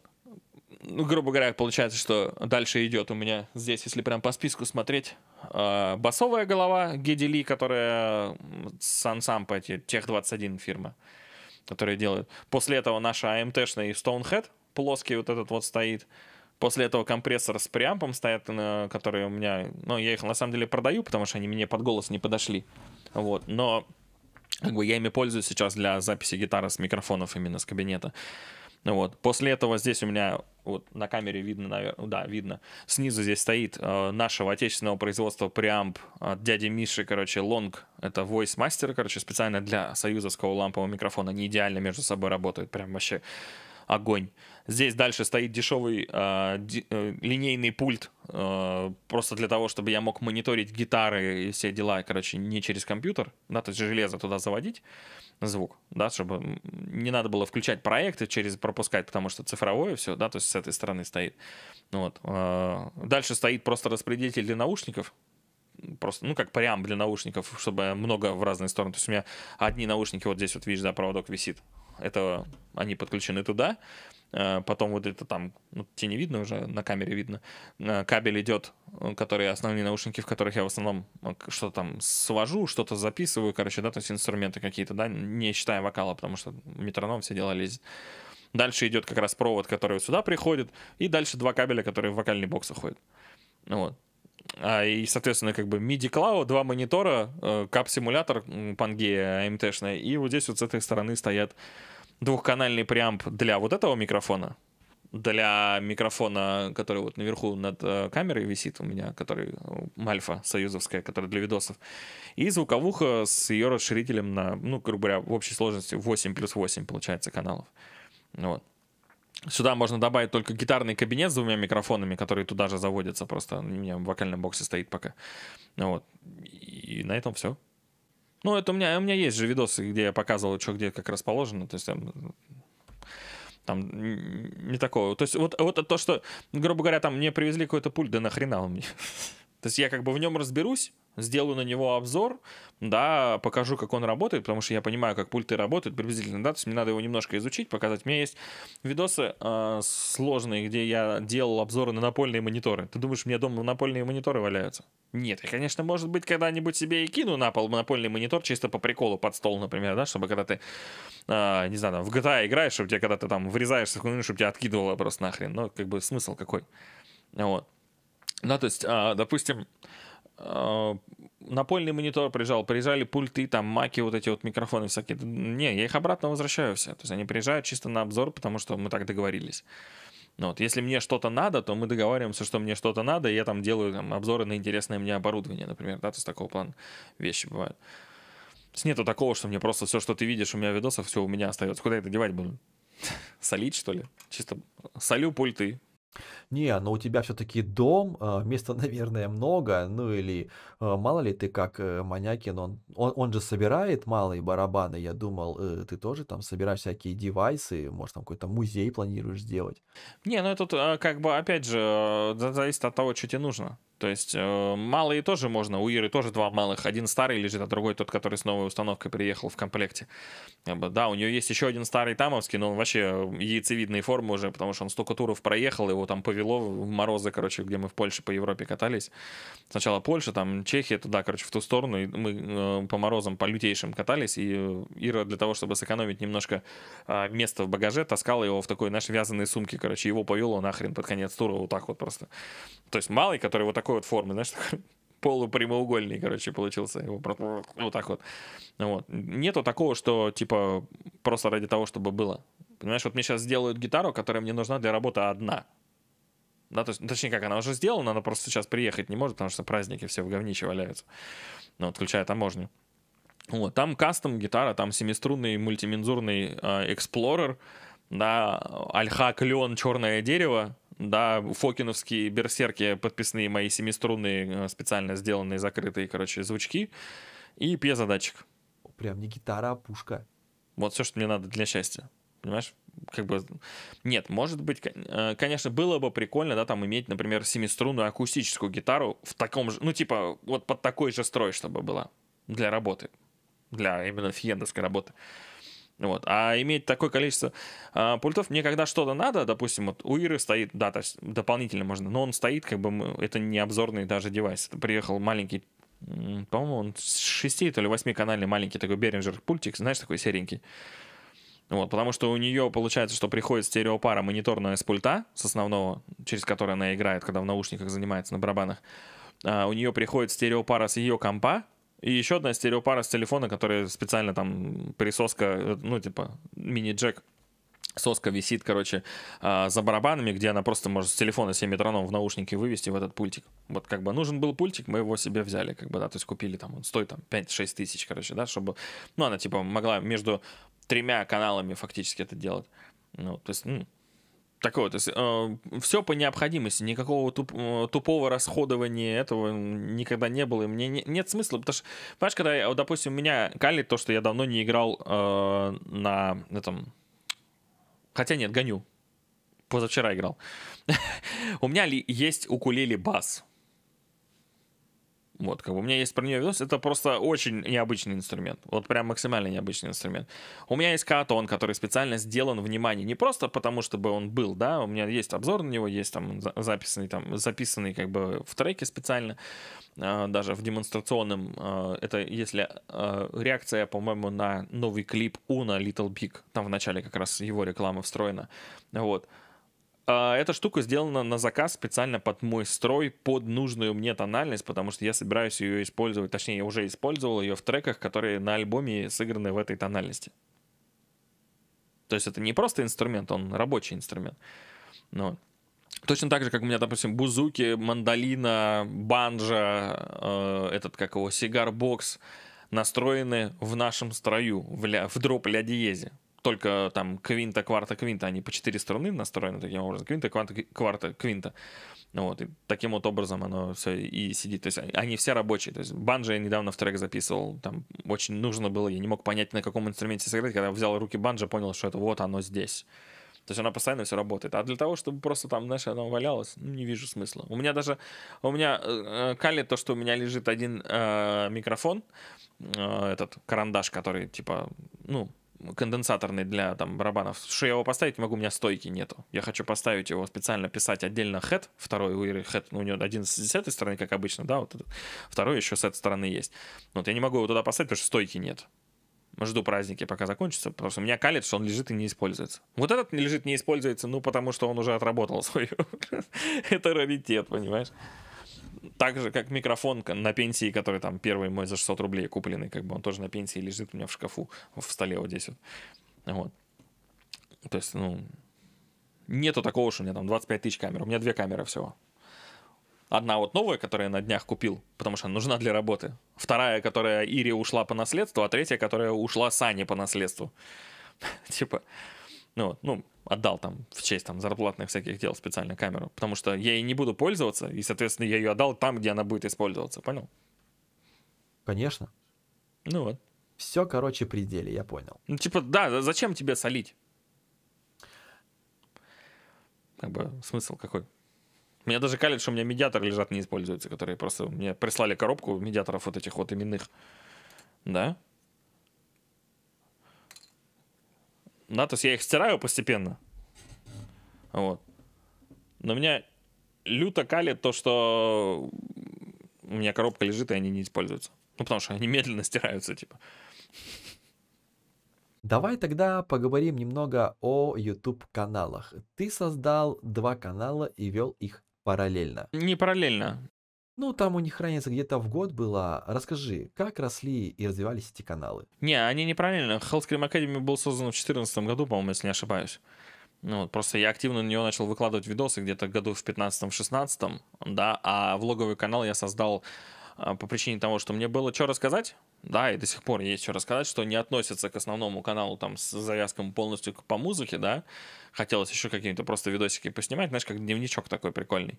Ну, грубо говоря, получается, что дальше идет у меня здесь, если прям по списку смотреть, а, басовая голова Геди Ли, которая Сансампа, Тех-21 фирма, которые делают. После этого наша АМТшная и Stonehead — плоский вот этот вот стоит. После этого компрессор с преампом стоят, э, которые у меня... Ну, я их на самом деле продаю, потому что они мне под голос не подошли. Вот, но как бы я ими пользуюсь сейчас для записи гитары с микрофонов именно с кабинета. Вот. После этого здесь у меня вот на камере видно, наверное, да, видно. Снизу здесь стоит э, нашего отечественного производства преамп от дяди Миши, короче, Long Это Voice Master, короче, специально для союзовского лампового микрофона. Они идеально между собой работают, прям вообще огонь. Здесь дальше стоит дешевый э, ди, э, линейный пульт, э, просто для того, чтобы я мог мониторить гитары и все дела, короче, не через компьютер, да, то есть железо туда заводить звук, да, чтобы не надо было включать проекты, через пропускать, потому что цифровое все, да, то есть с этой стороны стоит. Вот. А, дальше стоит просто распределитель для наушников, просто, ну, как прям для наушников, чтобы много в разные стороны. То есть у меня одни наушники, вот здесь вот, видишь, да, проводок висит, это они подключены туда. Э, потом вот это там, ну, тебе не видно уже, на камере видно. Э, кабель идет, э, которые основные наушники, в которых я в основном что-то там свожу, что-то записываю, короче, да, то есть инструменты какие-то, да, не считая вокала, потому что метроном все дела лезет. Дальше идет как раз провод, который сюда приходит, и дальше два кабеля, которые в вокальный бокс уходят. Вот. А, и, соответственно, как бы MIDI Cloud, два монитора, э, кап-симулятор Pangea AMT-шная, и вот здесь вот с этой стороны стоят двухканальный преамп для вот этого микрофона, для микрофона, который вот наверху над э, камерой висит у меня, который Мальфа э, союзовская, которая для видосов, и звуковуха с ее расширителем на, ну, грубо говоря, в общей сложности 8 плюс 8 получается каналов. Вот. Сюда можно добавить только гитарный кабинет с двумя микрофонами, которые туда же заводятся. Просто у меня в вокальном боксе стоит пока. Вот. И на этом все. Ну, это у меня, у меня есть же видосы, где я показывал, что где как расположено. То есть там, там не такого. То есть вот, вот то, что, грубо говоря, там мне привезли какой-то пульт, да нахрена он мне. То есть я как бы в нем разберусь, сделаю на него обзор, да, покажу, как он работает, потому что я понимаю, как пульты работают приблизительно, да, то есть мне надо его немножко изучить, показать. У меня есть видосы э, сложные, где я делал обзоры на напольные мониторы. Ты думаешь, у меня дома напольные мониторы валяются? Нет, я, конечно, может быть, когда-нибудь себе и кину на пол напольный монитор чисто по приколу под стол, например, да, чтобы когда ты, э, не знаю, там, в GTA играешь, чтобы тебя когда ты там врезаешься, чтобы тебя откидывало просто нахрен. Ну, как бы смысл какой? Вот. да, то есть, э, допустим, а, напольный монитор приезжал, приезжали пульты, там, маки, вот эти вот микрофоны всякие. Не, я их обратно возвращаю все. То есть они приезжают чисто на обзор, потому что мы так договорились. Ну, вот, если мне что-то надо, то мы договариваемся, что мне что-то надо, и я там делаю там, обзоры на интересное мне оборудование, например, да, то есть такого плана вещи бывают. То есть нету такого, что мне просто все, что ты видишь у меня видосов, все у меня остается. Куда это девать буду? Солить, что ли? Чисто солю пульты, не, но у тебя все-таки дом, а, места, наверное, много, ну или а, мало ли ты как э, Манякин, он, он, он же собирает малые барабаны, я думал, э, ты тоже там собираешь всякие девайсы, может там какой-то музей планируешь сделать. Не, ну это а, как бы, опять же, зависит от того, что тебе нужно. То есть э, малые тоже можно, у Иры тоже два малых. Один старый лежит, а другой тот, который с новой установкой приехал в комплекте. Да, у нее есть еще один старый тамовский, но он вообще яйцевидные формы уже, потому что он столько туров проехал, и его там повело в морозы, короче, где мы в Польше по Европе катались. Сначала Польша, там Чехия, туда, короче, в ту сторону, и мы э, по морозам, по лютейшим катались, и э, Ира для того, чтобы сэкономить немножко а, места в багаже, таскала его в такой, нашей вязаной сумке, короче, его повело нахрен под конец тура вот так вот просто. То есть малый, который вот такой вот формы, знаешь, полупрямоугольный, короче, получился. Его просто вот так вот. вот. Нету такого, что, типа, просто ради того, чтобы было. Понимаешь, вот мне сейчас сделают гитару, которая мне нужна для работы одна. Да, то есть, ну, точнее, как она уже сделана, она просто сейчас приехать не может, потому что праздники все в говниче валяются. Ну, включая таможню. Вот, там кастом гитара, там семиструнный мультимензурный а, Эксплорер, да, альха, клен, черное дерево, да, фокиновские берсерки, подписные мои семиструнные, а, специально сделанные, закрытые, короче, звучки, и пьезодатчик. Прям не гитара, а пушка. Вот все, что мне надо для счастья, понимаешь? как бы... Нет, может быть, э, конечно, было бы прикольно, да, там иметь, например, семиструнную акустическую гитару в таком же... Ну, типа, вот под такой же строй, чтобы была для работы. Для именно фиендовской работы. Вот. А иметь такое количество э, пультов, мне когда что-то надо, допустим, вот у Иры стоит, да, то есть дополнительно можно, но он стоит, как бы, это не обзорный даже девайс. Это приехал маленький, по-моему, он 6 то 8 канальный маленький такой Behringer пультик, знаешь, такой серенький. Вот, потому что у нее получается, что приходит стереопара мониторная с пульта, с основного, через который она играет, когда в наушниках занимается на барабанах. А у нее приходит стереопара с ее компа, и еще одна стереопара с телефона, которая специально там присоска, э, ну, типа, мини-джек соска висит, короче, а, за барабанами, где она просто может с телефона себе метроном в наушники вывести в этот пультик. Вот как бы нужен был пультик, мы его себе взяли, как бы, да, то есть купили там, он стоит там 5-6 тысяч, короче, да, чтобы, ну, она типа могла между тремя каналами фактически это делать. Ну, то есть, ну, такое, то есть, э, все по необходимости, никакого туп, э, тупого расходования этого никогда не было, и мне не, нет смысла, потому что, понимаешь, когда, я, допустим, меня калит то, что я давно не играл э, на этом, хотя нет, гоню, позавчера играл, у меня ли есть укулеле бас, вот, как бы у меня есть про нее видос. Это просто очень необычный инструмент. Вот прям максимально необычный инструмент. У меня есть катон, который специально сделан, внимание, не просто потому, чтобы он был, да, у меня есть обзор на него, есть там записанный, там, записанный как бы в треке специально, э, даже в демонстрационном. Э, это если э, реакция, по-моему, на новый клип Уна Little Big, там в начале как раз его реклама встроена. Вот. А, эта штука сделана на заказ специально под мой строй, под нужную мне тональность, потому что я собираюсь ее использовать, точнее, я уже использовал ее в треках, которые на альбоме сыграны в этой тональности. То есть это не просто инструмент, он рабочий инструмент. Но ну точно так же, как у меня, допустим, бузуки, мандолина, банджа, э, этот, как его, сигар-бокс настроены в нашем строю, в, ля, в дроп ля диезе только там квинта, кварта, квинта, они а по четыре стороны настроены таким образом. Квинта, кварта, кварта, квинта. Ну вот, и таким вот образом оно все и сидит. То есть а, они все рабочие. То есть банджи я недавно в трек записывал, там очень нужно было, я не мог понять, на каком инструменте сыграть. Когда взял руки банджа, понял, что это вот оно здесь. То есть она постоянно все работает. А для того, чтобы просто там, знаешь, она валялась, ну, не вижу смысла. У меня даже, у меня э, э калит то, что у меня лежит один э, микрофон, э, этот карандаш, который, типа, ну, конденсаторный для там барабанов, что я его поставить не могу, у меня стойки нету. Я хочу поставить его специально писать отдельно хед, второй у Иры хед, ну, у него один с десятой стороны, как обычно, да, вот этот, второй еще с этой стороны есть. Вот я не могу его туда поставить, потому что стойки нет. Жду праздники, пока закончится, потому что у меня калит, что он лежит и не используется. Вот этот лежит не используется, ну, потому что он уже отработал свою. Это раритет, понимаешь? так же, как микрофон на пенсии, который там первый мой за 600 рублей купленный, как бы он тоже на пенсии лежит у меня в шкафу, в столе вот здесь вот. Вот. То есть, ну, нету такого, что у меня там 25 тысяч камер. У меня две камеры всего. Одна вот новая, которую я на днях купил, потому что она нужна для работы. Вторая, которая Ире ушла по наследству, а третья, которая ушла Сане по наследству. типа, ну, ну, отдал там в честь там зарплатных всяких дел специально камеру, потому что я ей не буду пользоваться, и, соответственно, я ее отдал там, где она будет использоваться, понял? Конечно. Ну вот. Все, короче, при я понял. Ну, типа, да, зачем тебе солить? Как бы смысл какой? Меня даже калит, что у меня медиаторы лежат, не используются, которые просто мне прислали коробку медиаторов вот этих вот именных. Да? да, то есть я их стираю постепенно, вот. Но меня люто калит то, что у меня коробка лежит, и они не используются. Ну, потому что они медленно стираются, типа. Давай тогда поговорим немного о YouTube-каналах. Ты создал два канала и вел их параллельно. Не параллельно. Ну, там у них хранится где-то в год было. Расскажи, как росли и развивались эти каналы? Не, они неправильно. Hellscream Academy был создан в 2014 году, по-моему, если не ошибаюсь. Ну, вот, просто я активно на него начал выкладывать видосы где-то году в 15-16, да, а влоговый канал я создал а, по причине того, что мне было что рассказать, да, и до сих пор есть что рассказать, что не относится к основному каналу там с завязком полностью по музыке, да, хотелось еще какие-то просто видосики поснимать, знаешь, как дневничок такой прикольный,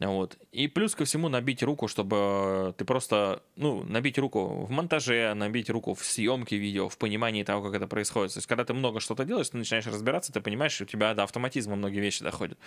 вот, и плюс ко всему набить руку, чтобы ты просто, ну, набить руку в монтаже, набить руку в съемке видео, в понимании того, как это происходит, то есть когда ты много что-то делаешь, ты начинаешь разбираться, ты понимаешь, у тебя до автоматизма многие вещи доходят,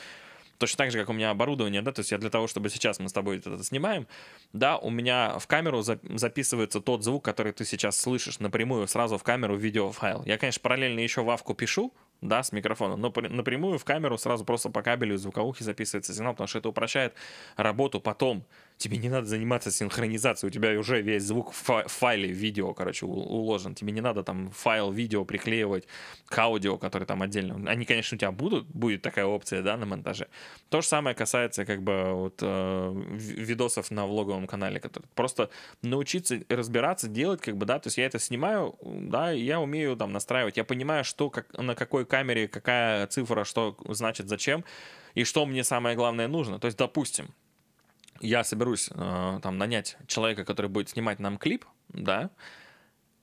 точно так же, как у меня оборудование, да, то есть я для того, чтобы сейчас мы с тобой это снимаем, да, у меня в камеру за, записывается тот звук, который ты сейчас слышишь напрямую сразу в камеру видеофайл. Я, конечно, параллельно еще вавку пишу, да, с микрофона, но напрямую в камеру сразу просто по кабелю звуковухи записывается сигнал, потому что это упрощает работу потом тебе не надо заниматься синхронизацией, у тебя уже весь звук в файле видео, короче, уложен, тебе не надо там файл видео приклеивать к аудио, который там отдельно, они, конечно, у тебя будут, будет такая опция, да, на монтаже. То же самое касается как бы вот э, видосов на влоговом канале, который просто научиться разбираться, делать, как бы, да, то есть я это снимаю, да, я умею там настраивать, я понимаю, что как, на какой камере, какая цифра, что значит, зачем, и что мне самое главное нужно. То есть, допустим, я соберусь э, там нанять человека, который будет снимать нам клип, да,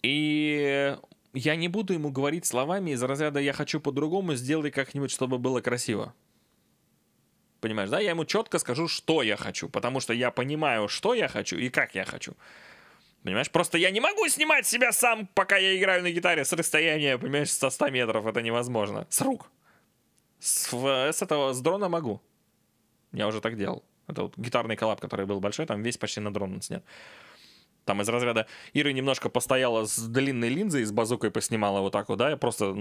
и я не буду ему говорить словами из разряда «я хочу по-другому, сделай как-нибудь, чтобы было красиво». Понимаешь, да? Я ему четко скажу, что я хочу, потому что я понимаю, что я хочу и как я хочу. Понимаешь, просто я не могу снимать себя сам, пока я играю на гитаре с расстояния, понимаешь, со 100 метров, это невозможно. С рук. С, э, с этого, с дрона могу. Я уже так делал. Это вот гитарный коллаб, который был большой, там весь почти на дрон снят. Там из разряда Иры немножко постояла с длинной линзой, с базукой поснимала вот так вот, да, и просто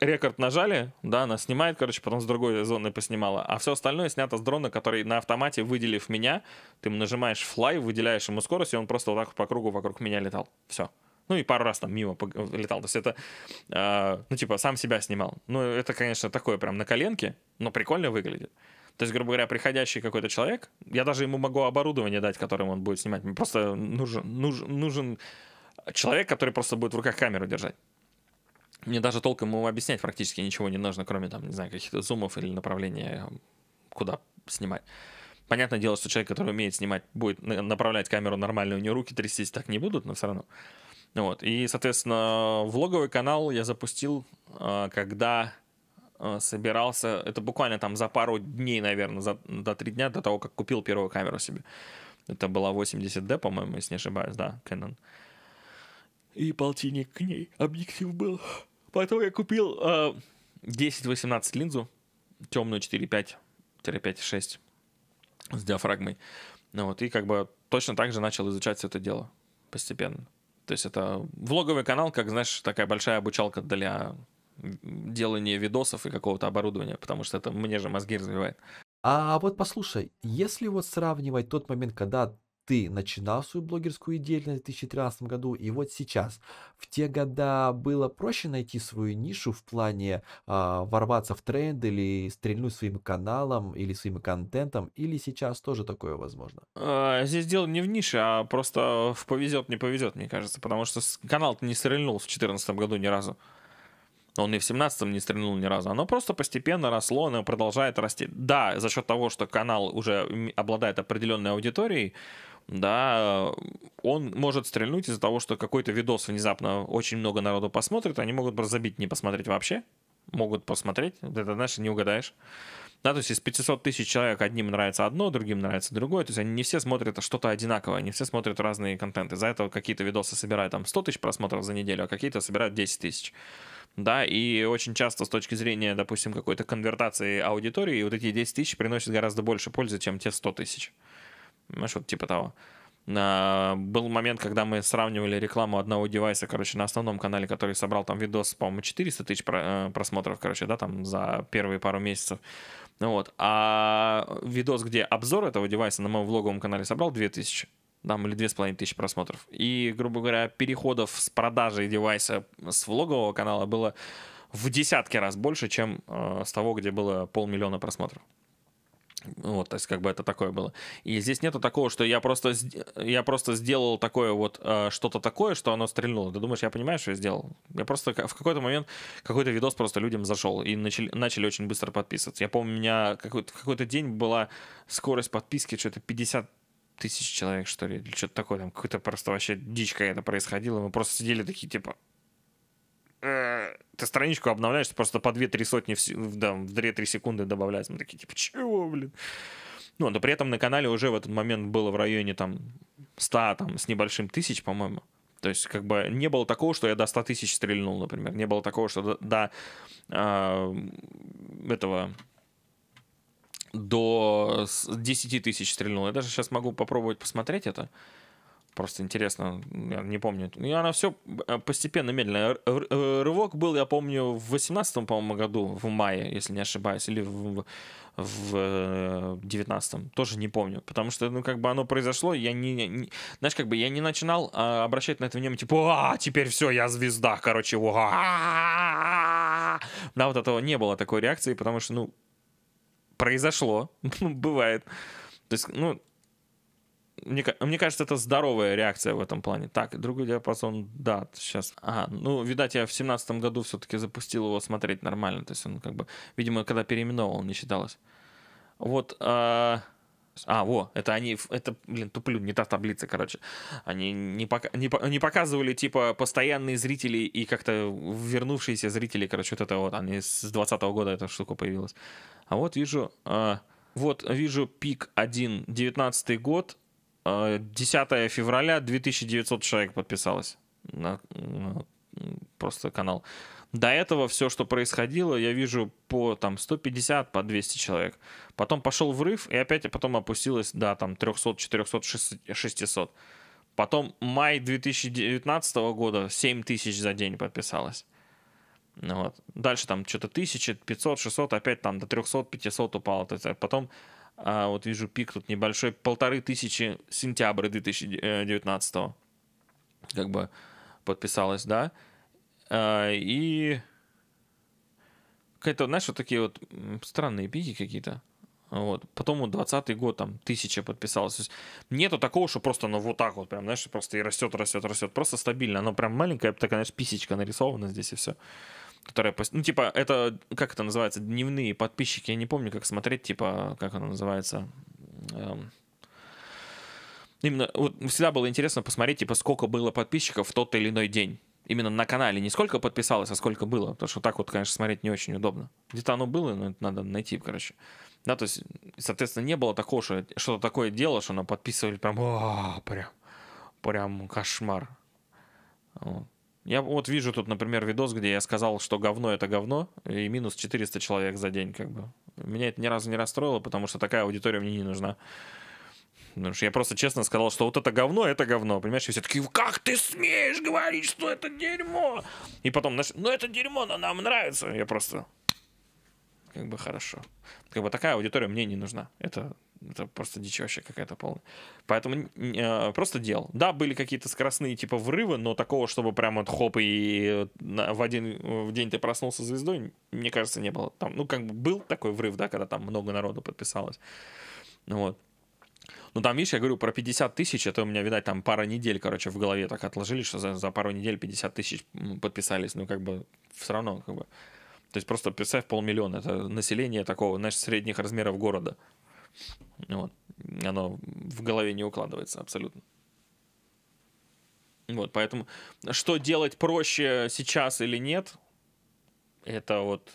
рекорд нажали, да, она снимает, короче, потом с другой зоны поснимала, а все остальное снято с дрона, который на автомате, выделив меня, ты нажимаешь fly, выделяешь ему скорость, и он просто вот так вот по кругу вокруг меня летал. Все. Ну и пару раз там мимо летал. То есть это, э, ну типа, сам себя снимал. Ну это, конечно, такое прям на коленке, но прикольно выглядит. То есть, грубо говоря, приходящий какой-то человек, я даже ему могу оборудование дать, которым он будет снимать. Мне просто нужен, нужен, нужен человек, который просто будет в руках камеру держать. Мне даже толком ему объяснять практически ничего не нужно, кроме там, не знаю, каких-то зумов или направления, куда снимать. Понятное дело, что человек, который умеет снимать, будет направлять камеру нормально, у него руки трястись так не будут, но все равно. Вот. И, соответственно, влоговый канал я запустил, а, когда Э, собирался, это буквально там за пару дней, наверное, за, до три дня до того, как купил первую камеру себе. Это была 80D, по-моему, если не ошибаюсь, да, Canon. И полтинник к ней, объектив был. Потом я купил э, 10-18 линзу, темную 4.5-5.6 с диафрагмой. Ну вот, и как бы точно так же начал изучать все это дело постепенно. То есть это влоговый канал, как, знаешь, такая большая обучалка для делание видосов и какого-то оборудования, потому что это мне же мозги развивает. А, а вот послушай, если вот сравнивать тот момент, когда ты начинал свою блогерскую деятельность в 2013 году, и вот сейчас. В те года было проще найти свою нишу в плане э, ворваться в тренд или стрельнуть своим каналом или своим контентом, или сейчас тоже такое возможно? А, здесь дело не в нише, а просто в повезет, не повезет, мне кажется, потому что канал-то не стрельнул в 2014 году ни разу. Он и в 17-м не стрельнул ни разу. Оно просто постепенно росло, оно продолжает расти. Да, за счет того, что канал уже обладает определенной аудиторией, да, он может стрельнуть из-за того, что какой-то видос внезапно очень много народу посмотрит, они могут забить, не посмотреть вообще, могут посмотреть, это, знаешь, не угадаешь. Да, то есть из 500 тысяч человек одним нравится одно, другим нравится другое. То есть они не все смотрят что-то одинаковое, они все смотрят разные контенты. Из-за этого какие-то видосы собирают там 100 тысяч просмотров за неделю, а какие-то собирают 10 тысяч да, и очень часто с точки зрения, допустим, какой-то конвертации аудитории, вот эти 10 тысяч приносят гораздо больше пользы, чем те 100 тысяч. Ну, вот типа того. А, был момент, когда мы сравнивали рекламу одного девайса, короче, на основном канале, который собрал там видос, по-моему, 400 тысяч э, просмотров, короче, да, там за первые пару месяцев. Вот. А видос, где обзор этого девайса на моем влоговом канале собрал 2000 там, или тысячи просмотров. И, грубо говоря, переходов с продажи девайса с влогового канала было в десятки раз больше, чем э, с того, где было полмиллиона просмотров. Вот, то есть как бы это такое было. И здесь нету такого, что я просто, я просто сделал такое вот э, что-то такое, что оно стрельнуло. Ты думаешь, я понимаю, что я сделал? Я просто в какой-то момент какой-то видос просто людям зашел и начали, начали очень быстро подписываться. Я помню, у меня какой-то какой день была скорость подписки что-то 50 тысяч человек, что ли, или что-то такое, там какая-то просто вообще дичь какая-то происходила, мы просто сидели такие, типа, «Э, ты страничку обновляешь, просто по 2-3 сотни, в, да, в 2-3 секунды добавляется. Мы такие, типа, чего, блин? Ну, но при этом на канале уже в этот момент было в районе там 100 там, с небольшим тысяч, по-моему. То есть, как бы, не было такого, что я до 100 тысяч стрельнул, например. Не было такого, что до, до э, этого до 10 тысяч стрельнула. Я даже сейчас могу попробовать посмотреть это. Просто интересно, я не помню. И она все э, постепенно, медленно. Э, рывок был, я помню, в 18 по-моему, году, в мае, если не ошибаюсь, или в, в 19-м, э, тоже не помню. Потому что, ну, как бы оно произошло, я не... не знаешь, как бы я не начинал а, обращать на это внимание, типа, а, теперь все, я звезда, короче, а, Да, а, а, а». вот этого не было такой реакции, потому что, ну, произошло, бывает. То есть, ну, мне, мне кажется, это здоровая реакция в этом плане. Так, другой диапазон да, сейчас. А, ну, видать, я в семнадцатом году все-таки запустил его смотреть нормально. То есть он как бы, видимо, когда переименовал, не считалось. Вот, а, а, во, это они, это, блин, туплю, не та таблица, короче. Они не, пока, не, не показывали, типа, постоянные зрители и как-то вернувшиеся зрители, короче, вот это вот, они с двадцатого года эта штука появилась. А вот вижу, э, вот вижу пик 1, 19 год, э, а, 10 февраля, 2900 человек подписалось на, на просто канал. До этого все, что происходило, я вижу по там 150, по 200 человек. Потом пошел врыв, и опять а потом опустилось до да, там 300, 400, 600. Потом май 2019 года 7 тысяч за день подписалось. Ну вот. Дальше там что-то 1000, 500, 600, опять там до 300, 500 упало. То есть, а потом а, вот вижу пик тут небольшой, полторы тысячи сентября 2019 как бы подписалось, да. А, и какая-то, знаешь, вот такие вот странные пики какие-то. Вот. Потом вот 20 год, там, тысяча подписалась. То есть нету такого, что просто, оно ну, вот так вот, прям, знаешь, просто и растет, растет, растет. Просто стабильно. Оно прям маленькое, такая, знаешь, писечка нарисована здесь и все которая, ну, типа, это, как это называется, дневные подписчики, я не помню, как смотреть, типа, как она называется, эм. именно, вот всегда было интересно посмотреть, типа, сколько было подписчиков в тот или иной день. Именно на канале не сколько подписалось, а сколько было. Потому что так вот, конечно, смотреть не очень удобно. Где-то оно было, но это надо найти, короче. Да, то есть, соответственно, не было такого, что что-то такое дело, что нам подписывали прям, о, прям, прям кошмар. Вот. Я вот вижу тут, например, видос, где я сказал, что говно это говно, и минус 400 человек за день, как бы. Меня это ни разу не расстроило, потому что такая аудитория мне не нужна. Потому что я просто честно сказал, что вот это говно, это говно. Понимаешь, и все такие, как ты смеешь говорить, что это дерьмо? И потом, ну это дерьмо, но нам нравится. Я просто, как бы хорошо. Как бы такая аудитория мне не нужна. Это это просто дичь вообще какая-то полная. Поэтому э, просто дел. Да, были какие-то скоростные типа врывы, но такого, чтобы прям вот хоп и на, в один в день ты проснулся звездой, мне кажется, не было. Там, ну, как бы был такой врыв, да, когда там много народу подписалось. Ну вот. Ну, там, видишь, я говорю про 50 тысяч, это а у меня, видать, там пара недель, короче, в голове так отложили, что за, за пару недель 50 тысяч подписались. Ну, как бы, все равно, как бы. То есть просто представь полмиллиона. Это население такого, знаешь, средних размеров города. Вот. Оно в голове не укладывается абсолютно. Вот, поэтому что делать проще сейчас или нет, это вот,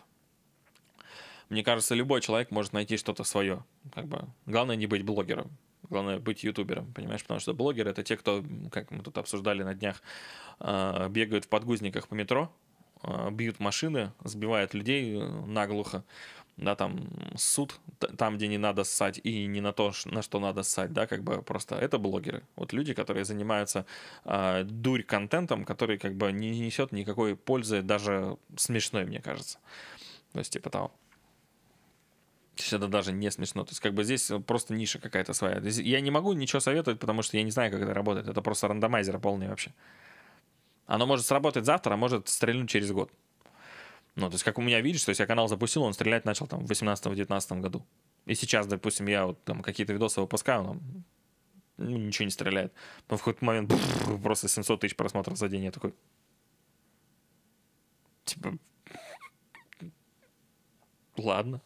мне кажется, любой человек может найти что-то свое. Как бы, главное не быть блогером. Главное быть ютубером, понимаешь? Потому что блогеры — это те, кто, как мы тут обсуждали на днях, а, бегают в подгузниках по метро, а, бьют машины, сбивают людей э, наглухо да, там суд, там, где не надо ссать, и не на то, на что надо ссать, да, как бы просто это блогеры. Вот люди, которые занимаются э, а, дурь-контентом, который как бы не несет никакой пользы, даже смешной, мне кажется. То есть, типа того. То есть это даже не смешно. То есть как бы здесь просто ниша какая-то своя. Я не могу ничего советовать, потому что я не знаю, как это работает. Это просто рандомайзер полный вообще. Оно может сработать завтра, а может стрельнуть через год. Ну, то есть, как у меня видишь, то есть я канал запустил, он стрелять начал там в 18-19 году. И сейчас, допустим, я вот там какие-то видосы выпускаю, он ну, ничего не стреляет. Но в какой-то момент просто 700 тысяч просмотров за день. Я такой... Типа... Ладно.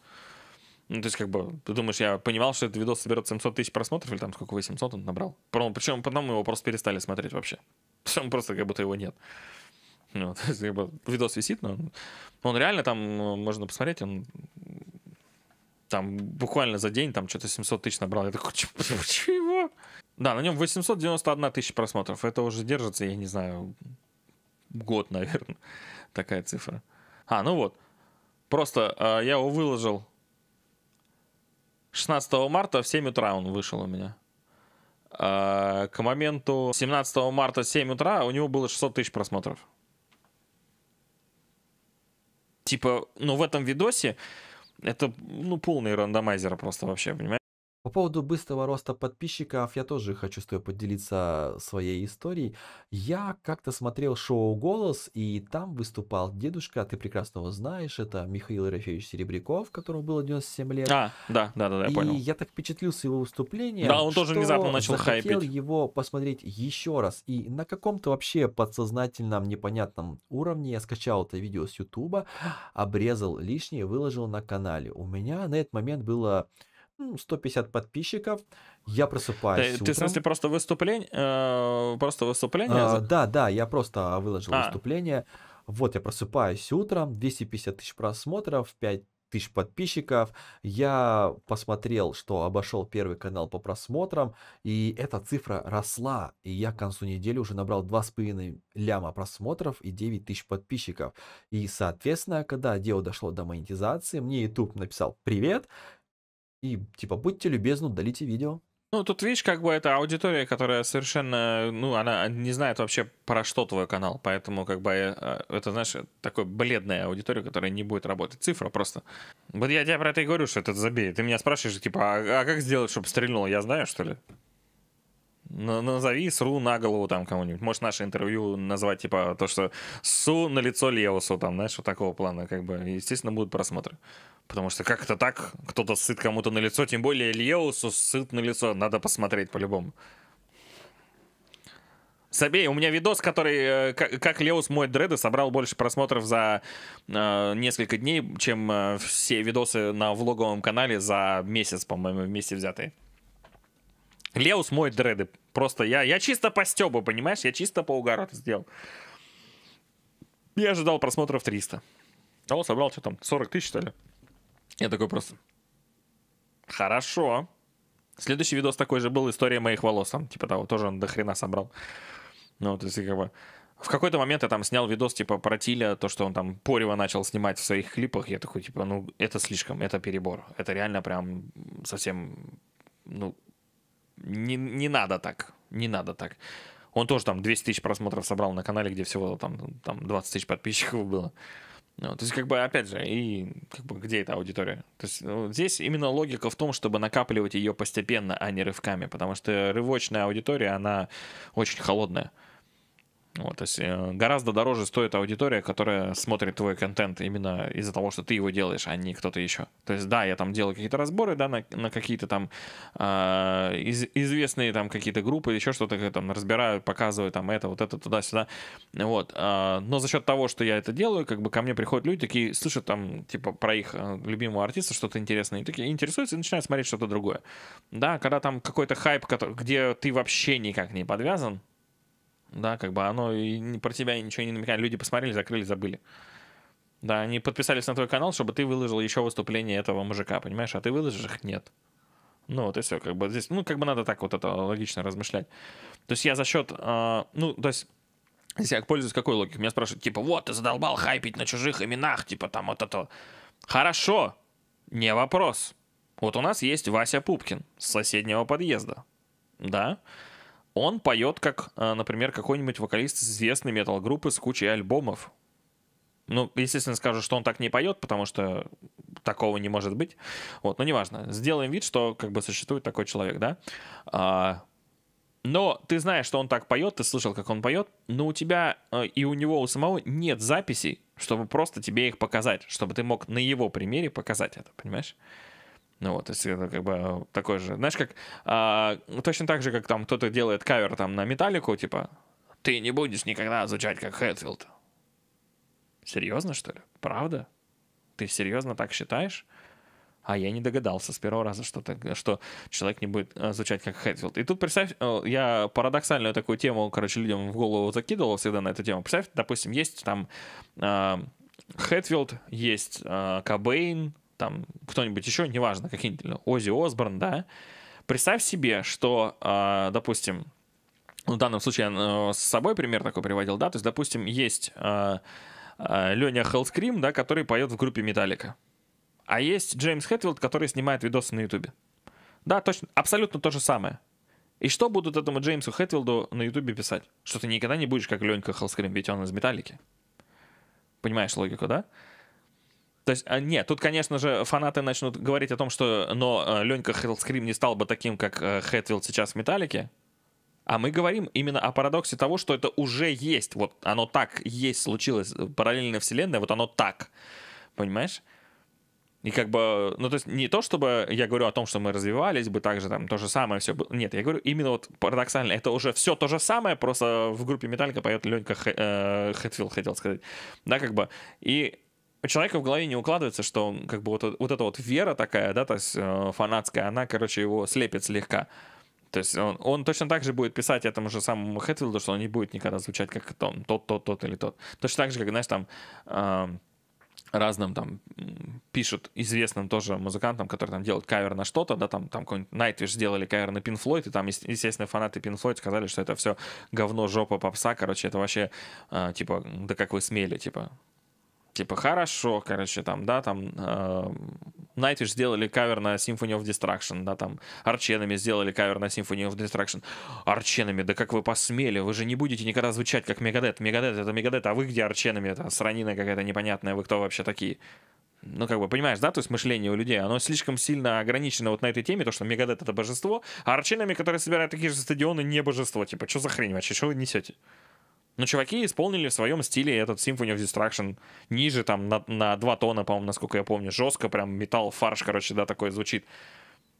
Ну, то есть, как бы, ты думаешь, я понимал, что этот видос соберет 700 тысяч просмотров, или там сколько, 800 он набрал? Причем потом мы его просто перестали смотреть вообще. Причем просто как будто его нет. Вот, видос висит, но он реально там, э, можно посмотреть, он там буквально за день там что-то 700 тысяч набрал. Я такой, чего? Да, на нем 891 тысяча просмотров. Это уже держится, я не знаю, год, наверное, такая цифра. А, ну вот. Просто э, я его выложил 16 марта в 7 утра он вышел у меня. Э, к моменту 17 марта в 7 утра у него было 600 тысяч просмотров типа, ну, в этом видосе это, ну, полный рандомайзер просто вообще, понимаешь? По поводу быстрого роста подписчиков, я тоже хочу с тобой поделиться своей историей. Я как-то смотрел шоу «Голос», и там выступал дедушка, ты прекрасно его знаешь, это Михаил Ерофеевич Серебряков, которому было 97 лет. А, да, да, да, я понял. И я так впечатлился его выступлением, Да, он что внезапно начал захотел хайпить. его посмотреть еще раз. И на каком-то вообще подсознательном непонятном уровне я скачал это видео с Ютуба, обрезал лишнее, выложил на канале. У меня на этот момент было 150 ну, подписчиков, я просыпаюсь. Ты, ты в смысле просто выступление? Э, просто выступление? А, да, да, я просто выложил а. выступление. Вот я просыпаюсь утром, 250 тысяч просмотров, 5 тысяч подписчиков. Я посмотрел, что обошел первый канал по просмотрам, и эта цифра росла. И я к концу недели уже набрал 2,5 ляма просмотров и 9 тысяч подписчиков. И, соответственно, когда дело дошло до монетизации, мне YouTube написал «Привет, и типа будьте любезны, удалите видео. Ну, тут видишь, как бы это аудитория, которая совершенно, ну, она не знает вообще про что твой канал, поэтому как бы э, э, это, знаешь, такой бледная аудитория, которая не будет работать. Цифра просто. Вот я тебе про это и говорю, что это забей. Ты меня спрашиваешь, типа, а, а как сделать, чтобы стрельнул? Я знаю, что ли? назови сру на голову там кому-нибудь. Может, наше интервью назвать, типа, то, что су на лицо Леосу, там, знаешь, вот такого плана, как бы, естественно, будут просмотры. Потому что как то так? Кто-то сыт кому-то на лицо, тем более Леосу сыт на лицо. Надо посмотреть по-любому. Собей, у меня видос, который э, как, Леус моет дреды, собрал больше просмотров за э, несколько дней, чем э, все видосы на влоговом канале за месяц, по-моему, вместе взятые. Леус моет дреды. Просто я, я чисто по стебу, понимаешь? Я чисто по угару это сделал. Я ожидал просмотров 300. А он собрал что там, 40 тысяч, что ли? Я такой просто... Хорошо. Следующий видос такой же был, история моих волос. Там, типа того, тоже он до хрена собрал. Ну, то есть, как бы... В какой-то момент я там снял видос, типа, про Тиля, то, что он там порево начал снимать в своих клипах. Я такой, типа, ну, это слишком, это перебор. Это реально прям совсем, ну, не, не надо так, не надо так. Он тоже там 200 тысяч просмотров собрал на канале, где всего там, там 20 тысяч подписчиков было. Ну, то есть, как бы, опять же, и как бы, где эта аудитория? То есть, ну, здесь именно логика в том, чтобы накапливать ее постепенно, а не рывками, потому что рывочная аудитория, она очень холодная. Вот, то есть э, гораздо дороже стоит аудитория, которая смотрит твой контент именно из-за того, что ты его делаешь, а не кто-то еще. То есть, да, я там делаю какие-то разборы, да, на, на какие-то там э, из, известные там какие-то группы или еще что-то там разбираю, показываю там это, вот это, туда-сюда. Вот. Э, но за счет того, что я это делаю, как бы ко мне приходят люди такие, слышат там, типа, про их э, любимого артиста что-то интересное, и такие интересуются и начинают смотреть что-то другое. Да, когда там какой-то хайп, который, где ты вообще никак не подвязан, да, как бы оно и про тебя ничего не намекает. Люди посмотрели, закрыли, забыли. Да, они подписались на твой канал, чтобы ты выложил еще выступление этого мужика, понимаешь? А ты выложишь их? Нет. Ну вот и все, как бы здесь, ну как бы надо так вот это логично размышлять. То есть я за счет, э, а, ну то есть здесь я пользуюсь какой логикой? Меня спрашивают, типа, вот ты задолбал хайпить на чужих именах, типа там вот это. Хорошо, не вопрос. Вот у нас есть Вася Пупкин с соседнего подъезда, да? он поет как, а, например, какой-нибудь вокалист из известной метал-группы с кучей альбомов. Ну, естественно, скажу, что он так не поет, потому что такого не может быть. Вот, но неважно. Сделаем вид, что как бы существует такой человек, да? А, но ты знаешь, что он так поет, ты слышал, как он поет, но у тебя а, и у него у самого нет записей, чтобы просто тебе их показать, чтобы ты мог на его примере показать это, понимаешь? Ну вот, то есть это как бы э, такой же, знаешь, как а, ну, точно так же, как там кто-то делает кавер там на металлику, типа ты не будешь никогда звучать как Хэтфилд. Серьезно, что ли? Правда? Ты серьезно так считаешь? А я не догадался с первого раза, что, так, что человек не будет э, звучать как Хэтфилд. И тут представь, э, я парадоксальную такую тему, короче, людям в голову закидывал всегда на эту тему. Представь, допустим, есть там э, Хэтфилд, есть э, Кобейн, там кто-нибудь еще, неважно, какие-нибудь ну, Ози Осборн, да, представь себе, что, а, допустим, ну, в данном случае я э, с собой пример такой приводил, да, то есть, допустим, есть а, а, Леня Хелскрим, да, который поет в группе Металлика, а есть Джеймс Хэтфилд, который снимает видосы на Ютубе. Да, точно, абсолютно то же самое. И что будут этому Джеймсу Хэтфилду на Ютубе писать? Что ты никогда не будешь как Ленька Хелскрим, ведь он из Металлики. Понимаешь логику, да? То есть, а, нет, тут, конечно же, фанаты начнут говорить о том, что, но э, Ленька Хеллскрим не стал бы таким, как э, Хэтфилд сейчас в Металлике. А мы говорим именно о парадоксе того, что это уже есть. Вот оно так есть, случилось. Э, параллельная вселенная, вот оно так. Понимаешь? И как бы, ну то есть не то, чтобы я говорю о том, что мы развивались бы так же, там то же самое все было. Нет, я говорю именно вот парадоксально, это уже все то же самое, просто в группе Металлика поет Ленька Хэ, хотел сказать. Да, как бы. И у человека в голове не укладывается, что он как бы вот, вот эта вот вера такая, да, то есть э, фанатская, она, короче, его слепит слегка. То есть он, он точно так же будет писать этому же самому Хэтфилду, что он не будет никогда звучать как там, тот, тот, тот или тот. Точно так же, как, знаешь, там э, разным там пишут известным тоже музыкантам, которые там делают кавер на что-то, да, там, там какой-нибудь Nightwish сделали кавер на Pink Floyd, и там, естественно, фанаты Pink Floyd сказали, что это все говно, жопа, попса, короче, это вообще, э, типа, да как вы смели, типа, типа, хорошо, короче, там, да, там, э, сделали кавер на Symphony of Destruction, да, там, Арченами сделали кавер на Symphony of Destruction. Арченами, да как вы посмели, вы же не будете никогда звучать как Мегадет. Мегадет это Мегадет, а вы где Арченами? Это сранина какая-то непонятная, вы кто вообще такие? ну, как бы, понимаешь, да, то есть мышление у людей, оно слишком сильно ограничено вот на этой теме, то, что Мегадет — это божество, а Арченами, которые собирают такие же стадионы, не божество. Типа, что за хрень вообще, что вы несете? Но чуваки исполнили в своем стиле этот Symphony of Destruction ниже, там, на, на 2 тона, по-моему, насколько я помню, жестко, прям металл, фарш, короче, да, такое звучит.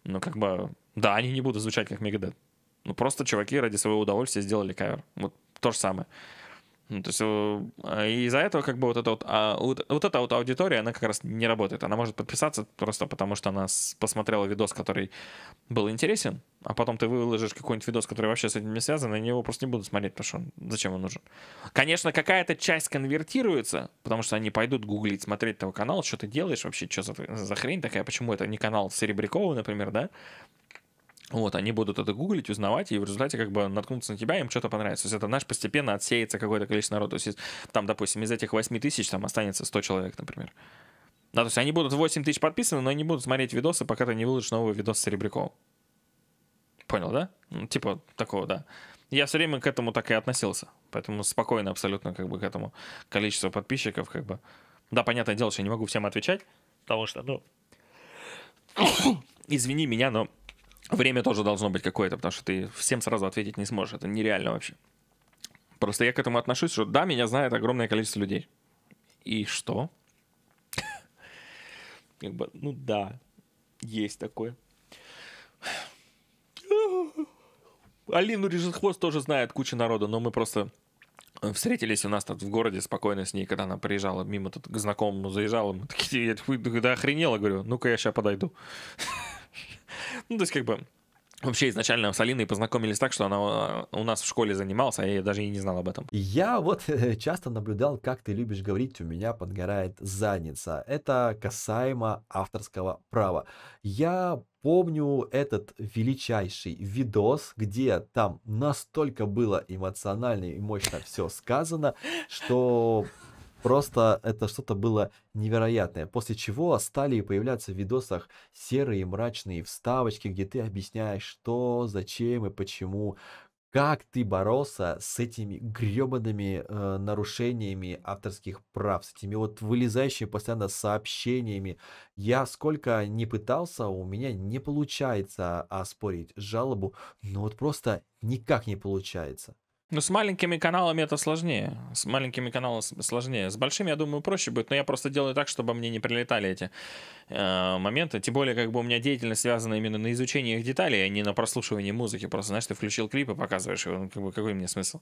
Ну, как бы, да, они не будут звучать как Мегадет. Ну, просто чуваки ради своего удовольствия сделали кавер. Вот то же самое. Ну, то есть а, из-за этого как бы вот эта вот, а, вот, вот эта вот аудитория, она как раз не работает. Она может подписаться просто потому, что она посмотрела видос, который был интересен, а потом ты выложишь какой-нибудь видос, который вообще с этим не связан, и они его просто не будут смотреть, потому что он, зачем он нужен. Конечно, какая-то часть конвертируется, потому что они пойдут гуглить, смотреть того канала, что ты делаешь вообще, что за, за хрень такая, почему это не канал Серебрякова, например, да? Вот, они будут это гуглить, узнавать, и в результате как бы наткнуться на тебя, им что-то понравится. То есть это, знаешь, постепенно отсеется какое-то количество народу. То есть там, допустим, из этих 8 тысяч там останется 100 человек, например. Да, то есть они будут 8 тысяч подписаны, но они будут смотреть видосы, пока ты не выложишь новый видос с Серебряковым. Понял, да? Ну, типа такого, да. Я все время к этому так и относился. Поэтому спокойно абсолютно как бы к этому количеству подписчиков как бы. Да, понятное дело, что я не могу всем отвечать, потому что, ну... Извини меня, но Время тоже должно быть какое-то, потому что ты всем сразу ответить не сможешь. Это нереально вообще. Просто я к этому отношусь, что да, меня знает огромное количество людей. И что? Как бы, ну да, есть такое. Алину режет хвост тоже знает куча народа, но мы просто э, встретились у нас тут в городе спокойно с ней, когда она приезжала мимо тут к знакомому, заезжала. Мы такие, я да охренела, говорю, ну-ка я сейчас подойду. Ну, то есть, как бы, Вообще изначально с Алиной познакомились так, что она э, у нас в школе занималась, а я даже и не знал об этом. Я вот э, часто наблюдал, как ты любишь говорить, у меня подгорает задница. Это касаемо авторского права. Я помню этот величайший видос, где там настолько было эмоционально и мощно все сказано, что Просто это что-то было невероятное. После чего стали появляться в видосах серые мрачные вставочки, где ты объясняешь, что, зачем и почему как ты боролся с этими гребаными э, нарушениями авторских прав, с этими вот вылезающими постоянно сообщениями. Я сколько не пытался, у меня не получается оспорить жалобу, но вот просто никак не получается. Ну, с маленькими каналами это сложнее. С маленькими каналами сложнее. С большими, я думаю, проще будет. Но я просто делаю так, чтобы мне не прилетали эти э, моменты. Тем более, как бы у меня деятельность связана именно на изучении их деталей, а не на прослушивании музыки. Просто, знаешь, ты включил клип и показываешь его. Ну, как бы, какой мне смысл?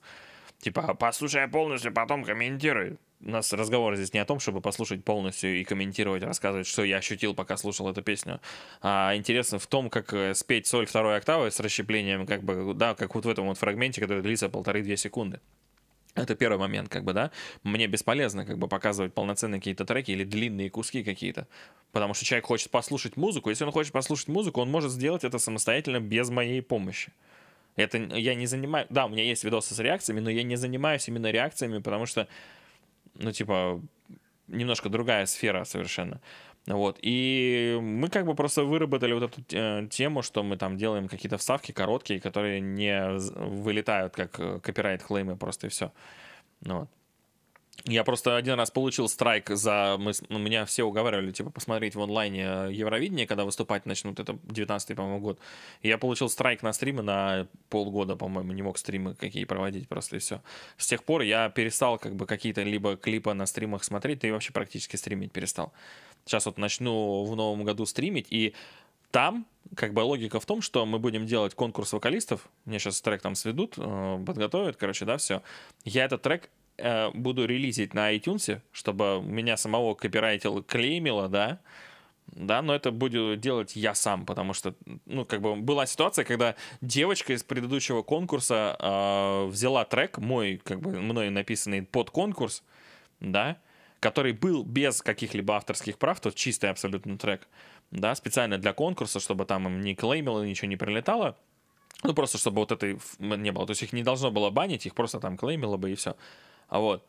Типа, послушай полностью, потом комментируй. У нас разговор здесь не о том, чтобы послушать полностью и комментировать, рассказывать, что я ощутил, пока слушал эту песню. А интересно в том, как э, спеть соль второй октавы с расщеплением, как бы, да, как вот в этом вот фрагменте, который длится полторы-две секунды. Это первый момент, как бы, да. Мне бесполезно, как бы, показывать полноценные какие-то треки или длинные куски какие-то. Потому что человек хочет послушать музыку. Если он хочет послушать музыку, он может сделать это самостоятельно без моей помощи. Это я не занимаюсь... Да, у меня есть видосы с реакциями, но я не занимаюсь именно реакциями, потому что, ну, типа, немножко другая сфера совершенно. Вот. И мы как бы просто выработали вот эту э, тему, что мы там делаем какие-то вставки короткие, которые не вылетают как э, копирайт-клеймы просто и все. вот. Я просто один раз получил страйк за... Мы, ну, меня все уговаривали, типа, посмотреть в онлайне Евровидение, когда выступать начнут. Это 19 по-моему, год. я получил страйк на стримы на полгода, по-моему, не мог стримы какие проводить просто и все. С тех пор я перестал как бы какие-то либо клипы на стримах смотреть, да и вообще практически стримить перестал. Сейчас вот начну в новом году стримить, и там как бы логика в том, что мы будем делать конкурс вокалистов. Мне сейчас трек там сведут, э, подготовят, короче, да, все. Я этот трек Э, буду релизить на iTunes, чтобы меня самого копирайтил клеймило, да, да, но это буду делать я сам, потому что, ну, как бы была ситуация, когда девочка из предыдущего конкурса э, взяла трек мой, как бы мной написанный под конкурс, да, который был без каких-либо авторских прав, тот чистый абсолютно трек, да, специально для конкурса, чтобы там им не клеймило, ничего не прилетало, ну, просто чтобы вот этой не было, то есть их не должно было банить, их просто там клеймило бы и все. А вот.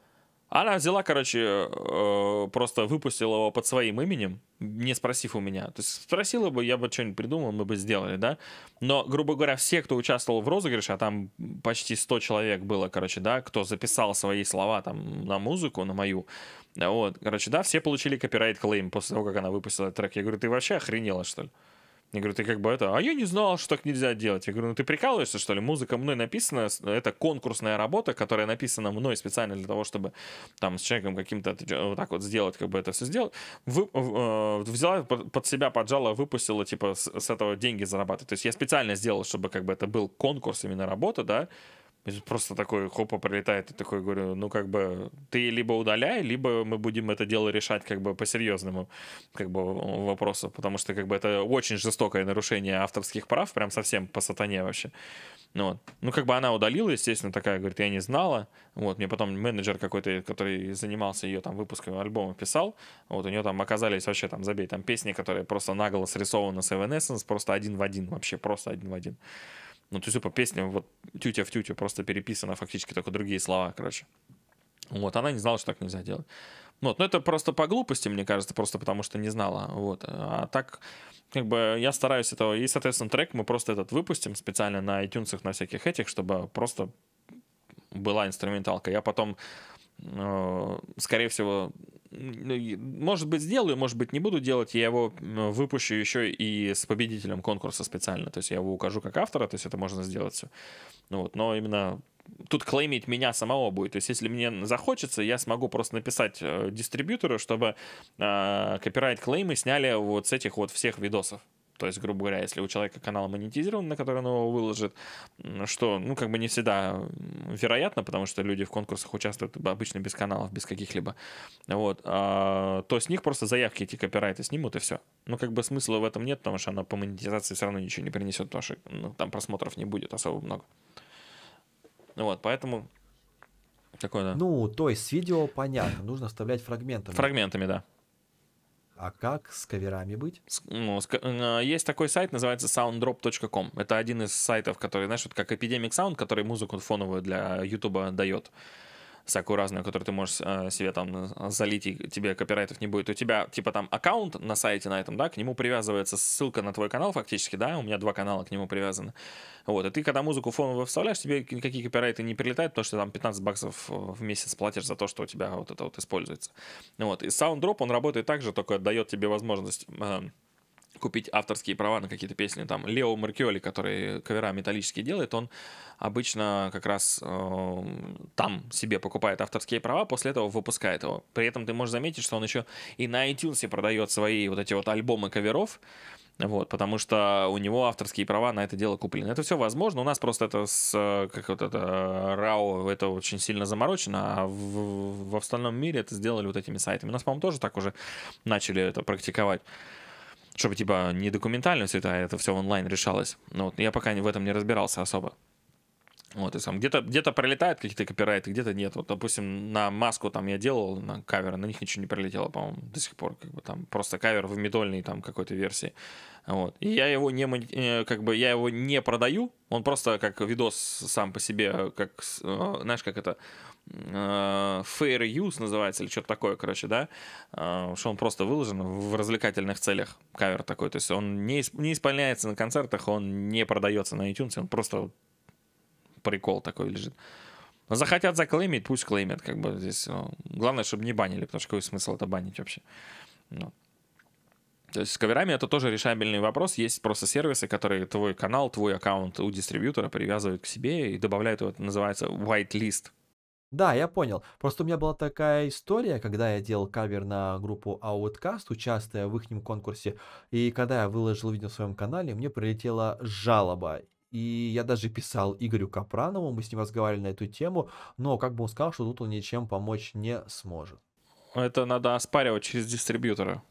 Она взяла, короче, э, просто выпустила его под своим именем, не спросив у меня. То есть спросила бы, я бы что-нибудь придумал, мы бы сделали, да. Но, грубо говоря, все, кто участвовал в розыгрыше, а там почти 100 человек было, короче, да, кто записал свои слова там на музыку, на мою, вот, короче, да, все получили копирайт-клейм после того, как она выпустила трек. Я говорю, ты вообще охренела, что ли? Я говорю, ты как бы это, а я не знал, что так нельзя делать. Я говорю, ну ты прикалываешься, что ли? Музыка мной написана, это конкурсная работа, которая написана мной специально для того, чтобы там с человеком каким-то вот так вот сделать, как бы это все сделать. Вы, э, взяла под себя, поджала, выпустила, типа с, с этого деньги зарабатывать. То есть я специально сделал, чтобы как бы это был конкурс именно работа, да, Просто такой хопа прилетает и такой говорю, ну как бы ты либо удаляй, либо мы будем это дело решать как бы по серьезному как бы вопросу, потому что как бы это очень жестокое нарушение авторских прав, прям совсем по сатане вообще. Ну, вот. ну как бы она удалила, естественно, такая, говорит, я не знала. Вот, мне потом менеджер какой-то, который занимался ее там выпуском альбома, писал. Вот, у нее там оказались вообще там, забей, там песни, которые просто наголо срисованы с Evanescence, просто один в один, вообще просто один в один. Ну, то есть, типа, песня вот тютя в тютю просто переписана, фактически только другие слова, короче. Вот, она не знала, что так нельзя делать. Вот, но это просто по глупости, мне кажется, просто потому что не знала. Вот. А так, как бы я стараюсь этого. И, соответственно, трек мы просто этот выпустим специально на iTunes, на всяких этих, чтобы просто была инструменталка. Я потом Э, скорее всего, ну, может быть, сделаю, может быть, не буду делать. Я его выпущу еще и с победителем конкурса специально. То есть я его укажу как автора, то есть это можно сделать все. Ну вот, но именно тут клеймить меня самого будет. То есть, если мне захочется, я смогу просто написать э, дистрибьютору, чтобы э, копирайт-клеймы сняли вот с этих вот всех видосов. То есть, грубо говоря, если у человека канал монетизирован, на который он его выложит, что, ну, как бы не всегда вероятно, потому что люди в конкурсах участвуют обычно без каналов, без каких-либо, вот, а, то с них просто заявки эти копирайты снимут и все. Ну, как бы смысла в этом нет, потому что она по монетизации все равно ничего не принесет, потому что ну, там просмотров не будет особо много. Вот, поэтому такое, да. Ну, то есть с видео понятно, нужно вставлять фрагментами. Фрагментами, да. А как с каверами быть? Ну, э, есть такой сайт, называется sounddrop.com. Это один из сайтов, который, знаешь, вот как Epidemic Sound, который музыку фоновую для YouTube дает всякую разную, которую ты можешь э, себе там э, залить, и тебе копирайтов не будет. У тебя, типа, там аккаунт на сайте на этом, да, к нему привязывается ссылка на твой канал фактически, да, у меня два канала к нему привязаны. Вот, и ты, когда музыку фоново вставляешь, тебе никакие копирайты не прилетают, потому что ты там 15 баксов э, в месяц платишь за то, что у тебя вот это вот используется. Вот, и Sounddrop он работает так же, только дает тебе возможность эм, купить авторские права на какие-то песни. Там Лео Маркиоли, который кавера металлические делает, он обычно как раз э, там себе покупает авторские права, после этого выпускает его. При этом ты можешь заметить, что он еще и на iTunes продает свои вот эти вот альбомы каверов, вот, потому что у него авторские права на это дело куплены. Это все возможно. У нас просто это с э, как вот это RAW, это очень сильно заморочено, а в, в остальном мире это сделали вот этими сайтами. У нас, по-моему, тоже так уже начали это практиковать чтобы, типа, не документально все это, а это все онлайн решалось. Но ну вот, я пока в этом не разбирался особо. Вот, и сам где-то где пролетают какие-то копирайты, где-то нет. Вот, допустим, на маску там я делал, на кавер, на них ничего не пролетело, по-моему, до сих пор. Как бы там просто кавер в медольной там какой-то версии. Вот. И я его не, э, как бы, я его не продаю, он просто как видос сам по себе, как, э, знаешь, как это, Э, Fair Use называется, или что-то такое, короче, да, э, что он просто выложен в развлекательных целях, кавер такой, то есть он не, исп не исполняется на концертах, он не продается на iTunes, он просто прикол такой лежит. захотят заклеймить, пусть клеймят, как бы здесь. Э, главное, чтобы не банили, потому что какой смысл это банить вообще. Ну. То есть с каверами это тоже решабельный вопрос. Есть просто сервисы, которые твой канал, твой аккаунт у дистрибьютора привязывают к себе и добавляют, вот называется white list да, я понял. Просто у меня была такая история, когда я делал кавер на группу Outcast, участвуя в их конкурсе, и когда я выложил видео в своем канале, мне прилетела жалоба. И я даже писал Игорю Капранову, мы с ним разговаривали на эту тему, но как бы он сказал, что тут он ничем помочь не сможет. Это надо оспаривать через дистрибьютора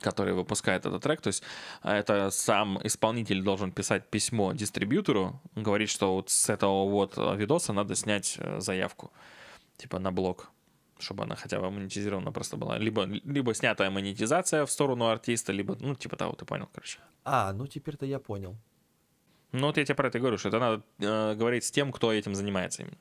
который выпускает этот трек. То есть а, это сам исполнитель должен писать письмо дистрибьютору, говорить, что вот с этого вот а, видоса надо снять э, заявку, типа на блок, чтобы она хотя бы монетизирована просто была. Либо, либо снятая монетизация в сторону артиста, либо, ну, типа того, ты понял, короче. А, ну теперь-то я понял. Ну, вот я тебе про это говорю, что это надо э, говорить с тем, кто этим занимается именно.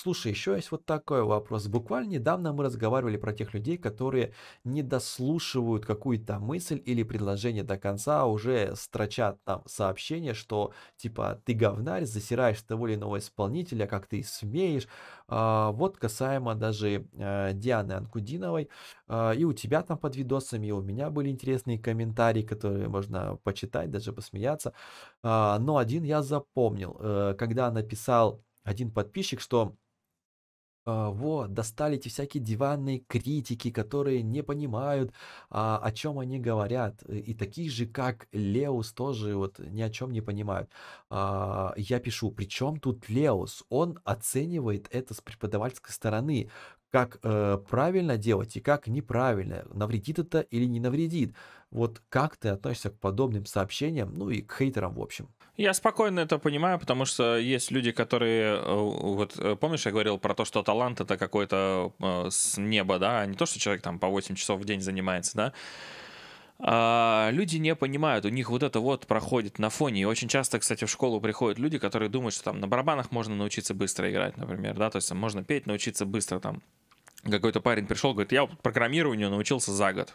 Слушай, еще есть вот такой вопрос. Буквально недавно мы разговаривали про тех людей, которые не дослушивают какую-то мысль или предложение до конца, а уже строчат там сообщение, что типа ты говнарь, засираешь того или иного исполнителя, как ты смеешь. А, вот касаемо даже а, Дианы Анкудиновой. А, и у тебя там под видосами, и у меня были интересные комментарии, которые можно почитать, даже посмеяться. А, но один я запомнил, э, когда написал один подписчик, что а, вот, достали эти всякие диванные критики, которые не понимают, а, о чем они говорят. Э, и такие же, как Леус, тоже вот ни о чем не понимают. А, я пишу, причем тут Леус? Он оценивает это с преподавательской стороны, как э, правильно делать и как неправильно, навредит это или не навредит. Вот как ты относишься к подобным сообщениям, ну и к хейтерам в общем? Я спокойно это понимаю, потому что есть люди, которые, э, вот э, помнишь, я говорил про то, что талант это какой-то э, с неба, да, а не то, что человек там по 8 часов в день занимается, да. А, люди не понимают, у них вот это вот проходит на фоне. И очень часто, кстати, в школу приходят люди, которые думают, что там на барабанах можно научиться быстро играть, например, да, то есть там, можно петь, научиться быстро там. Какой-то парень пришел, говорит, я программированию научился за год.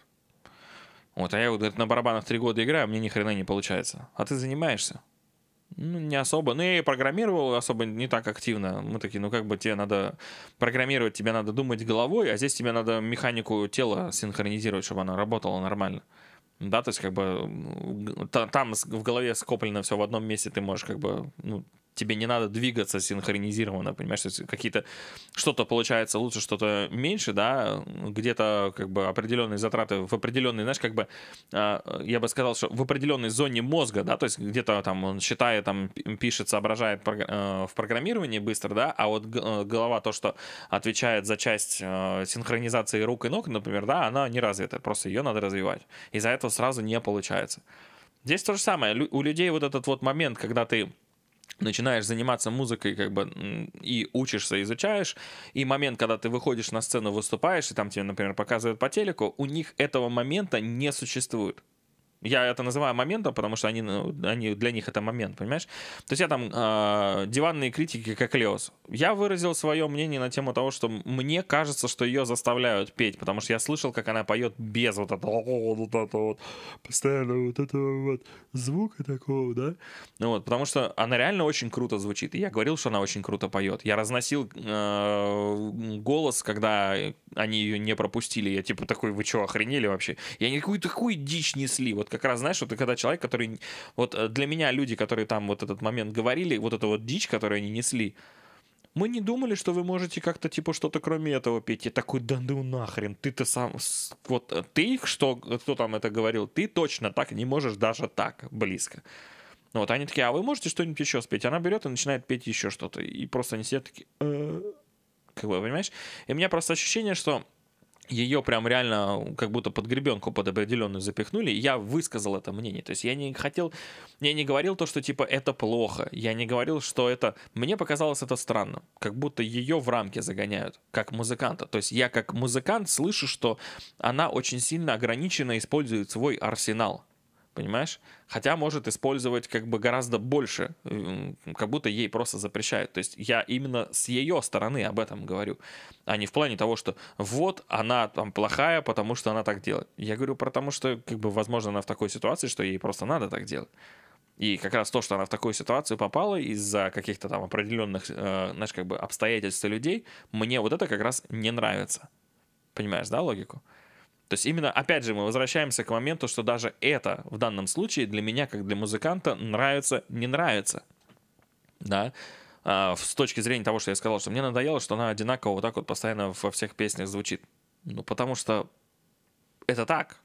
Вот, а я вот говорит, на барабанах три года играю, а мне ни хрена не получается. А ты занимаешься? Ну, не особо. Ну, я и программировал особо не так активно. Мы такие, ну, как бы тебе надо программировать, тебе надо думать головой, а здесь тебе надо механику тела синхронизировать, чтобы она работала нормально. Да, то есть как бы там в голове скоплено все в одном месте, ты можешь как бы ну, тебе не надо двигаться синхронизированно, понимаешь, то какие-то что-то получается лучше, что-то меньше, да, где-то как бы определенные затраты в определенной, знаешь, как бы а, я бы сказал, что в определенной зоне мозга, да, то есть где-то там он считает, там пишет, соображает э, в программировании быстро, да, а вот э, голова то, что отвечает за часть э, синхронизации рук и ног, например, да, она не развита, просто ее надо развивать. Из-за этого сразу не получается. Здесь то же самое. У людей вот этот вот момент, когда ты начинаешь заниматься музыкой, как бы, и учишься, изучаешь, и момент, когда ты выходишь на сцену, выступаешь, и там тебе, например, показывают по телеку, у них этого момента не существует. Я это называю моментом, потому что они, ну, они, для них это момент, понимаешь? То есть я там э, диванные критики как Леос. Я выразил свое мнение на тему того, что мне кажется, что ее заставляют петь, потому что я слышал, как она поет без вот этого вот, это вот постоянно вот этого вот звука такого, да? Ну вот, потому что она реально очень круто звучит. я говорил, что она очень круто поет. Я разносил э, голос, когда они ее не пропустили. Я типа такой, вы что, охренели вообще? Я никакую такую дичь несли. Вот как раз, знаешь, вот когда человек, который... Вот э, для меня люди, которые там вот этот момент говорили, вот эта вот дичь, которую они несли, мы не думали, что вы можете как-то типа что-то кроме этого петь. Я такой, да ну нахрен, ты-то сам, вот э, ты, что, кто там это говорил, ты точно так не можешь даже так близко. Ну вот они такие, а вы можете что-нибудь еще спеть? Она берет и начинает петь еще что-то. И просто они все такие, «Э, как бы, понимаешь? И у меня просто ощущение, что ее прям реально как будто под гребенку под определенную запихнули, я высказал это мнение. То есть я не хотел, я не говорил то, что типа это плохо, я не говорил, что это... Мне показалось это странно, как будто ее в рамки загоняют, как музыканта. То есть я как музыкант слышу, что она очень сильно ограниченно использует свой арсенал понимаешь? Хотя может использовать как бы гораздо больше, как будто ей просто запрещают. То есть я именно с ее стороны об этом говорю, а не в плане того, что вот она там плохая, потому что она так делает. Я говорю про то, что как бы возможно она в такой ситуации, что ей просто надо так делать. И как раз то, что она в такую ситуацию попала из-за каких-то там определенных, э, знаешь, как бы обстоятельств людей, мне вот это как раз не нравится. Понимаешь, да, логику? То есть именно, опять же, мы возвращаемся к моменту, что даже это в данном случае для меня, как для музыканта, нравится, не нравится. Да, а, с точки зрения того, что я сказал, что мне надоело, что она одинаково вот так вот постоянно во всех песнях звучит. Ну, потому что это так.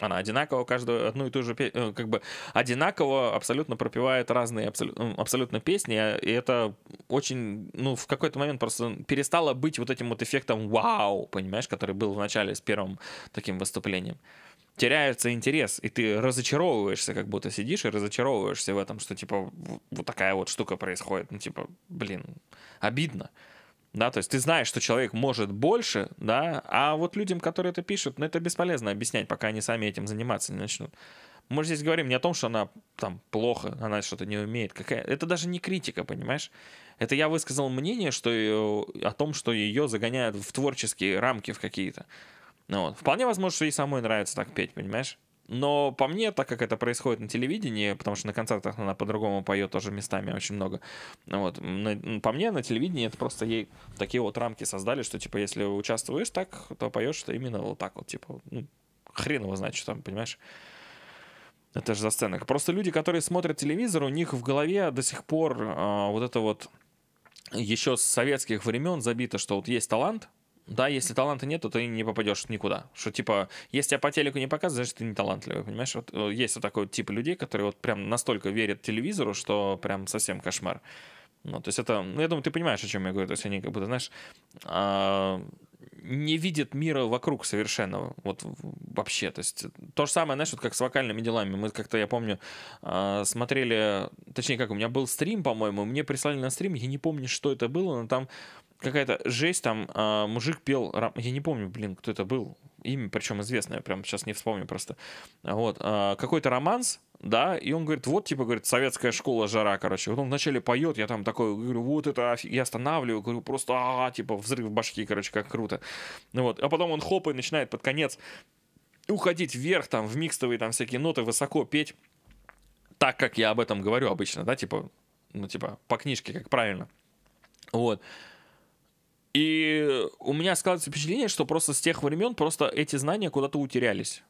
Она одинаково каждую одну и ту же э, как бы одинаково абсолютно пропевает разные абсолютно, абсолютно песни, а, и это очень, ну, в какой-то момент просто перестало быть вот этим вот эффектом вау, понимаешь, который был в начале с первым таким выступлением. Теряется интерес, и ты разочаровываешься, как будто сидишь и разочаровываешься в этом, что типа вот такая вот штука происходит, ну типа, блин, обидно да, то есть ты знаешь, что человек может больше, да, а вот людям, которые это пишут, ну, это бесполезно объяснять, пока они сами этим заниматься не начнут. Мы же здесь говорим не о том, что она там плохо, она что-то не умеет. Какая... Это даже не критика, понимаешь? Это я высказал мнение что ее... о том, что ее загоняют в творческие рамки в какие-то. Ну, вот. Вполне возможно, что ей самой нравится так петь, понимаешь? Но по мне, так как это происходит на телевидении, потому что на концертах она по-другому поет тоже местами очень много, вот, на, по мне на телевидении это просто ей такие вот рамки создали, что, типа, если участвуешь так, то поешь что именно вот так вот, типа, ну, хрен его знает, что там, понимаешь? Это же за сценок. Просто люди, которые смотрят телевизор, у них в голове до сих пор э, вот это вот еще с советских времен забито, что вот есть талант, да, если таланта нет, то ты не попадешь никуда. Что типа, если тебя по телеку не показывают, значит ты не талантливый, понимаешь? Вот, э, есть вот такой тип людей, которые вот прям настолько верят телевизору, что прям совсем кошмар. Ну, то есть это, ну, я думаю, ты понимаешь, о чем я говорю. То есть они как будто, знаешь, а, не видят мира вокруг совершенно, вот вообще. То есть то же самое, знаешь, вот как с вокальными делами. Мы как-то, я помню, а, смотрели, точнее, как у меня был стрим, по-моему, мне прислали на стрим, я не помню, что это было, но там какая-то жесть, там э, мужик пел, я не помню, блин, кто это был, имя, причем известное, прям сейчас не вспомню просто. Вот, э, какой-то романс, да, и он говорит, вот, типа, говорит, советская школа жара, короче. Вот он вначале поет, я там такой, говорю, вот это, офиг... я останавливаю, говорю, просто, а, -а, а, типа, взрыв башки, короче, как круто. Ну вот, а потом он хоп и начинает под конец уходить вверх, там, в микстовые, там, всякие ноты, высоко петь, так, как я об этом говорю обычно, да, типа, ну, типа, по книжке, как правильно. Вот. И у меня складывается впечатление, что просто с тех времен просто эти знания куда-то утерялись.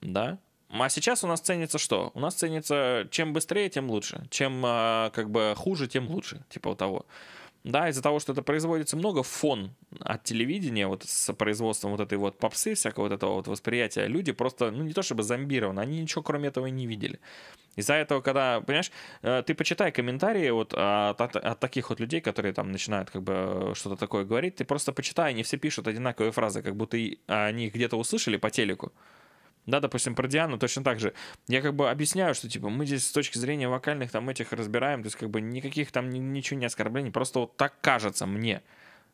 Да? А сейчас у нас ценится что? У нас ценится, чем быстрее, тем лучше. Чем а, как бы хуже, тем лучше. Типа того да, из-за того, что это производится много фон от телевидения, вот с производством вот этой вот попсы, всякого вот этого вот восприятия, люди просто, ну не то чтобы зомбированы, они ничего кроме этого и не видели. Из-за этого, когда, понимаешь, э, ты почитай комментарии вот от, от, от таких вот людей, которые там начинают как бы э, что-то такое говорить, ты просто почитай, они все пишут одинаковые фразы, как будто а, они их где-то услышали по телеку. Да, допустим, про Диану точно так же. Я как бы объясняю, что, типа, мы здесь с точки зрения вокальных там этих разбираем, то есть, как бы, никаких там ничего не оскорблений, просто вот так кажется мне.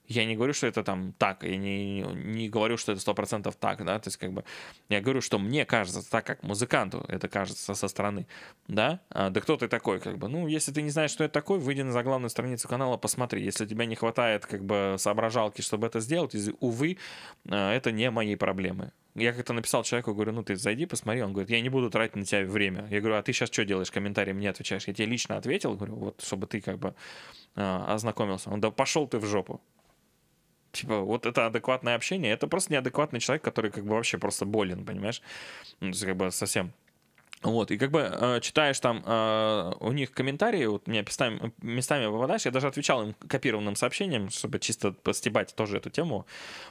Я не говорю, что это там так, я не, не говорю, что это 100% так, да, то есть как бы я говорю, что мне кажется, так как музыканту это кажется со стороны, да, а, да кто ты такой, как бы, ну, если ты не знаешь, что это такое, выйди на заглавную страницу канала, посмотри, если тебя не хватает, как бы, соображалки, чтобы это сделать, из, увы, а, это не моей проблемы, я как-то написал человеку, говорю, ну ты зайди, посмотри. Он говорит, я не буду тратить на тебя время. Я говорю, а ты сейчас что делаешь? Комментарий мне отвечаешь. Я тебе лично ответил, говорю, вот, чтобы ты как бы э, ознакомился. Он, да пошел ты в жопу. Типа, вот это адекватное общение, это просто неадекватный человек, который как бы вообще просто болен, понимаешь? Ну, то есть, как бы совсем. Вот, и как бы э, читаешь там э, у них комментарии, вот мне местами, местами попадаешь, я даже отвечал им копированным сообщением, чтобы чисто постебать тоже эту тему,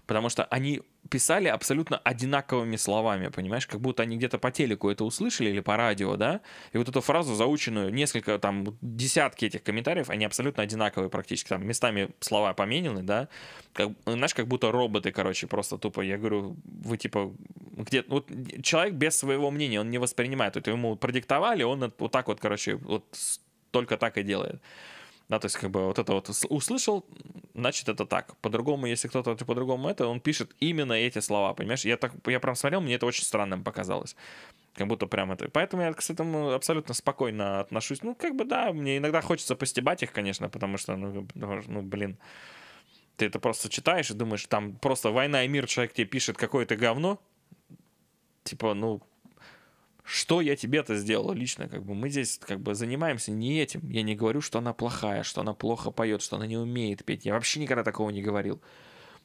потому что они писали абсолютно одинаковыми словами, понимаешь, как будто они где-то по телеку это услышали или по радио, да, и вот эту фразу заученную, несколько там, десятки этих комментариев, они абсолютно одинаковые практически, там местами слова поменены, да, как, знаешь, как будто роботы, короче, просто тупо, я говорю, вы типа, где вот человек без своего мнения, он не воспринимает, это ему продиктовали, он вот так вот, короче, вот только так и делает. Да, то есть как бы вот это вот услышал, значит это так. По-другому, если кто-то вот по-другому это, он пишет именно эти слова, понимаешь? Я так, я прям смотрел, мне это очень странным показалось. Как будто прям это. Поэтому я к этому абсолютно спокойно отношусь. Ну, как бы да, мне иногда хочется постебать их, конечно, потому что, ну, ну, ну блин, ты это просто читаешь и думаешь, там просто война и мир, человек тебе пишет какое-то говно. Типа, ну, что я тебе-то сделала лично, как бы мы здесь как бы занимаемся не этим. Я не говорю, что она плохая, что она плохо поет, что она не умеет петь. Я вообще никогда такого не говорил.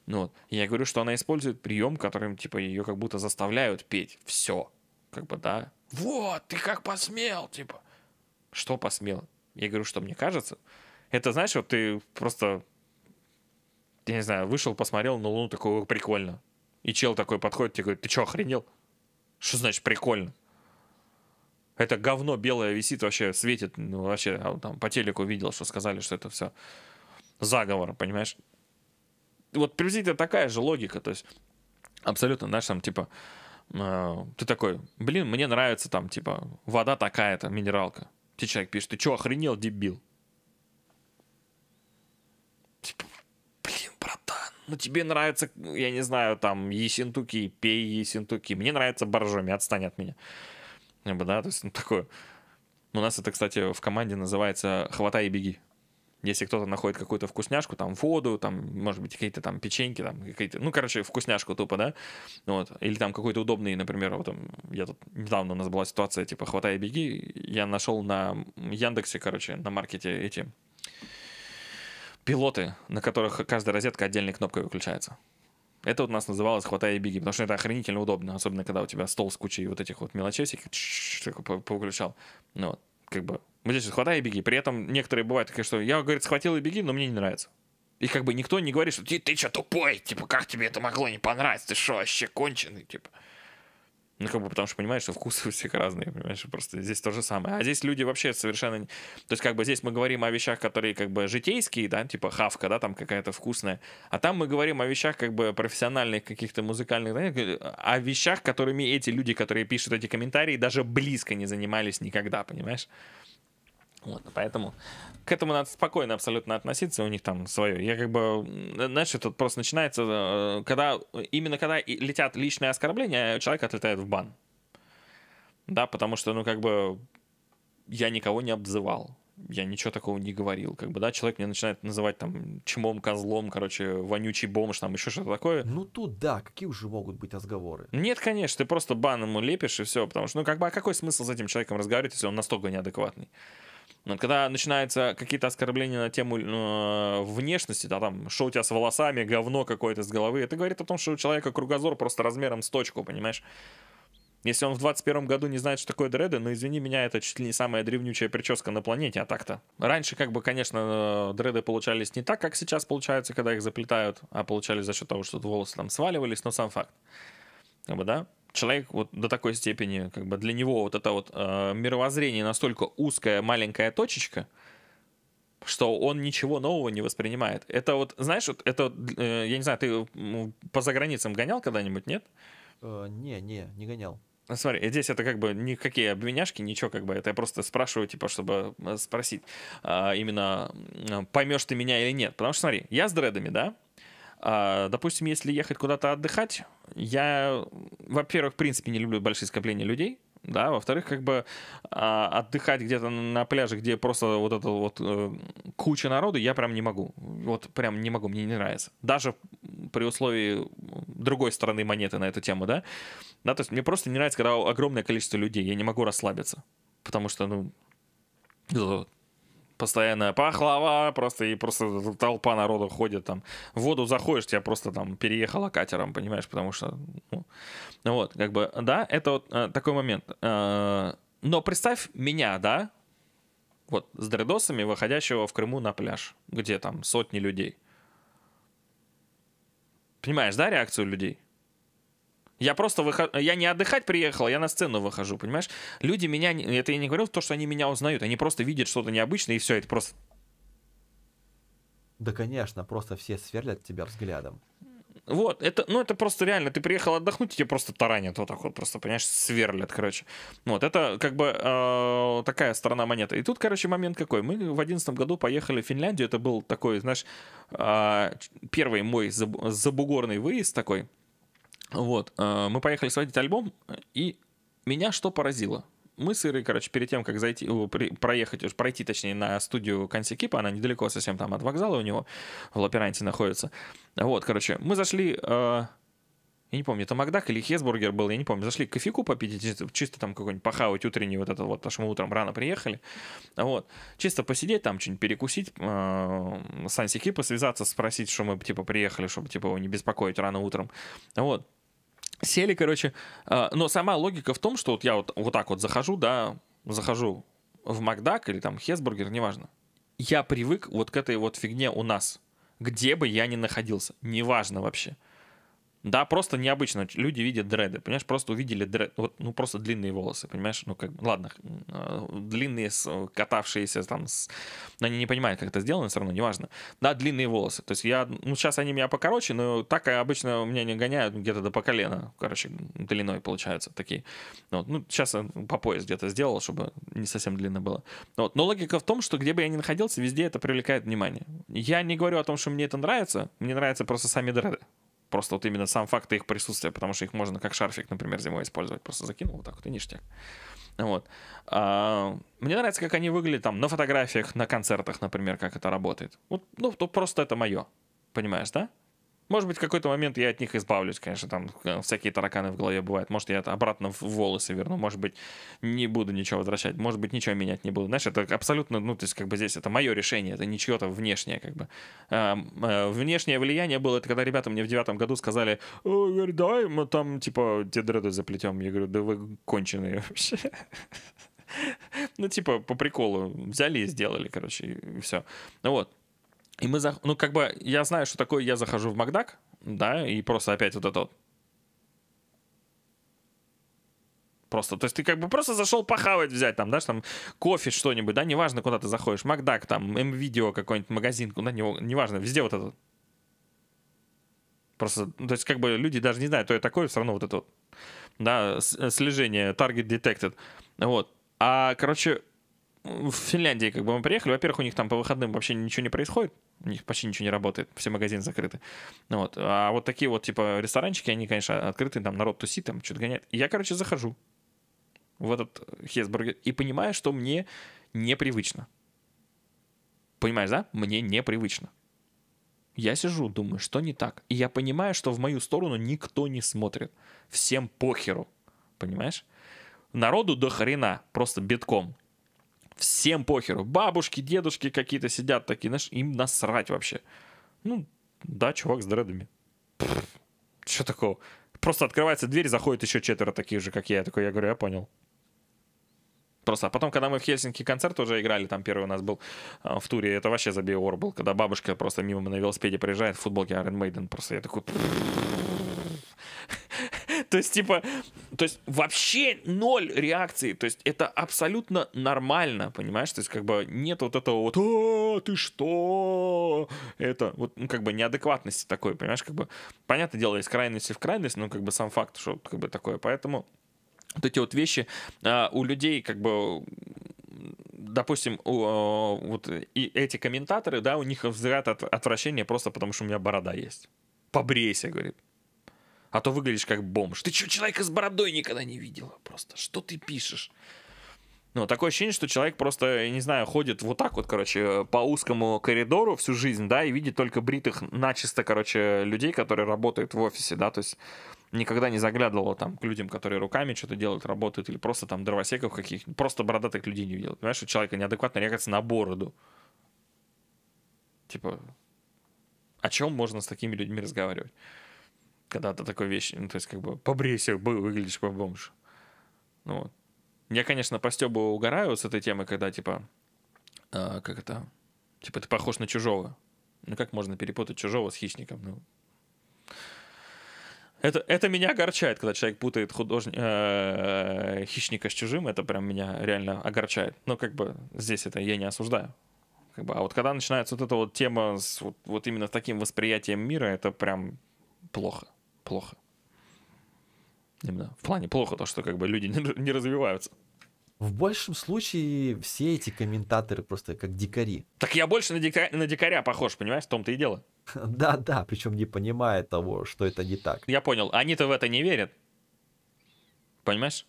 Ну, вот. Я говорю, что она использует прием, которым, типа, ее как будто заставляют петь. Все. Как бы, да. Вот, ты как посмел, типа. Что посмел? Я говорю, что мне кажется. Это, знаешь, вот ты просто, я не знаю, вышел, посмотрел на Луну, такой, прикольно. И чел такой подходит тебе говорит, ты что, охренел? Что значит прикольно? Это говно белое висит вообще, светит, ну, вообще, а там, по телеку видел, что сказали, что это все заговор, понимаешь? Вот приблизительно такая же логика, то есть абсолютно, знаешь, там, типа, э, ты такой, блин, мне нравится там, типа, вода такая-то, минералка. Тебе человек пишет, ты что, охренел, дебил? Типа, блин, братан, ну тебе нравится, я не знаю, там, есентуки, пей есентуки. Мне нравится боржоми, отстань от меня да, то есть ну, такое. Ну, у нас это, кстати, в команде называется «хватай и беги». Если кто-то находит какую-то вкусняшку, там воду, там, может быть, какие-то там печеньки, там какие-то, ну, короче, вкусняшку тупо, да, вот, или там какой-то удобный, например, вот там, я тут недавно у нас была ситуация, типа, хватай и беги, я нашел на Яндексе, короче, на маркете эти пилоты, на которых каждая розетка отдельной кнопкой выключается. Это вот у нас называлось «хватай и беги», потому что это охренительно удобно, особенно когда у тебя стол с кучей вот этих вот мелочей всяких повыключал. Ну, вот, как бы, вот здесь вот «хватай и беги». При этом некоторые бывают такие, что я, говорит, схватил и беги, но мне не нравится. И как бы никто не говорит, что ты, ты что тупой, типа, как тебе это могло не понравиться, ты что, вообще конченый, типа. Ну, как бы, потому что понимаешь, что вкусы у всех разные, понимаешь, просто здесь то же самое. А здесь люди вообще совершенно... То есть, как бы, здесь мы говорим о вещах, которые, как бы, житейские, да, типа хавка, да, там какая-то вкусная. А там мы говорим о вещах, как бы, профессиональных каких-то музыкальных, да, э, о вещах, которыми эти люди, которые пишут эти комментарии, даже близко не занимались никогда, понимаешь? Вот, поэтому к этому надо спокойно абсолютно относиться, у них там свое. Я как бы, знаешь, это просто начинается, э, когда, именно когда летят личные оскорбления, а человек отлетает в бан. Да, потому что, ну, как бы, я никого не обзывал, я ничего такого не говорил, как бы, да, человек мне начинает называть там чмом, козлом, короче, вонючий бомж, там еще что-то такое. Ну тут да, какие уже могут быть разговоры? Нет, конечно, ты просто бан ему лепишь и все, потому что, ну, как бы, а какой смысл с этим человеком разговаривать, если он настолько неадекватный? Ну, когда начинаются какие-то оскорбления на тему э, внешности, да, там, что у тебя с волосами, говно какое-то с головы, это говорит о том, что у человека кругозор просто размером с точку, понимаешь? Если он в 21 году не знает, что такое дреды, ну, извини меня, это чуть ли не самая древнючая прическа на планете, а так-то. Раньше, как бы, конечно, э, дреды получались не так, как сейчас получаются, когда их заплетают, а получались за счет того, что волосы там сваливались, но сам факт как бы, да, человек вот до такой степени, как бы для него вот это вот э, мировоззрение настолько узкая маленькая точечка, что он ничего нового не воспринимает. Это вот, знаешь, вот это, э, я не знаю, ты по заграницам гонял когда-нибудь, нет? Э, не, не, не гонял. А смотри, здесь это как бы никакие обвиняшки, ничего как бы. Это я просто спрашиваю, типа, чтобы э, спросить, э, именно поймешь ты меня или нет. Потому что, смотри, я с дредами, да, а, допустим, если ехать куда-то отдыхать, я, во-первых, в принципе, не люблю большие скопления людей, да, во-вторых, как бы а, отдыхать где-то на пляже, где просто вот эта вот э, куча народу, я прям не могу, вот прям не могу, мне не нравится, даже при условии другой стороны монеты на эту тему, да, да, то есть мне просто не нравится, когда огромное количество людей, я не могу расслабиться, потому что, ну, постоянно пахлава, просто и просто толпа народу ходит там. В воду заходишь, тебя просто там переехало катером, понимаешь, потому что, ну. ну, вот, как бы, да, это вот э, такой момент. Э, но представь меня, да, вот с дредосами, выходящего в Крыму на пляж, где там сотни людей. Понимаешь, да, реакцию людей? Я просто выхожу, я не отдыхать приехал, я на сцену выхожу, понимаешь? Люди меня, это я не говорил, то, что они меня узнают, они просто видят что-то необычное, и все, это просто... Да, конечно, просто все сверлят тебя взглядом. Вот, это, ну, это просто реально, ты приехал отдохнуть, тебе просто таранят вот так вот, просто, понимаешь, сверлят, короче. Вот, это как бы э, такая сторона монеты. И тут, короче, момент какой. Мы в одиннадцатом году поехали в Финляндию, это был такой, знаешь, э, первый мой забугорный выезд такой, вот, э, мы поехали сводить альбом, и меня что поразило? Мы с Ирой, короче, перед тем, как зайти, проехать, пройти, точнее, на студию Канси Кипа, она недалеко совсем там от вокзала у него, в Лаперанте находится. Вот, короче, мы зашли э, я не помню, это Макдак или Хесбургер был, я не помню, зашли к кофейку попить, чисто, чисто там какой-нибудь похавать утренний вот этот вот, потому что мы утром рано приехали, вот, чисто посидеть там, что-нибудь перекусить, э, с Анси Кипа связаться, спросить, что мы, типа, приехали, чтобы, типа, его не беспокоить рано утром, вот, Сели, короче. А, но сама логика в том, что вот я вот, вот так вот захожу, да, захожу в Макдак или там Хесбургер, неважно. Я привык вот к этой вот фигне у нас, где бы я ни находился, неважно вообще. Да, просто необычно. Люди видят дреды, понимаешь, просто увидели дред, вот, ну просто длинные волосы, понимаешь, ну как, ладно, а, длинные, э, катавшиеся там, с... они не понимают, как это сделано, все равно, неважно. Да, длинные волосы, то есть я, ну сейчас они меня покороче, но так обычно меня не гоняют где-то до по колено, короче, длиной получаются такие. Ну, вот. Ну, сейчас я по пояс где-то сделал, чтобы не совсем длинно было. Ну, вот. Но логика в том, что где бы я ни находился, везде это привлекает внимание. Я не говорю о том, что мне это нравится, мне нравятся просто сами дреды. Просто вот именно сам факт их присутствия, потому что их можно как шарфик, например, зимой использовать. Просто закинул вот так вот и ништяк. Вот. А, мне нравится, как они выглядят там на фотографиях, на концертах, например, как это работает. Вот, ну, то просто это мое. Понимаешь, да? Может быть, в какой-то момент я от них избавлюсь, конечно, там э, всякие тараканы в голове бывают. Может, я это обратно в волосы верну, может быть, не буду ничего возвращать, может быть, ничего менять не буду. Знаешь, это абсолютно, ну, то есть, как бы здесь это мое решение, это не чье-то внешнее, как бы. Эм, э, внешнее влияние было, это когда ребята мне в девятом году сказали, «Э, говорю, давай мы там, типа, те дреды заплетем. Я говорю, да вы конченые вообще. Ну, типа, по приколу взяли и сделали, короче, и все. вот. И мы, за... ну, как бы, я знаю, что такое, я захожу в Макдак, да, и просто опять вот это вот. Просто, то есть ты как бы просто зашел похавать взять там, знаешь, там кофе что-нибудь, да, неважно, куда ты заходишь, Макдак, там, М-видео какой-нибудь, магазин, куда, него, неважно, везде вот это. Просто, ну, то есть как бы люди даже не знают, то это такое, все равно вот это вот, да, э, слежение, target detected, вот. А, короче, в Финляндии, как бы мы приехали, во-первых, у них там по выходным вообще ничего не происходит у них почти ничего не работает, все магазины закрыты. Ну вот. А вот такие вот, типа, ресторанчики, они, конечно, открыты, там народ тусит, там что-то гоняет. И я, короче, захожу в этот Хесбургер и понимаю, что мне непривычно. Понимаешь, да? Мне непривычно. Я сижу, думаю, что не так. И я понимаю, что в мою сторону никто не смотрит. Всем похеру. Понимаешь? Народу до хрена, просто битком. Всем похеру. Бабушки, дедушки какие-то сидят такие, знаешь, им насрать вообще. Ну, да, чувак с дредами. что такого? Просто открывается дверь, заходит еще четверо таких же, как я. Я такой, я говорю, я понял. Просто. А потом, когда мы в Хельсинки концерт уже играли, там первый у нас был а, в туре, это вообще за ор был, когда бабушка просто мимо на велосипеде приезжает в футболке Iron Maiden. Просто я такой... То есть, типа, то есть вообще ноль реакции, то есть это абсолютно нормально, понимаешь, то есть как бы нет вот этого вот, а, ты что, это вот ну, как бы неадекватности такой, понимаешь, как бы понятное дело из крайности в крайность, но как бы сам факт, что как бы такое, поэтому вот эти вот вещи а, у людей как бы допустим, у, а, вот и эти комментаторы, да, у них взгляд от отвращения просто потому, что у меня борода есть. Побрейся, говорит. А то выглядишь как бомж. Ты что, человека с бородой никогда не видела? Просто что ты пишешь? Ну, такое ощущение, что человек просто, я не знаю, ходит вот так вот, короче, по узкому коридору всю жизнь, да, и видит только бритых начисто, короче, людей, которые работают в офисе, да, то есть никогда не заглядывала там к людям, которые руками что-то делают, работают, или просто там дровосеков каких просто бородатых людей не видел. Понимаешь, у человека неадекватно реакция на бороду. Типа, о чем можно с такими людьми разговаривать? когда-то такой вещи, ну, то есть как бы побрейся, выглядишь как бомж. Ну вот. Я, конечно, по Стебу угораю с этой темы, когда, типа, э, как это, типа, ты похож на чужого. Ну как можно перепутать чужого с хищником? Ну, это, это меня огорчает, когда человек путает художник, э, хищника с чужим. Это прям меня реально огорчает. Но как бы здесь это я не осуждаю. Как бы, а вот когда начинается вот эта вот тема с вот, вот именно таким восприятием мира, это прям плохо плохо. Именно. В плане плохо то, что как бы люди не развиваются. В большем случае все эти комментаторы просто как дикари. Так я больше на, дика... на дикаря похож, понимаешь, в том-то и дело. Да-да, причем не понимая того, что это не так. Я понял, они-то в это не верят. Понимаешь?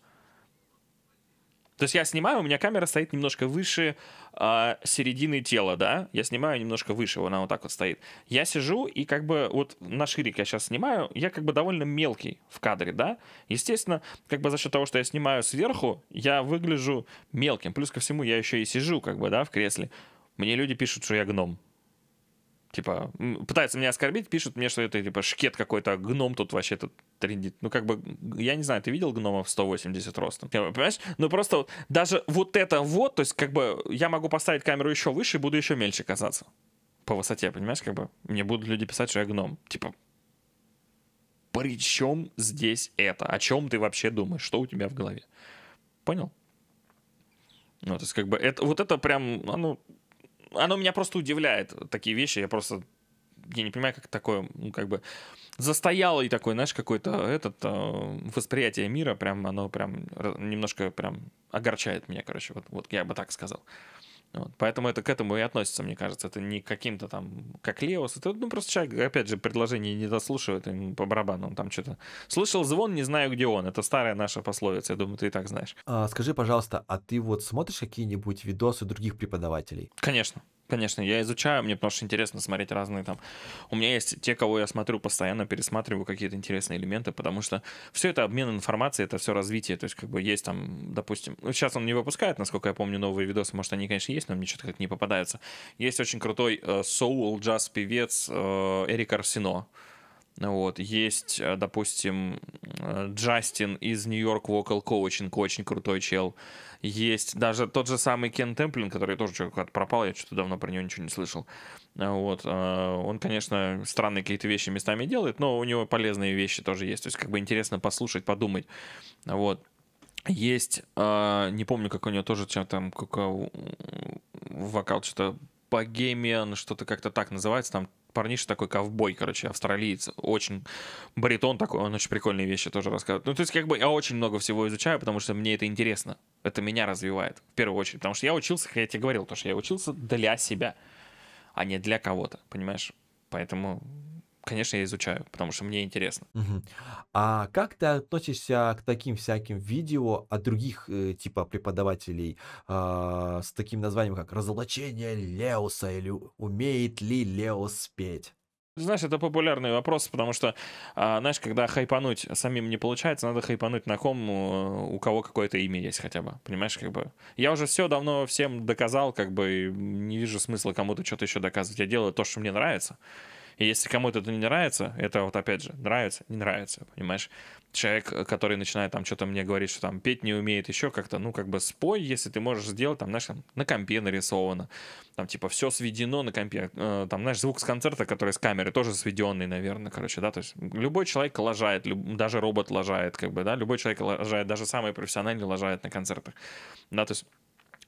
То есть я снимаю, у меня камера стоит немножко выше э, середины тела, да? Я снимаю немножко выше, она вот так вот стоит. Я сижу и как бы вот на ширик я сейчас снимаю, я как бы довольно мелкий в кадре, да? Естественно, как бы за счет того, что я снимаю сверху, я выгляжу мелким. Плюс ко всему я еще и сижу как бы, да, в кресле. Мне люди пишут, что я гном типа, пытается меня оскорбить, пишут мне, что это, типа, шкет какой-то, гном тут вообще этот трендит. Ну, как бы, я не знаю, ты видел гнома в 180 ростом? Понимаешь? Ну, просто даже вот это вот, то есть, как бы, я могу поставить камеру еще выше и буду еще мельче казаться по высоте, понимаешь, как бы, мне будут люди писать, что я гном. Типа, при чем здесь это? О чем ты вообще думаешь? Что у тебя в голове? Понял? Ну, то есть, как бы, это, вот это прям, оно оно меня просто удивляет, такие вещи, я просто, я не понимаю, как такое, ну, как бы, застояло и такое, знаешь, какое-то этот э, восприятие мира, прям, оно прям немножко прям огорчает меня, короче, вот, вот я бы так сказал. Вот. Поэтому это к этому и относится, мне кажется. Это не каким-то там, как Леос. Это ну, просто человек, опять же, предложение не дослушивает им по барабану. Он там что-то... Слышал звон, не знаю, где он. Это старая наша пословица. Я думаю, ты и так знаешь. А, скажи, пожалуйста, а ты вот смотришь какие-нибудь видосы других преподавателей? Конечно конечно, я изучаю, мне потому что интересно смотреть разные там. У меня есть те, кого я смотрю постоянно, пересматриваю какие-то интересные элементы, потому что все это обмен информацией, это все развитие. То есть, как бы есть там, допустим, ну, сейчас он не выпускает, насколько я помню, новые видосы. Может, они, конечно, есть, но мне что-то как не попадаются. Есть очень крутой э, джаз певец э, Эрик Арсино. Вот, есть, э, допустим, э, Джастин из Нью-Йорк Vocal Coaching, очень крутой чел. Есть даже тот же самый Кен Темплин, который тоже как то пропал, я что-то давно про него ничего не слышал. Э, вот, он, конечно, странные какие-то вещи местами делает, но у него полезные вещи тоже есть. То есть, как бы интересно послушать, подумать. Вот. Есть, не помню, как у него тоже чем там, как вокал что-то Богемиан, что-то как-то так называется, там парниша такой ковбой, короче, австралиец, очень баритон такой, он очень прикольные вещи тоже рассказывает. Ну, то есть, как бы я очень много всего изучаю, потому что мне это интересно, это меня развивает, в первую очередь, потому что я учился, как я тебе говорил, то, что я учился для себя, а не для кого-то, понимаешь? Поэтому конечно, я изучаю, потому что мне интересно. Угу. А как ты относишься к таким всяким видео от других э, типа преподавателей э, с таким названием, как «Разоблачение Леоса» или «Умеет ли Леос петь»? Знаешь, это популярный вопрос, потому что, а, знаешь, когда хайпануть самим не получается, надо хайпануть на ком, э, у кого какое-то имя есть хотя бы. Понимаешь, как бы. Я уже все давно всем доказал, как бы не вижу смысла кому-то что-то еще доказывать. Я делаю то, что мне нравится. И если кому-то это не нравится, это вот опять же, нравится, не нравится, понимаешь? Человек, который начинает там что-то мне говорить, что там петь не умеет, еще как-то, ну как бы спой, если ты можешь сделать, там, знаешь, там, на компе нарисовано, там типа все сведено на компе, э, там, знаешь, звук с концерта, который с камеры, тоже сведенный, наверное, короче, да, то есть любой человек лажает, люб... даже робот лажает, как бы, да, любой человек лажает, даже самый профессиональный лажает на концертах, да, то есть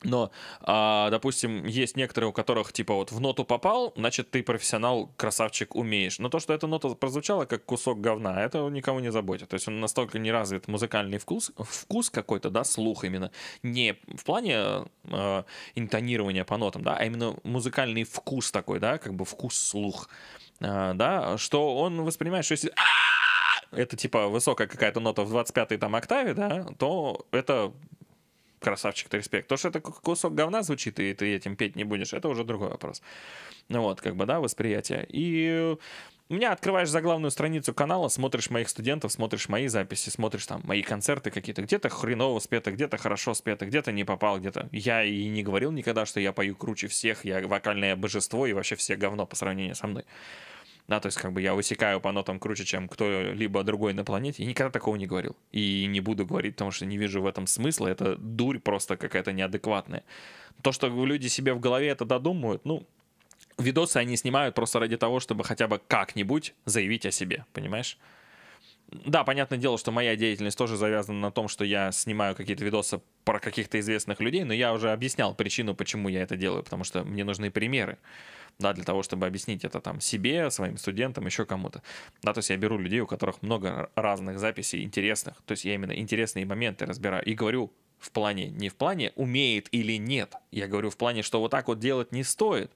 но, а, допустим, есть некоторые, у которых, типа, вот в ноту попал, значит, ты профессионал, красавчик, умеешь. Но то, что эта нота прозвучала как кусок говна, это никого не заботит. То есть он настолько не развит музыкальный вкус, вкус какой-то, да, слух именно. Не в плане э, интонирования по нотам, да, а именно музыкальный вкус такой, да, как бы вкус-слух. Э, а, да, что он воспринимает, что если это типа высокая какая-то нота в 25-й там октаве, да, то это красавчик, ты респект. То, что это кусок говна звучит, и ты этим петь не будешь, это уже другой вопрос. Ну вот, как бы, да, восприятие. И меня открываешь за главную страницу канала, смотришь моих студентов, смотришь мои записи, смотришь там мои концерты какие-то. Где-то хреново спето, где-то хорошо спето, где-то не попал, где-то. Я и не говорил никогда, что я пою круче всех, я вокальное божество и вообще все говно по сравнению со мной. Да, то есть как бы я высекаю по нотам круче, чем кто-либо другой на планете. И никогда такого не говорил. И не буду говорить, потому что не вижу в этом смысла. Это дурь просто какая-то неадекватная. То, что люди себе в голове это додумывают, ну, видосы они снимают просто ради того, чтобы хотя бы как-нибудь заявить о себе, понимаешь? Да, понятное дело, что моя деятельность тоже завязана на том, что я снимаю какие-то видосы про каких-то известных людей, но я уже объяснял причину, почему я это делаю, потому что мне нужны примеры да, для того, чтобы объяснить это там себе, своим студентам, еще кому-то. Да, то есть я беру людей, у которых много разных записей интересных, то есть я именно интересные моменты разбираю и говорю в плане, не в плане умеет или нет, я говорю в плане, что вот так вот делать не стоит,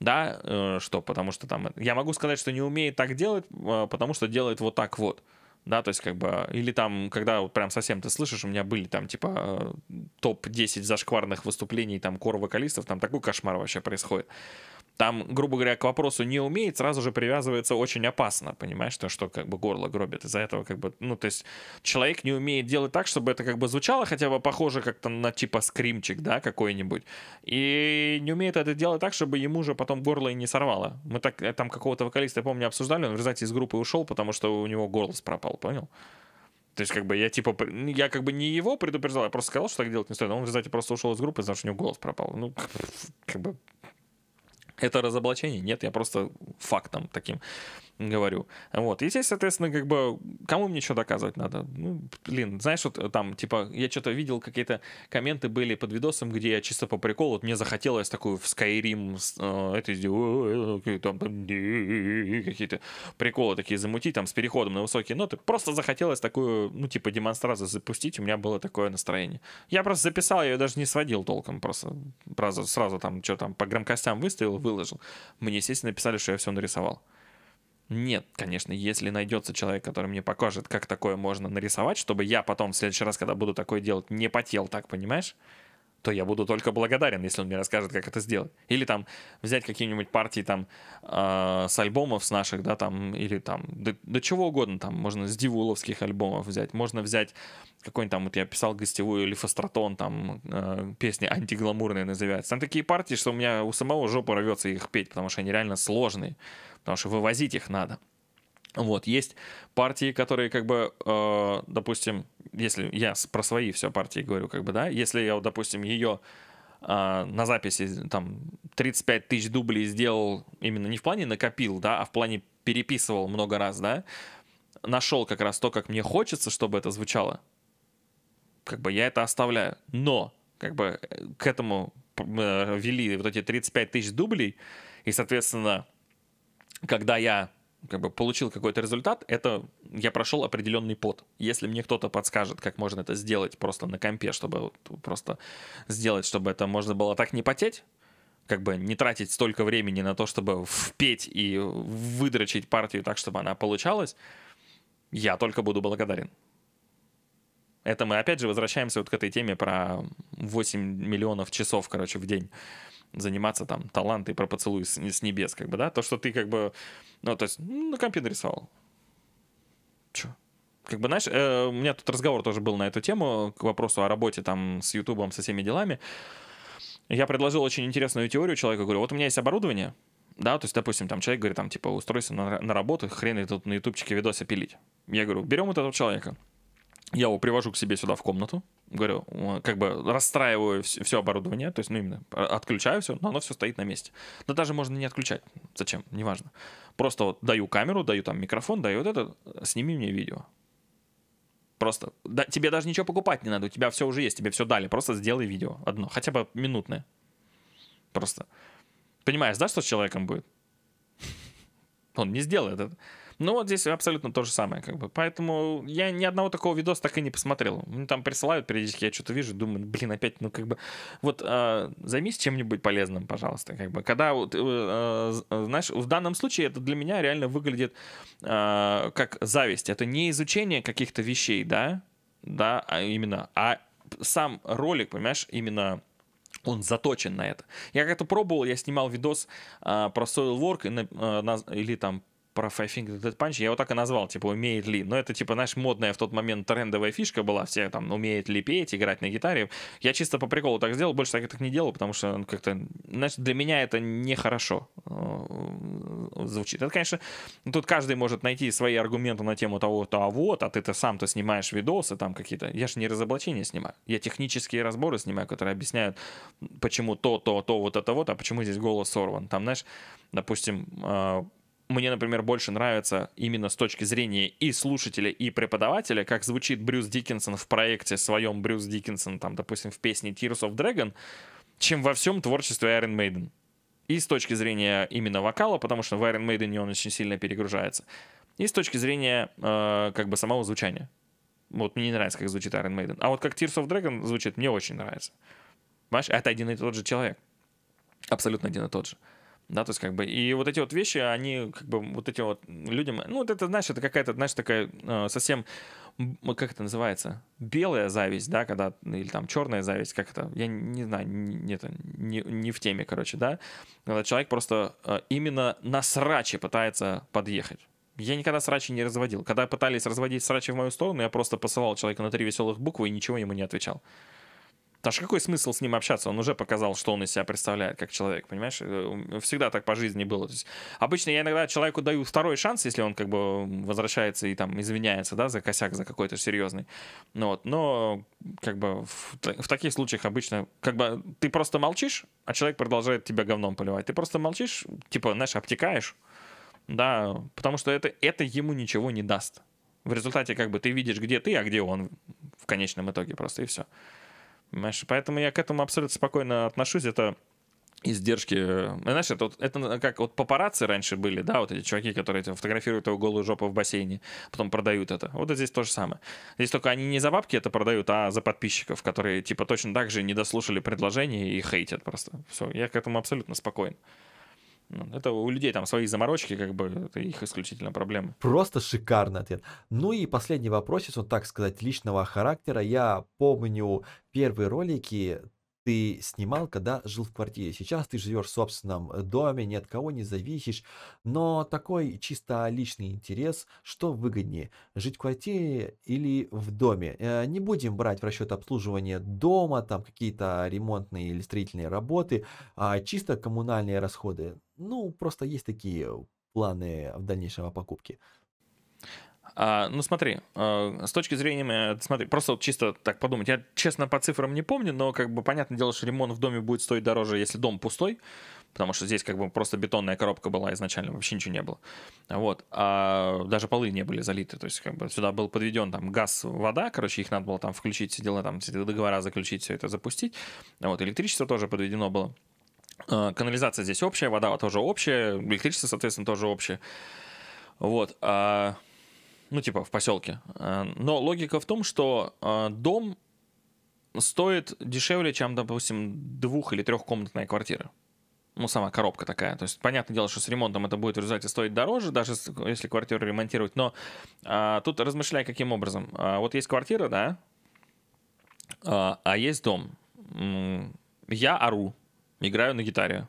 да, э, что, потому что там, я могу сказать, что не умеет так делать, э, потому что делает вот так вот, да, то есть как бы, или там, когда вот прям совсем ты слышишь, у меня были там типа э, топ-10 зашкварных выступлений там кор-вокалистов, там такой кошмар вообще происходит там, грубо говоря, к вопросу не умеет, сразу же привязывается очень опасно, понимаешь, то, что как бы горло гробит из-за этого, как бы, ну, то есть человек не умеет делать так, чтобы это как бы звучало хотя бы похоже как-то на типа скримчик, да, какой-нибудь, и не умеет это делать так, чтобы ему же потом горло и не сорвало. Мы так, э, там какого-то вокалиста, я помню, обсуждали, он, в результате из группы ушел, потому что у него голос пропал, понял? То есть, как бы, я, типа, я как бы не его предупреждал, я просто сказал, что так делать не стоит, а он, в результате, просто ушел из группы, потому что у него голос пропал. Ну, как бы, это разоблачение? Нет, я просто фактом таким говорю. Вот. И здесь, соответственно, как бы, кому мне что доказывать надо? Ну, блин, знаешь, вот э, там, типа, я что-то видел, какие-то комменты были под видосом, где я чисто по приколу, вот мне захотелось такую в Skyrim, э, это сделать, э, какие-то приколы такие замутить, там, с переходом на высокие ноты. Просто захотелось такую, ну, типа, демонстрацию запустить, у меня было такое настроение. Я просто записал, я ее даже не сводил толком, просто сразу, сразу там, что там, по громкостям выставил, выложил. Мне, естественно, написали, что я все нарисовал. Нет, конечно, если найдется человек, который мне покажет, как такое можно нарисовать, чтобы я потом в следующий раз, когда буду такое делать, не потел так, понимаешь? то я буду только благодарен, если он мне расскажет, как это сделать. Или там взять какие-нибудь партии там э, с альбомов с наших, да, там, или там, да, да чего угодно там, можно с дивуловских альбомов взять, можно взять какой-нибудь там, вот я писал гостевую или фастратон, там, э, песни антигламурные называются. Там такие партии, что у меня у самого жопа рвется их петь, потому что они реально сложные потому что вывозить их надо. Вот, есть партии, которые, как бы, э, допустим, если я про свои все партии говорю, как бы, да, если я, допустим, ее э, на записи там 35 тысяч дублей сделал именно не в плане накопил, да, а в плане переписывал много раз, да, нашел как раз то, как мне хочется, чтобы это звучало, как бы я это оставляю. Но, как бы, э, к этому э, вели вот эти 35 тысяч дублей, и, соответственно, когда я как бы получил какой-то результат, это я прошел определенный пот. Если мне кто-то подскажет, как можно это сделать просто на компе, чтобы вот просто сделать, чтобы это можно было так не потеть, как бы не тратить столько времени на то, чтобы впеть и выдрочить партию так, чтобы она получалась, я только буду благодарен. Это мы опять же возвращаемся вот к этой теме про 8 миллионов часов, короче, в день заниматься там таланты про поцелуй с, с небес, как бы, да? То, что ты как бы, ну, то есть, ну, на компе нарисовал. Чё? Как бы, знаешь, э, у меня тут разговор тоже был на эту тему, к вопросу о работе там с Ютубом, со всеми делами. Я предложил очень интересную теорию человеку, говорю, вот у меня есть оборудование, да, то есть, допустим, там человек говорит, там, типа, устройся на, на работу, хрен ли тут на ютубчике видосы пилить. Я говорю, берем вот этого человека, я его привожу к себе сюда в комнату, говорю, как бы расстраиваю все оборудование, то есть, ну, именно а, отключаю все, но оно все стоит на месте. Да даже можно не отключать. Зачем? Неважно. Просто вот даю камеру, даю там микрофон, даю вот это, сними мне видео. Просто да, тебе даже ничего покупать не надо, у тебя все уже есть, тебе все дали, просто сделай видео одно, хотя бы минутное. Просто. Понимаешь, да, что с человеком будет? Он не сделает это. Ну вот здесь абсолютно то же самое, как бы. Поэтому я ни одного такого видоса так и не посмотрел. Мне там присылают периодически, я что-то вижу, думаю, ну, блин, опять, ну как бы, вот э, займись чем-нибудь полезным, пожалуйста, как бы. Когда вот, э, э, знаешь, в данном случае это для меня реально выглядит э, как зависть. Это не изучение каких-то вещей, да, да, а именно, а сам ролик, понимаешь, именно он заточен на это. Я как-то пробовал, я снимал видос э, про Soil Work и, э, на, или там про Five Finger Dead Punch, я его так и назвал, типа, умеет ли. Но это, типа, знаешь, модная в тот момент трендовая фишка была, все там, умеет ли петь, играть на гитаре. Я чисто по приколу так сделал, больше так я так не делал, потому что ну, как-то, знаешь, для меня это нехорошо э, звучит. Это, конечно, тут каждый может найти свои аргументы на тему того-то, а вот, а ты-то сам-то снимаешь видосы там какие-то. Я же не разоблачение снимаю, я технические разборы снимаю, которые объясняют, почему то, то, то, вот это вот, а почему здесь голос сорван. Там, знаешь, допустим, э, мне, например, больше нравится именно с точки зрения и слушателя, и преподавателя, как звучит Брюс Диккенсон в проекте своем Брюс Диккенсон, там, допустим, в песне Tears of Dragon, чем во всем творчестве Iron Maiden. И с точки зрения именно вокала, потому что в Iron Maiden он очень сильно перегружается. И с точки зрения э, как бы самого звучания. Вот мне не нравится, как звучит Iron Maiden. А вот как Tears of Dragon звучит, мне очень нравится. Понимаешь, это один и тот же человек. Абсолютно один и тот же. Да, то есть как бы, и вот эти вот вещи, они как бы вот эти вот людям, ну вот это, знаешь, это какая-то, знаешь, такая э, совсем, как это называется, белая зависть, да, когда, или там черная зависть, как это, я не знаю, не, это, не, не в теме, короче, да, когда человек просто э, именно на сраче пытается подъехать. Я никогда срачи не разводил. Когда пытались разводить срачи в мою сторону, я просто посылал человека на три веселых буквы и ничего ему не отвечал. Потому что какой смысл с ним общаться? Он уже показал, что он из себя представляет как человек, понимаешь? Э, э, всегда так по жизни было. То есть, обычно я иногда человеку даю второй шанс, если он как бы возвращается и там извиняется, да, за косяк, за какой-то серьезный. Ну, вот. Но как бы в, в таких случаях обычно как бы ты просто молчишь, а человек продолжает тебя говном поливать. Ты просто молчишь, типа, знаешь, обтекаешь, да, потому что это, это ему ничего не даст. В результате как бы ты видишь, где ты, а где он в конечном итоге просто, и все. Понимаешь? Поэтому я к этому абсолютно спокойно отношусь. Это издержки. Э, знаешь, это, это как вот папарацци раньше были, да, вот эти чуваки, которые фотографируют его голую жопу в бассейне, потом продают это. Вот здесь то же самое. Здесь только они не за бабки это продают, а за подписчиков, которые типа точно так же не дослушали предложение и хейтят просто. Все, я к этому абсолютно спокоен. Ну, это у людей там свои заморочки, как бы, это их исключительно проблемы. Просто шикарный ответ. Ну и последний вопросец, вот так сказать, личного характера. Я помню первые ролики ты снимал, когда жил в квартире. Сейчас ты живешь в собственном э, доме, ни от кого не зависишь, но такой чисто личный интерес, что выгоднее, жить в квартире или в доме. Э, не будем брать в расчет обслуживание дома, там какие-то ремонтные или строительные работы, а чисто коммунальные расходы. Ну, просто есть такие планы в дальнейшем о покупке. А, ну смотри, э, с точки зрения, э, смотри, просто вот чисто так подумать, я честно по цифрам не помню, но как бы понятное дело, что ремонт в доме будет стоить дороже, если дом пустой, потому что здесь как бы просто бетонная коробка была изначально, вообще ничего не было. Вот, а даже полы не были залиты, то есть как бы сюда был подведен там газ, вода, короче, их надо было там включить, все дела там, договора заключить, все это запустить. Вот, электричество тоже подведено было. Э, канализация здесь общая, вода тоже общая, электричество, соответственно, тоже общее. Вот. А ну типа в поселке. Э, но логика в том, что э, дом стоит дешевле, чем, допустим, двух- или трехкомнатная квартира. Ну, сама коробка такая. То есть, понятное дело, что с ремонтом это будет в результате стоить дороже, даже если квартиру ремонтировать. Но а, тут размышляй, каким образом. А, вот есть квартира, да, а, а есть дом. Я ору, играю на гитаре.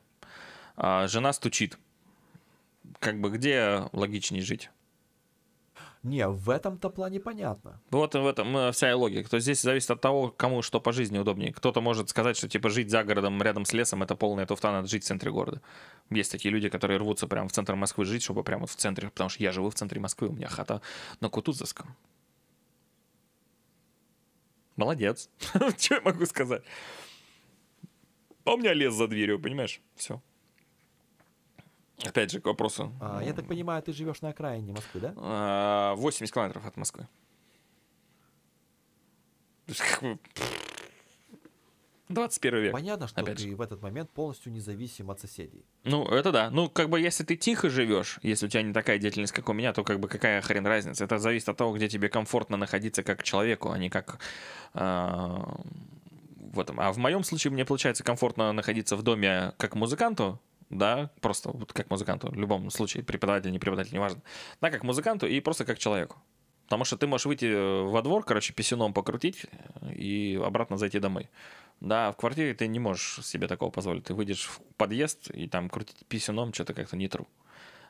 А, жена стучит. Как бы где логичнее жить? Не, в этом-то плане понятно. Ну, вот в этом э, вся и логика. То есть здесь зависит от того, кому что по жизни удобнее. Кто-то может сказать, что типа жить за городом, рядом с лесом, это полная туфта, надо жить в центре города. Есть такие люди, которые рвутся прямо в центр Москвы жить, чтобы прямо в центре, потому что я живу в центре Москвы, у меня хата на Кутузовском. Молодец. Что я могу сказать? А у меня лес за дверью, понимаешь? Все. Опять же, к вопросу. А, я так понимаю, ты живешь на окраине Москвы, да? А, 80 километров от Москвы. То есть, как бы... 21 век. Понятно, что опять ты же. в этот момент полностью независим от соседей. Ну, это да. Ну, как бы, если ты тихо живешь, если у тебя не такая деятельность, как у меня, то как бы какая хрен разница? Это зависит от того, где тебе комфортно находиться как человеку, а не как... Э, в этом. А в моем случае мне получается комфортно находиться в доме как музыканту, да, просто вот как музыканту, в любом случае, преподаватель, не преподаватель, неважно, да, как музыканту и просто как человеку. Потому что ты можешь выйти э, во двор, короче, писюном покрутить э, и обратно зайти домой. Да, в квартире ты не можешь себе такого позволить. Ты выйдешь в подъезд и там крутить писюном что-то как-то не тру.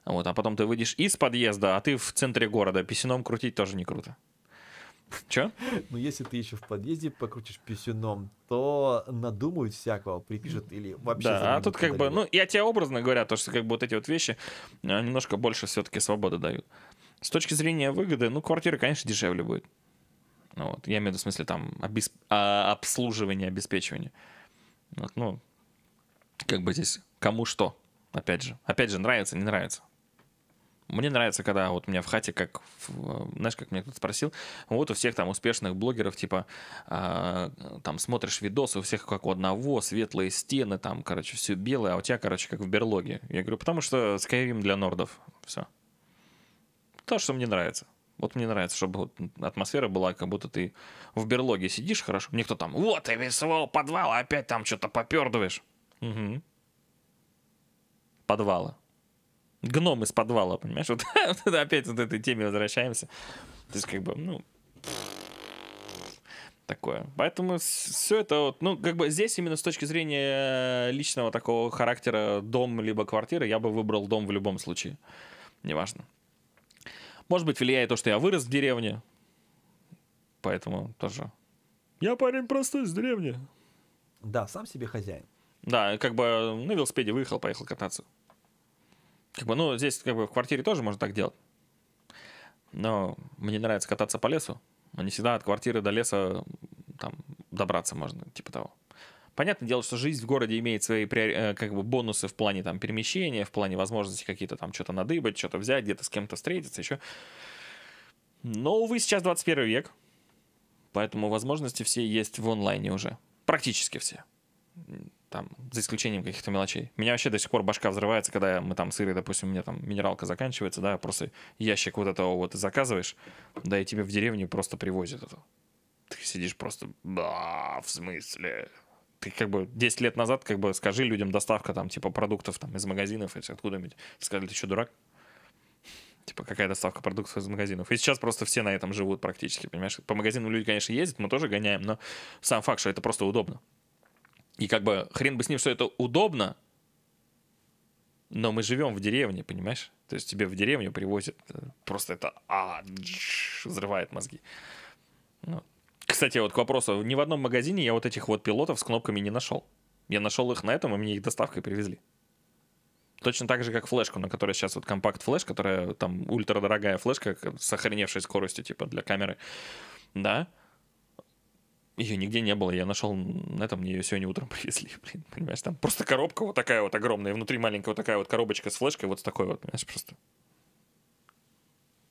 Вот, а потом ты выйдешь из подъезда, а ты в центре города. Писюном крутить тоже не круто. Че? Ну, если ты еще в подъезде покрутишь писюном, то надумают всякого, припишут или вообще... Да, а тут как бы, ну, я тебе образно говоря, то, что как бы вот эти вот вещи э, немножко больше все-таки свободы дают. С точки зрения выгоды, ну, квартира, конечно, дешевле будет. Ну, вот, я имею в виду, в смысле, там, обесп... а, обслуживание, обеспечивание. Вот, ну, как бы здесь кому что, опять же. Опять же, нравится, не нравится. Мне нравится, когда вот у меня в хате, как, э, знаешь, как меня кто-то спросил, вот у всех там успешных блогеров, типа, э, там смотришь видосы, у всех как у одного, светлые стены, там, короче, все белое, а у тебя, короче, как в берлоге. Я говорю, потому что Skyrim для нордов, все. То, что мне нравится. Вот мне нравится, чтобы вот атмосфера была, как будто ты в берлоге сидишь хорошо. Никто там, вот, ты из своего подвала опять там что-то попердываешь. Угу. Подвала гном из подвала, понимаешь? Вот, опять вот этой теме возвращаемся. То есть, как бы, ну, такое. Поэтому все это вот, ну, как бы здесь именно с точки зрения э, личного такого характера дом либо квартира, я бы выбрал дом в любом случае. Неважно. Может быть, влияет то, что я вырос в деревне. Поэтому тоже. Я парень простой из деревни. Да, сам себе хозяин. Да, как бы на велосипеде выехал, поехал кататься. Как бы, ну, здесь как бы в квартире тоже можно так делать. Но мне нравится кататься по лесу. не всегда от квартиры до леса там добраться можно, типа того. Понятное дело, что жизнь в городе имеет свои э, как бы бонусы в плане там перемещения, в плане возможности какие-то там что-то надыбать, что-то взять, где-то с кем-то встретиться еще. Но, увы, сейчас 21 век, поэтому возможности все есть в онлайне уже. Практически все там, за исключением каких-то мелочей. Меня вообще до сих пор башка взрывается, когда мы там сыры, допустим, у меня там минералка заканчивается, да, просто ящик вот этого вот заказываешь, да, и тебе в деревню просто привозят это. Ты сидишь просто, да, в смысле? Ты как бы 10 лет назад, как бы, скажи людям доставка там, типа, продуктов там из магазинов, если откуда-нибудь. Сказали, ты что, дурак? Типа, какая доставка продуктов из магазинов. И сейчас просто все на этом живут практически, понимаешь? По магазинам люди, конечно, ездят, мы тоже гоняем, но сам факт, что это просто удобно. И как бы хрен бы с ним, что это удобно, но мы живем в деревне, понимаешь? То есть тебе в деревню привозят, э, просто это а, взрывает мозги. Ну. Кстати, вот к вопросу, ни в одном магазине я вот этих вот пилотов с кнопками не нашел. Я нашел их на этом, и мне их доставкой привезли. Точно так же, как флешку, на которой сейчас вот компакт-флеш, которая там ультрадорогая флешка с охреневшей скоростью, типа, для камеры. Да, ее нигде не было, я нашел на этом, мне ее сегодня утром привезли, блин, понимаешь, там просто коробка вот такая вот огромная, внутри маленькая вот такая вот коробочка с флешкой, вот с такой вот, понимаешь, просто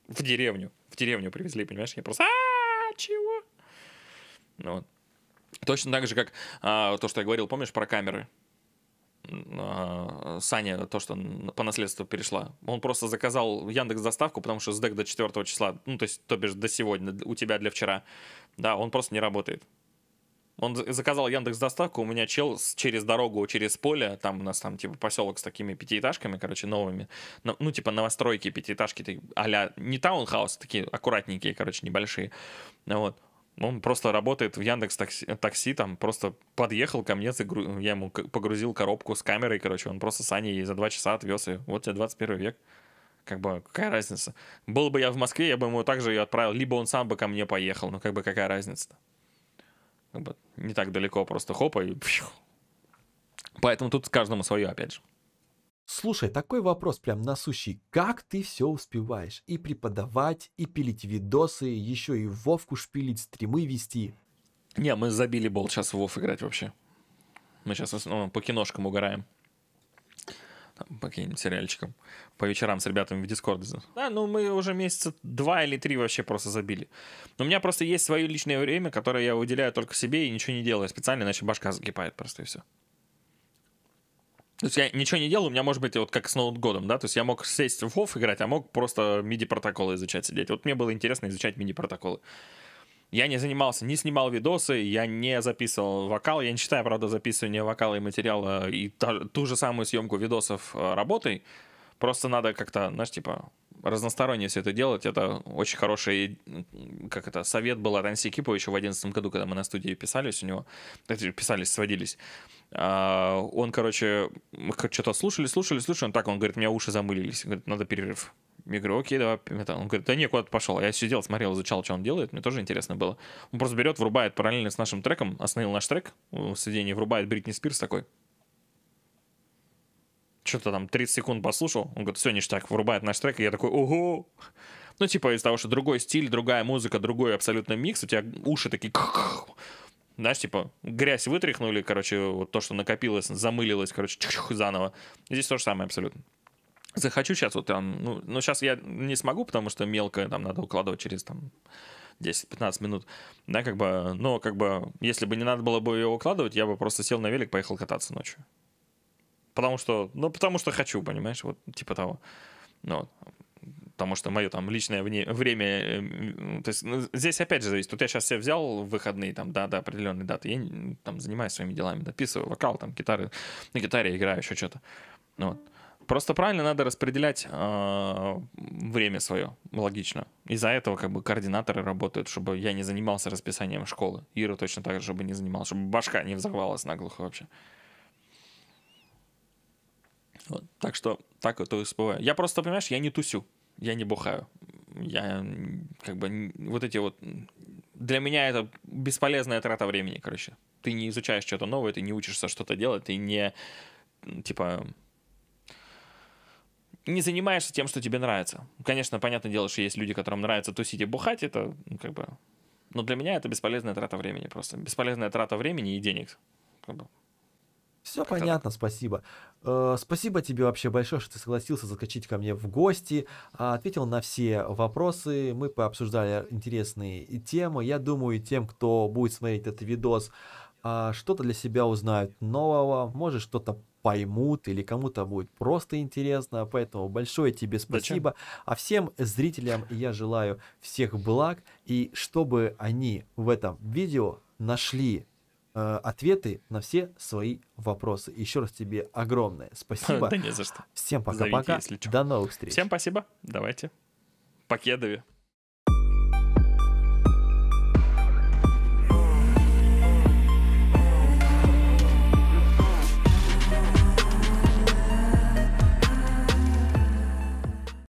в деревню, в деревню привезли, понимаешь, я просто, а чего? Ну, вот. Точно так же, как а, то, что я говорил, помнишь, про камеры? А, Саня, то, что по наследству перешла. Он просто заказал Яндекс доставку, потому что с сдэк до 4 числа, ну, то есть, то бишь, до сегодня, у тебя для вчера. Да, он просто не работает. Он заказал Яндекс доставку, у меня чел через дорогу, через поле, там у нас там типа поселок с такими пятиэтажками, короче, новыми, ну типа новостройки пятиэтажки, а-ля не таунхаус, такие аккуратненькие, короче, небольшие, вот. Он просто работает в Яндекс такси, такси там просто подъехал ко мне, я ему погрузил коробку с камерой, короче, он просто Саня ей за два часа отвез ее. Вот тебе 21 век как бы какая разница? Был бы я в Москве, я бы ему также ее отправил, либо он сам бы ко мне поехал, но ну, как бы какая разница-то? Не так далеко просто хопа и... Поэтому тут каждому свое, опять же. Слушай, такой вопрос прям насущий. Как ты все успеваешь? И преподавать, и пилить видосы, еще и Вовку шпилить, стримы вести. Не, мы забили болт сейчас в Вов играть вообще. Мы сейчас ну, по киношкам угораем по каким-нибудь сериальчикам по вечерам с ребятами в Дискорде. Да, ну мы уже месяца два или три вообще просто забили. Но у меня просто есть свое личное время, которое я выделяю только себе и ничего не делаю специально, иначе башка закипает просто и все. То есть я ничего не делал, у меня может быть вот как с Новым годом, да, то есть я мог сесть в вов играть, а мог просто миди-протоколы изучать сидеть. Вот мне было интересно изучать миди-протоколы. Я не занимался, не снимал видосы, я не записывал вокал. Я не считаю, правда, записывание вокала и материала и та, ту же самую съемку видосов а, работой. Просто надо как-то, знаешь, типа, разностороннее все это делать. Это очень хороший, как это, совет был от Анси еще в одиннадцатом году, когда мы на студии писались у него. Писались, сводились. А, он, короче, что-то слушали, слушали, слушали. Он так, он говорит, у меня уши замылились. Говорит, надо перерыв. Я говорю, окей, давай металл. Он говорит, да не, куда-то пошел. Я сидел, смотрел, изучал, что он делает, мне тоже интересно было. Он просто берет, врубает параллельно с нашим треком, остановил наш трек, сиденье врубает Бритни Спирс такой. Что-то там 30 секунд послушал, он говорит, все, ништяк, врубает наш трек, и я такой, ого! Ну, типа из того, что другой стиль, другая музыка, другой абсолютно микс, у тебя уши такие... Знаешь, типа, грязь вытряхнули, короче, вот то, что накопилось, замылилось, короче, заново. Здесь то же самое абсолютно захочу сейчас вот там, ну, ну сейчас я не смогу, потому что мелко там надо укладывать через там 10-15 минут, да, как бы, но как бы, если бы не надо было бы ее укладывать, я бы просто сел на велик, поехал кататься ночью. Потому что, ну, потому что хочу, понимаешь, вот типа того. Ну, потому что мое там личное вне, время, эм, то есть ну, здесь опять же зависит, тут я сейчас все взял выходные там, да, да, определенные даты, я там занимаюсь своими делами, дописываю вокал, там, гитары, на гитаре играю, еще что-то, ну, вот. Просто правильно надо распределять э, время свое, логично. Из-за этого как бы координаторы работают, чтобы я не занимался расписанием школы. Ира точно так же, чтобы не занималась, чтобы башка не взорвалась наглухо вообще. Вот. Так что так это успеваю. Я просто, понимаешь, я не тусю, я не бухаю. Я как бы вот эти вот... Для меня это бесполезная трата времени, короче. Ты не изучаешь что-то новое, ты не учишься что-то делать, ты не, типа, не занимаешься тем, что тебе нравится. Конечно, понятное дело, что есть люди, которым нравится тусить и бухать, это ну, как бы... Но для меня это бесполезная трата времени просто. Бесполезная трата времени и денег. Как бы. Все как понятно, так. спасибо. Э, спасибо тебе вообще большое, что ты согласился заскочить ко мне в гости, а, ответил на все вопросы, мы пообсуждали интересные темы. Я думаю, тем, кто будет смотреть этот видос, а, что-то для себя узнают нового, может что-то поймут или кому-то будет просто интересно. Поэтому большое тебе спасибо. Зачем? А всем зрителям я желаю всех благ и чтобы они в этом видео нашли э, ответы на все свои вопросы. Еще раз тебе огромное спасибо. Да не за что. Всем пока-пока. До новых встреч. Всем спасибо. Давайте. Покедови.